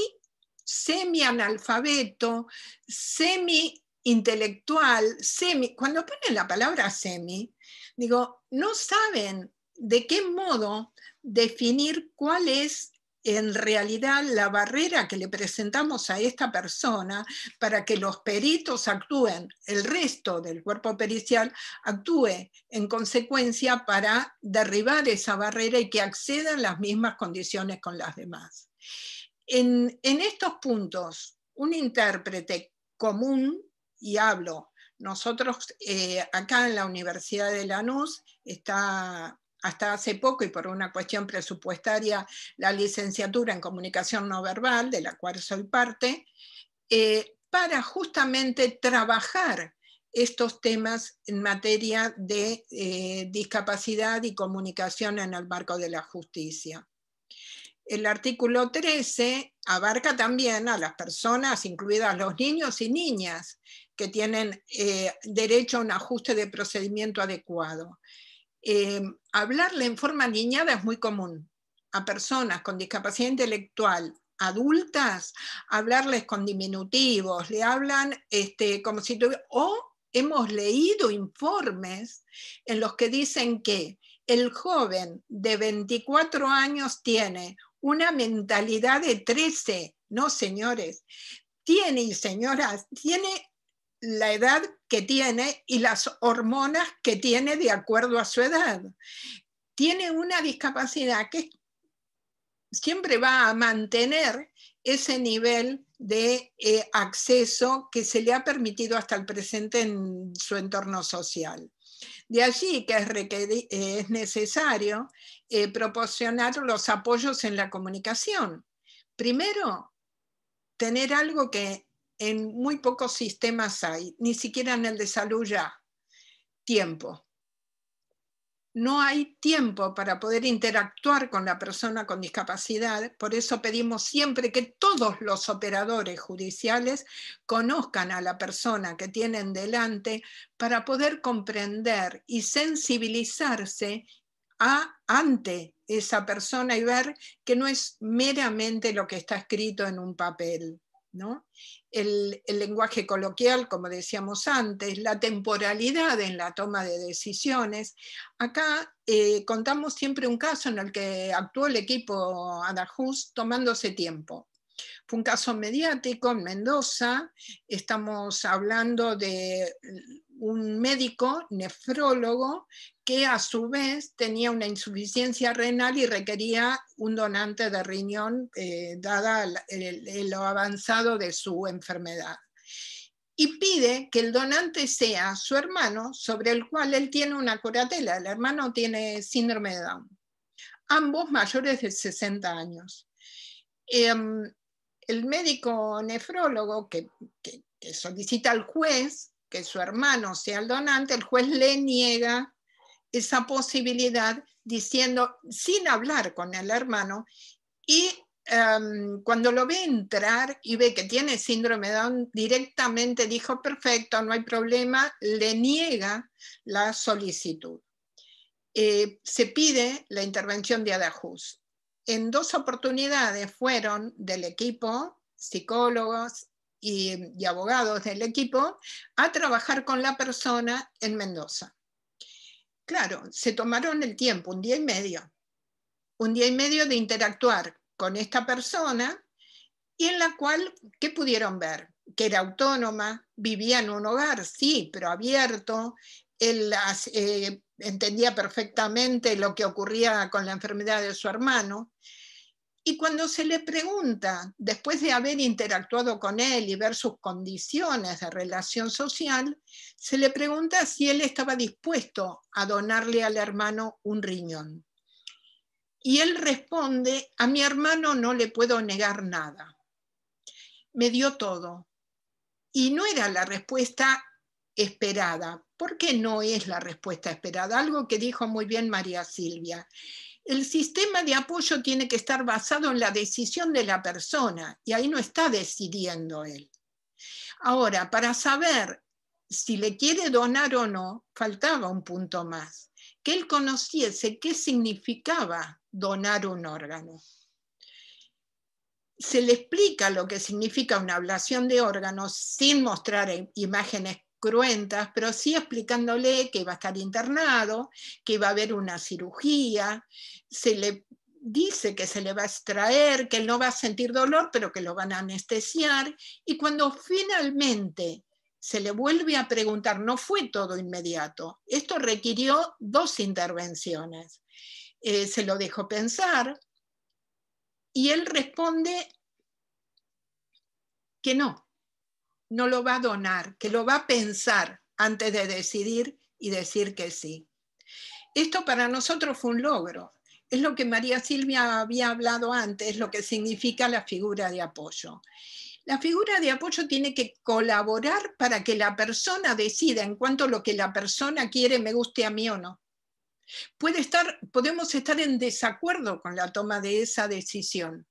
semi-analfabeto, semi intelectual, semi, cuando ponen la palabra semi, digo, no saben de qué modo definir cuál es en realidad la barrera que le presentamos a esta persona para que los peritos actúen, el resto del cuerpo pericial actúe en consecuencia para derribar esa barrera y que accedan las mismas condiciones con las demás. En, estos puntos, un intérprete común, y hablo, nosotros eh, acá en la Universidad de Lanús está hasta hace poco y por una cuestión presupuestaria la licenciatura en comunicación no verbal, de la cual soy parte, eh, para justamente trabajar estos temas en materia de eh, discapacidad y comunicación en el marco de la justicia. El artículo 13 abarca también a las personas, incluidas los niños y niñas, que tienen eh, derecho a un ajuste de procedimiento adecuado. Eh, hablarle en forma niñada es muy común. A personas con discapacidad intelectual adultas, hablarles con diminutivos, le hablan este, como si tuviera, o hemos leído informes en los que dicen que el joven de 24 años tiene una mentalidad de 13, no señores, tiene y señoras, tiene la edad que tiene y las hormonas que tiene de acuerdo a su edad. Tiene una discapacidad que siempre va a mantener ese nivel de eh, acceso que se le ha permitido hasta el presente en su entorno social. De allí que es, eh, necesario eh, proporcionar los apoyos en la comunicación. Primero, tener algo que en muy pocos sistemas hay, ni siquiera en el de salud ya, tiempo. No hay tiempo para poder interactuar con la persona con discapacidad, por eso pedimos siempre que todos los operadores judiciales conozcan a la persona que tienen delante para poder comprender y sensibilizarse ante esa persona y ver que no es meramente lo que está escrito en un papel. El, lenguaje coloquial, como decíamos antes, la temporalidad en la toma de decisiones. Acá eh, contamos siempre un caso en el que actuó el equipo Adajus tomándose tiempo. Fue un caso mediático en Mendoza, estamos hablando de un médico nefrólogo que a su vez tenía una insuficiencia renal y requería un donante de riñón eh, dada lo avanzado de su enfermedad. Y pide que el donante sea su hermano, sobre el cual él tiene una curatela. El hermano tiene síndrome de Down. Ambos mayores de 60 años. Em, el médico nefrólogo que solicita al juez que su hermano sea el donante, el juez le niega esa posibilidad diciendo, sin hablar con el hermano, y em, cuando lo ve entrar y ve que tiene síndrome de Down, directamente dijo, perfecto, no hay problema, le niega la solicitud. Eh, se pide la intervención de Adajus. En dos oportunidades fueron del equipo psicólogos, y, abogados del equipo a trabajar con la persona en Mendoza. Claro, se tomaron el tiempo, un día y medio, un día y medio de interactuar con esta persona y en la cual, ¿qué pudieron ver? Que era autónoma, vivía en un hogar, sí, pero abierto, él eh, entendía perfectamente lo que ocurría con la enfermedad de su hermano, y cuando se le pregunta, después de haber interactuado con él y ver sus condiciones de relación social, se le pregunta si él estaba dispuesto a donarle al hermano un riñón. Y él responde, a mi hermano no le puedo negar nada. Me dio todo. Y no era la respuesta esperada, ¿Por qué no es la respuesta esperada, algo que dijo muy bien María Silvia el sistema de apoyo tiene que estar basado en la decisión de la persona y ahí no está decidiendo él. Ahora, para saber si le quiere donar o no, faltaba un punto más, que él conociese qué significaba donar un órgano. Se le explica lo que significa una ablación de órganos sin mostrar imágenes pero sí explicándole que iba a estar internado, que iba a haber una cirugía, se le dice que se le va a extraer, que él no va a sentir dolor, pero que lo van a anestesiar, y cuando finalmente se le vuelve a preguntar, no fue todo inmediato, esto requirió dos intervenciones. Eh, se lo dejó pensar y él responde que no, no lo va a donar, que lo va a pensar antes de decidir y decir que sí. Esto para nosotros fue un logro. Es lo que María Silvia había hablado antes, lo que significa la figura de apoyo. La figura de apoyo tiene que colaborar para que la persona decida en cuanto a lo que la persona quiere me guste a mí o no. Puede estar, podemos estar en desacuerdo con la toma de esa decisión,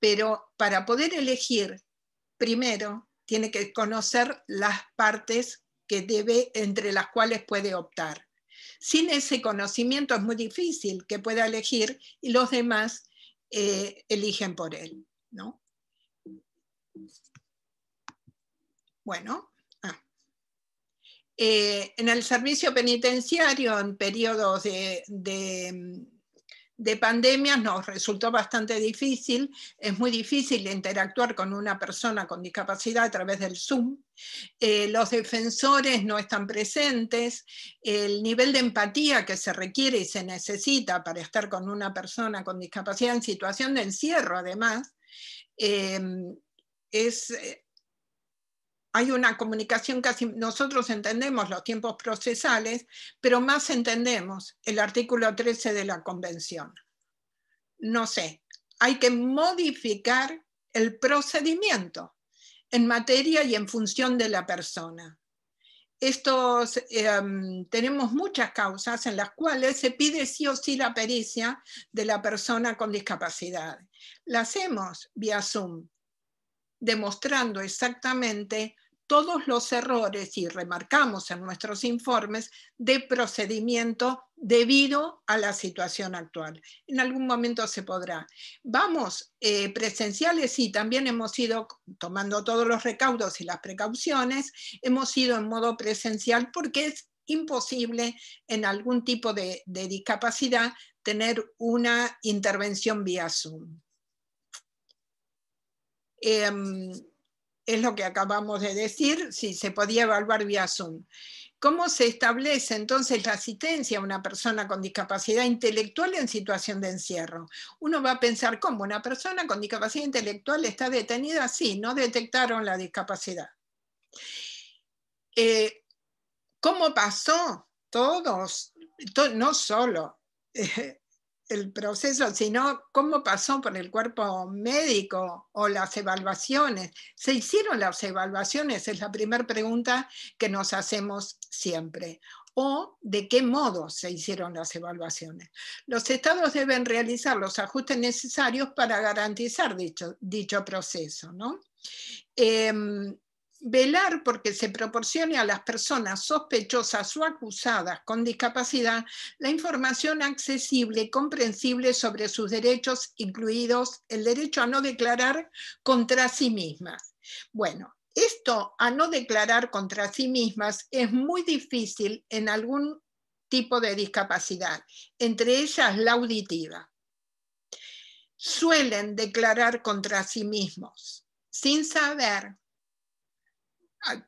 pero para poder elegir primero tiene que conocer las partes que debe, entre las cuales puede optar. Sin ese conocimiento es muy difícil que pueda elegir y los demás eh, eligen por él. ¿no? Bueno, ah. eh, en el servicio penitenciario, en periodos de de pandemias nos resultó bastante difícil. Es muy difícil interactuar con una persona con discapacidad a través del Zoom. Eh, los defensores no están presentes. El nivel de empatía que se requiere y se necesita para estar con una persona con discapacidad en situación de encierro, además, eh, es eh, hay una comunicación casi, nosotros entendemos los tiempos procesales, pero más entendemos el artículo 13 de la Convención. No sé, hay que modificar el procedimiento en materia y en función de la persona. Em, tenemos muchas causas en las cuales se pide sí o sí la pericia de la persona con discapacidad. La hacemos vía Zoom, demostrando exactamente todos los errores, y remarcamos en nuestros informes, de procedimiento debido a la situación actual. En algún momento se podrá. Vamos, eh, presenciales, y también hemos ido tomando todos los recaudos y las precauciones, hemos ido en modo presencial porque es imposible en algún tipo de, discapacidad tener una intervención vía Zoom. Em, es lo que acabamos de decir, si se podía evaluar vía Zoom. ¿Cómo se establece entonces la asistencia a una persona con discapacidad intelectual en situación de encierro? Uno va a pensar, ¿cómo una persona con discapacidad intelectual está detenida? si no detectaron la discapacidad. Eh, ¿Cómo pasó? Todos, no solo [laughs] el proceso, sino cómo pasó por el cuerpo médico o las evaluaciones. ¿Se hicieron las evaluaciones? Es la primera pregunta que nos hacemos siempre. ¿O de qué modo se hicieron las evaluaciones? Los estados deben realizar los ajustes necesarios para garantizar dicho, dicho proceso. ¿no? Em, velar porque se proporcione a las personas sospechosas o acusadas con discapacidad la información accesible y comprensible sobre sus derechos, incluidos el derecho a no declarar contra sí mismas. Bueno, esto a no declarar contra sí mismas es muy difícil en algún tipo de discapacidad, entre ellas la auditiva. Suelen declarar contra sí mismos sin saber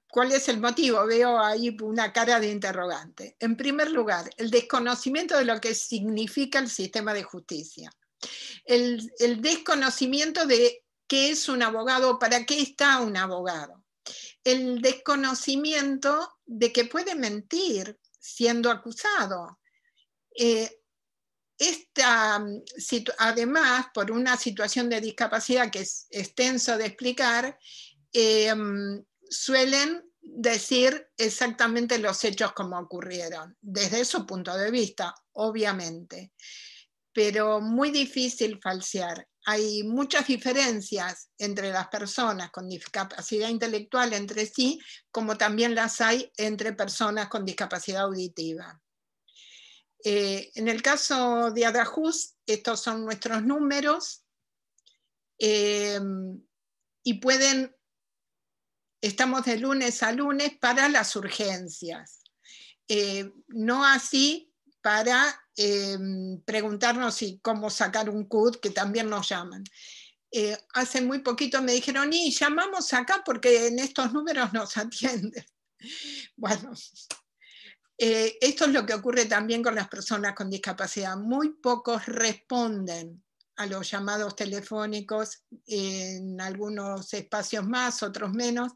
¿Cuál es el motivo? Veo ahí una cara de interrogante. En primer lugar, el desconocimiento de lo que significa el sistema de justicia. El, desconocimiento de qué es un abogado, para qué está un abogado. El desconocimiento de que puede mentir siendo acusado. Eh, mm, además, por una situación de discapacidad que es extenso de explicar, eh, mm, suelen decir exactamente los hechos como ocurrieron, desde su punto de vista, obviamente, pero muy difícil falsear. Hay muchas diferencias entre las personas con discapacidad intelectual entre sí, como también las hay entre personas con discapacidad auditiva. Eh, en el caso de Adajus, estos son nuestros números eh, y pueden estamos de lunes a lunes para las urgencias. Eh, no así para eh, preguntarnos si cómo sacar un CUD, que también nos llaman. Eh, hace muy poquito me dijeron, y llamamos acá porque en estos números nos atienden. [laughs] bueno, esto es lo que ocurre también con las personas con discapacidad. Muy pocos responden a los llamados telefónicos en algunos espacios más, otros menos,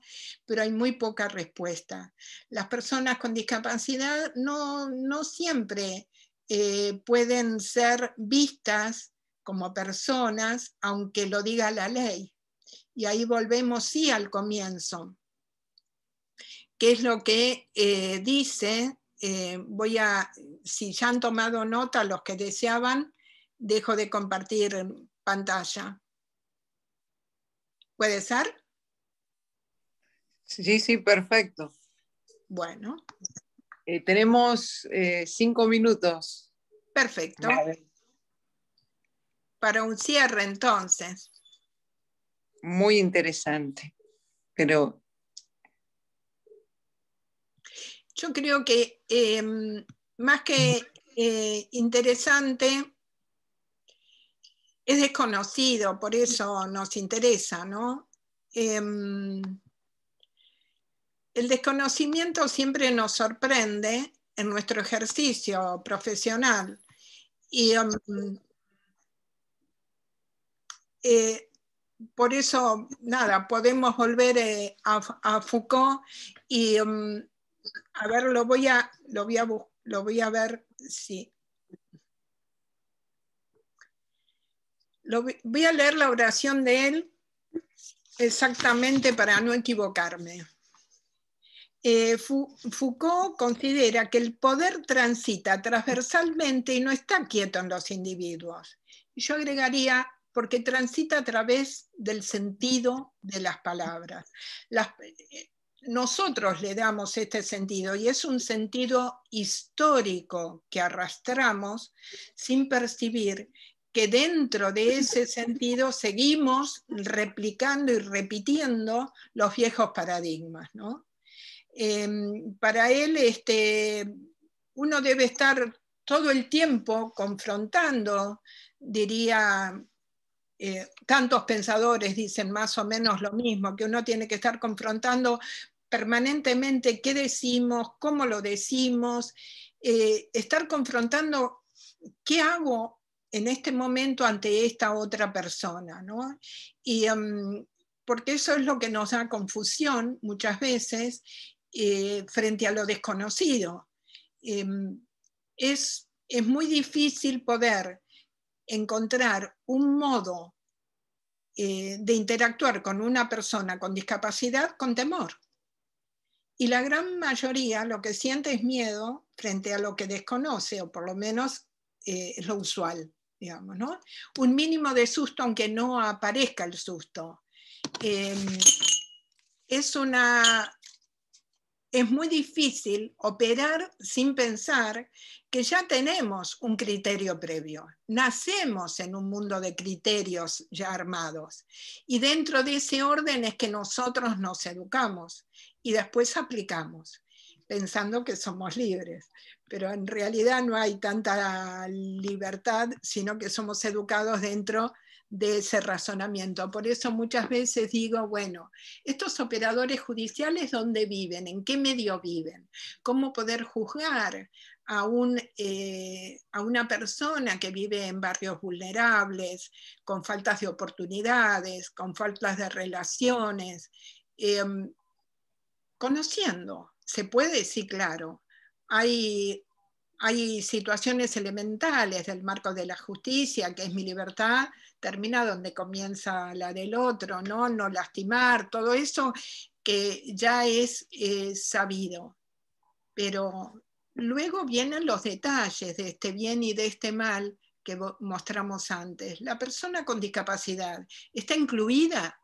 pero hay muy poca respuesta. Las personas con discapacidad no, siempre eh, pueden ser vistas como personas, aunque lo diga la ley. Y ahí volvemos sí al comienzo, que es lo que eh, dice, eh, voy a, si ya han tomado nota los que deseaban, dejo de compartir pantalla. ¿Puede ser? Sí, sí, perfecto. Bueno. Eh, tenemos eh, cinco minutos. Perfecto. Para un cierre, entonces. Muy interesante, pero... Yo creo que em, más que eh, interesante, es desconocido, por eso nos interesa, ¿no? Em, el desconocimiento siempre nos sorprende en nuestro ejercicio profesional. Y em, eh, por eso, nada, podemos volver eh, a, Foucault y, em, a ver, lo voy a, lo voy a, lo voy a ver si voy a leer la oración de él exactamente para no equivocarme. Eh, Foucault considera que el poder transita transversalmente y no está quieto en los individuos. Yo agregaría porque transita a través del sentido de las palabras. Eh, nosotros le damos este sentido y es un sentido histórico que arrastramos sin percibir que dentro de ese sentido seguimos replicando y repitiendo los viejos paradigmas. ¿no? Em, para él, este, uno debe estar todo el tiempo confrontando, diría, eh, tantos pensadores dicen más o menos lo mismo, que uno tiene que estar confrontando permanentemente qué decimos, cómo lo decimos, eh, estar confrontando qué hago en este momento ante esta otra persona, ¿no? Y em, porque eso es lo que nos da confusión muchas veces eh, frente a lo desconocido. Em, es, muy difícil poder encontrar un modo eh, de interactuar con una persona con discapacidad con temor. Y la gran mayoría lo que siente es miedo frente a lo que desconoce, o por lo menos eh, es lo usual. ¿no? Un mínimo de susto, aunque no aparezca el susto. Em, es Es muy difícil operar sin pensar que ya tenemos un criterio previo. Nacemos en un mundo de criterios ya armados y dentro de ese orden es que nosotros nos educamos y después aplicamos pensando que somos libres, pero en realidad no hay tanta libertad, sino que somos educados dentro de ese razonamiento. Por eso muchas veces digo, bueno, estos operadores judiciales, ¿dónde viven? ¿En qué medio viven? ¿Cómo poder juzgar a, eh, una persona que vive en barrios vulnerables, con faltas de oportunidades, con faltas de relaciones? Em, conociendo, ¿Se puede? Sí, claro. Hay, hay situaciones elementales del marco de la justicia, que es mi libertad, termina donde comienza la del otro, ¿no? No lastimar, todo eso que ya es eh, sabido. Pero luego vienen los detalles de este bien y de este mal que mostramos antes. La persona con discapacidad está incluida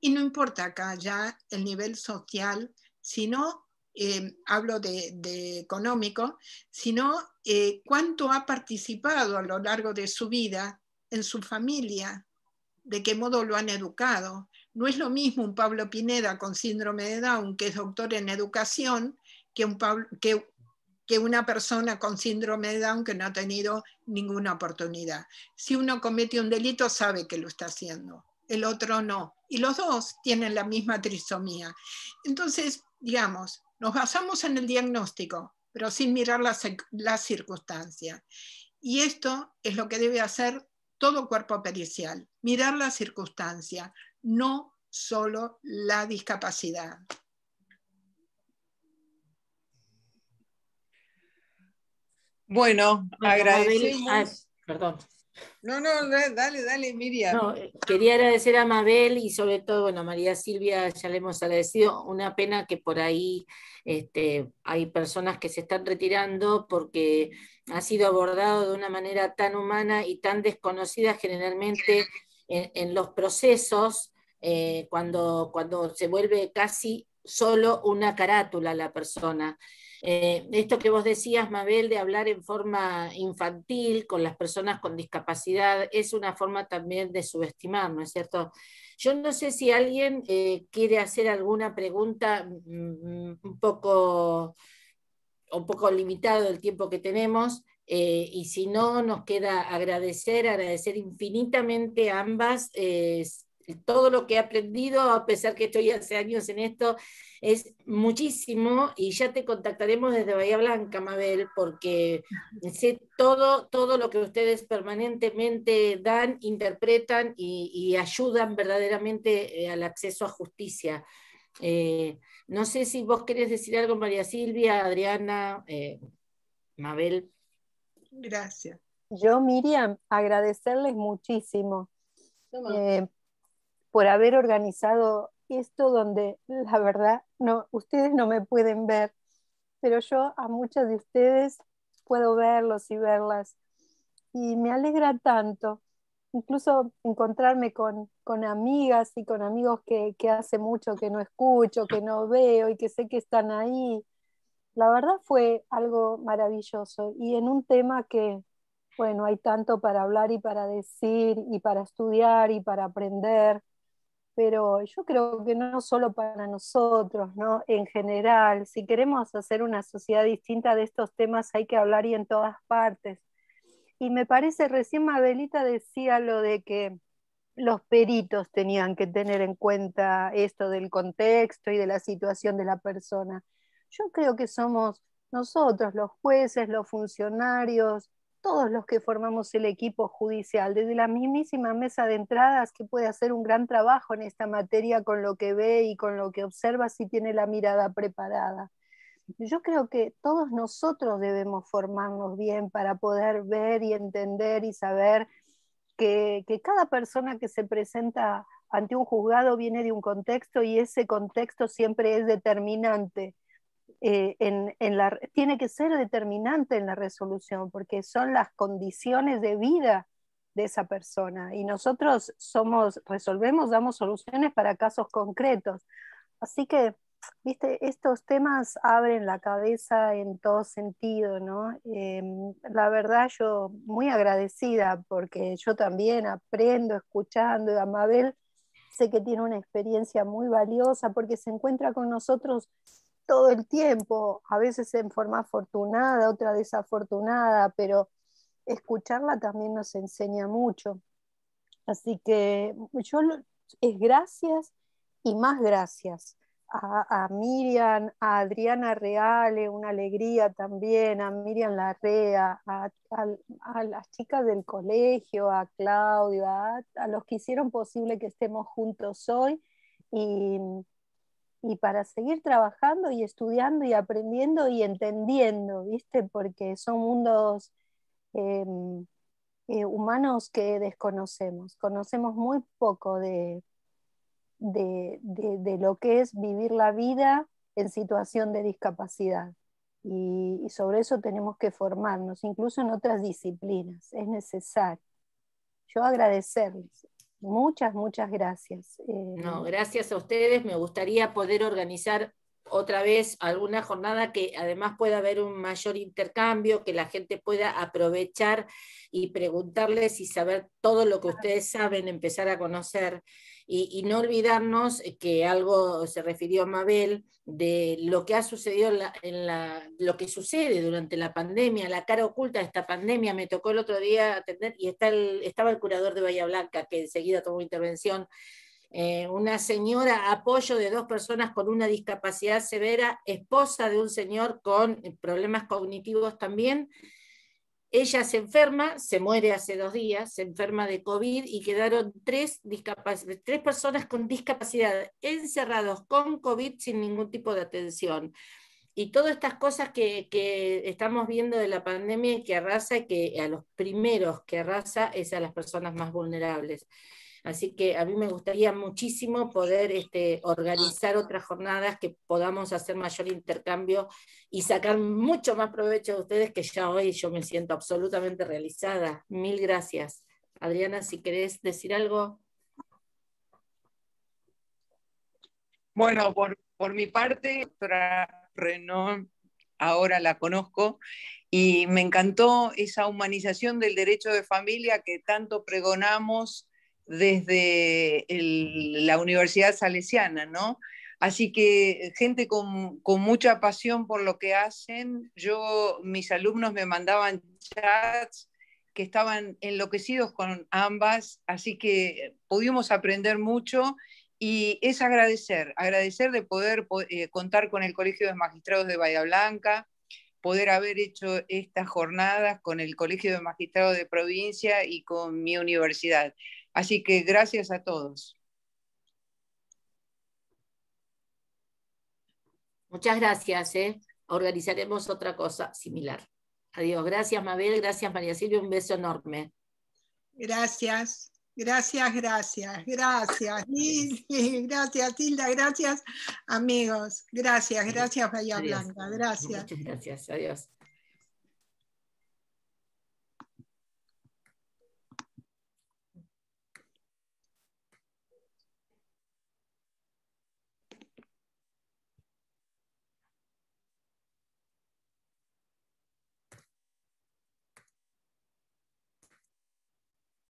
y no importa acá ya el nivel social, sino eh, hablo de, económico, sino eh, cuánto ha participado a lo largo de su vida en su familia, de qué modo lo han educado. No es lo mismo un Pablo Pineda con síndrome de Down, que es doctor en educación, que, un que una persona con síndrome de Down que no ha tenido ninguna oportunidad. Si uno comete un delito, sabe que lo está haciendo, el otro no. Y los dos tienen la misma trisomía. Entonces, digamos, nos basamos en el diagnóstico, pero sin mirar las, circunstancia circunstancias. Y esto es lo que debe hacer todo cuerpo pericial, mirar la circunstancia no solo la discapacidad. Bueno, agradecemos. Ah, perdón. No, no, dale, dale, Miriam. Eh, quería agradecer a Mabel y sobre todo, bueno, a María Silvia ya le hemos agradecido. Una pena que por ahí este, hay personas que se están retirando porque ha sido abordado de una manera tan humana y tan desconocida generalmente en, los procesos, eh, cuando, cuando se vuelve casi solo una carátula la persona. Eh, esto que vos decías, Mabel, de hablar en forma infantil con las personas con discapacidad, es una forma también de subestimar, ¿no es cierto? Yo no sé si alguien eh, quiere hacer alguna pregunta mm, mm, un poco un poco limitado el tiempo que tenemos, eh, y si no, nos queda agradecer, agradecer infinitamente a ambas todo lo que he aprendido, a pesar que estoy hace años en esto, es muchísimo y ya te contactaremos desde Bahía Blanca, Mabel, porque sé todo, todo lo que ustedes permanentemente dan, interpretan y, ayudan verdaderamente eh, al acceso a justicia. Eh, no sé si vos querés decir algo, María Silvia, Adriana, eh, Mabel. Gracias. Yo, Miriam, agradecerles muchísimo. Eh, por haber organizado esto donde la verdad no, ustedes no me pueden ver, pero yo a muchas de ustedes puedo verlos y verlas. Y me alegra tanto, incluso encontrarme con, con amigas y con amigos que, que hace mucho que no escucho, que no veo y que sé que están ahí. La verdad fue algo maravilloso y en un tema que, bueno, hay tanto para hablar y para decir y para estudiar y para aprender pero yo creo que no solo para nosotros, ¿no? En general, si queremos hacer una sociedad distinta de estos temas hay que hablar y en todas partes. Y me parece, recién Mabelita decía lo de que los peritos tenían que tener en cuenta esto del contexto y de la situación de la persona. Yo creo que somos nosotros, los jueces, los funcionarios, todos los que formamos el equipo judicial, desde la mismísima mesa de entradas que puede hacer un gran trabajo en esta materia con lo que ve y con lo que observa si tiene la mirada preparada. Yo creo que todos nosotros debemos formarnos bien para poder ver y entender y saber que, que cada persona que se presenta ante un juzgado viene de un contexto y ese contexto siempre es determinante eh, tiene que ser determinante en la resolución, porque son las condiciones de vida de esa persona. Y nosotros somos, resolvemos, damos soluciones para casos concretos. Así que, viste, estos temas abren la cabeza en todo sentido, ¿no? Em, la verdad, yo muy agradecida porque yo también aprendo escuchando y Mabel sé que tiene una experiencia muy valiosa porque se encuentra con nosotros todo el tiempo, a veces en forma afortunada, otra desafortunada, pero escucharla también nos enseña mucho. Así que yo es gracias y más gracias a, Miriam, a Adriana Reale, una alegría también, a Miriam Larrea, a, a las chicas del colegio, a Claudio, a los que hicieron posible que estemos juntos hoy. Y y para seguir trabajando y estudiando y aprendiendo y entendiendo, ¿viste? Porque son mundos em, eh, humanos que desconocemos, conocemos muy poco de, de, lo que es vivir la vida en situación de discapacidad. y sobre eso tenemos que formarnos, incluso en otras disciplinas, es necesario. Yo agradecerles Muchas, muchas gracias. Eh. no, gracias a ustedes. Me gustaría poder organizar otra vez alguna jornada que además pueda haber un mayor intercambio, que la gente pueda aprovechar y preguntarles y saber todo lo que ustedes saben, empezar a conocer. Y, no olvidarnos que algo se refirió a Mabel de lo que ha sucedido en la, lo que sucede durante la pandemia, la cara oculta de esta pandemia. Me tocó el otro día atender y está estaba el curador de Bahía Blanca, que enseguida tomó intervención eh, una señora apoyo de dos personas con una discapacidad severa, esposa de un señor con problemas cognitivos también. Ella se enferma, se muere hace dos días, se enferma de COVID y quedaron tres, tres personas con discapacidad encerrados con COVID sin ningún tipo de atención. Y todas estas cosas que, que estamos viendo de la pandemia que arrasa, que a los primeros que arrasa es a las personas más vulnerables. Así que a mí me gustaría muchísimo poder este, organizar otras jornadas que podamos hacer mayor intercambio y sacar mucho más provecho de ustedes que ya hoy yo me siento absolutamente realizada. Mil gracias. Adriana, si querés decir algo. Bueno, por, por mi parte, doctora ahora la conozco, y me encantó esa humanización del derecho de familia que tanto pregonamos desde la Universidad Salesiana, ¿no? Así que gente con, mucha pasión por lo que hacen. Yo, mis alumnos me mandaban chats que estaban enloquecidos con ambas, así que pudimos aprender mucho y es agradecer, agradecer de poder eh, contar con el Colegio de Magistrados de Bahía Blanca, poder haber hecho estas jornadas con el Colegio de Magistrados de Provincia y con mi universidad. Así que gracias a todos. Muchas gracias. ¿eh? Organizaremos otra cosa similar. Adiós. Gracias, Mabel. Gracias, María Silvia. Un beso enorme. Gracias. Gracias, gracias, gracias, gracias, Tilda, gracias, amigos, gracias, gracias, María Blanca, gracias. Muchas gracias, adiós.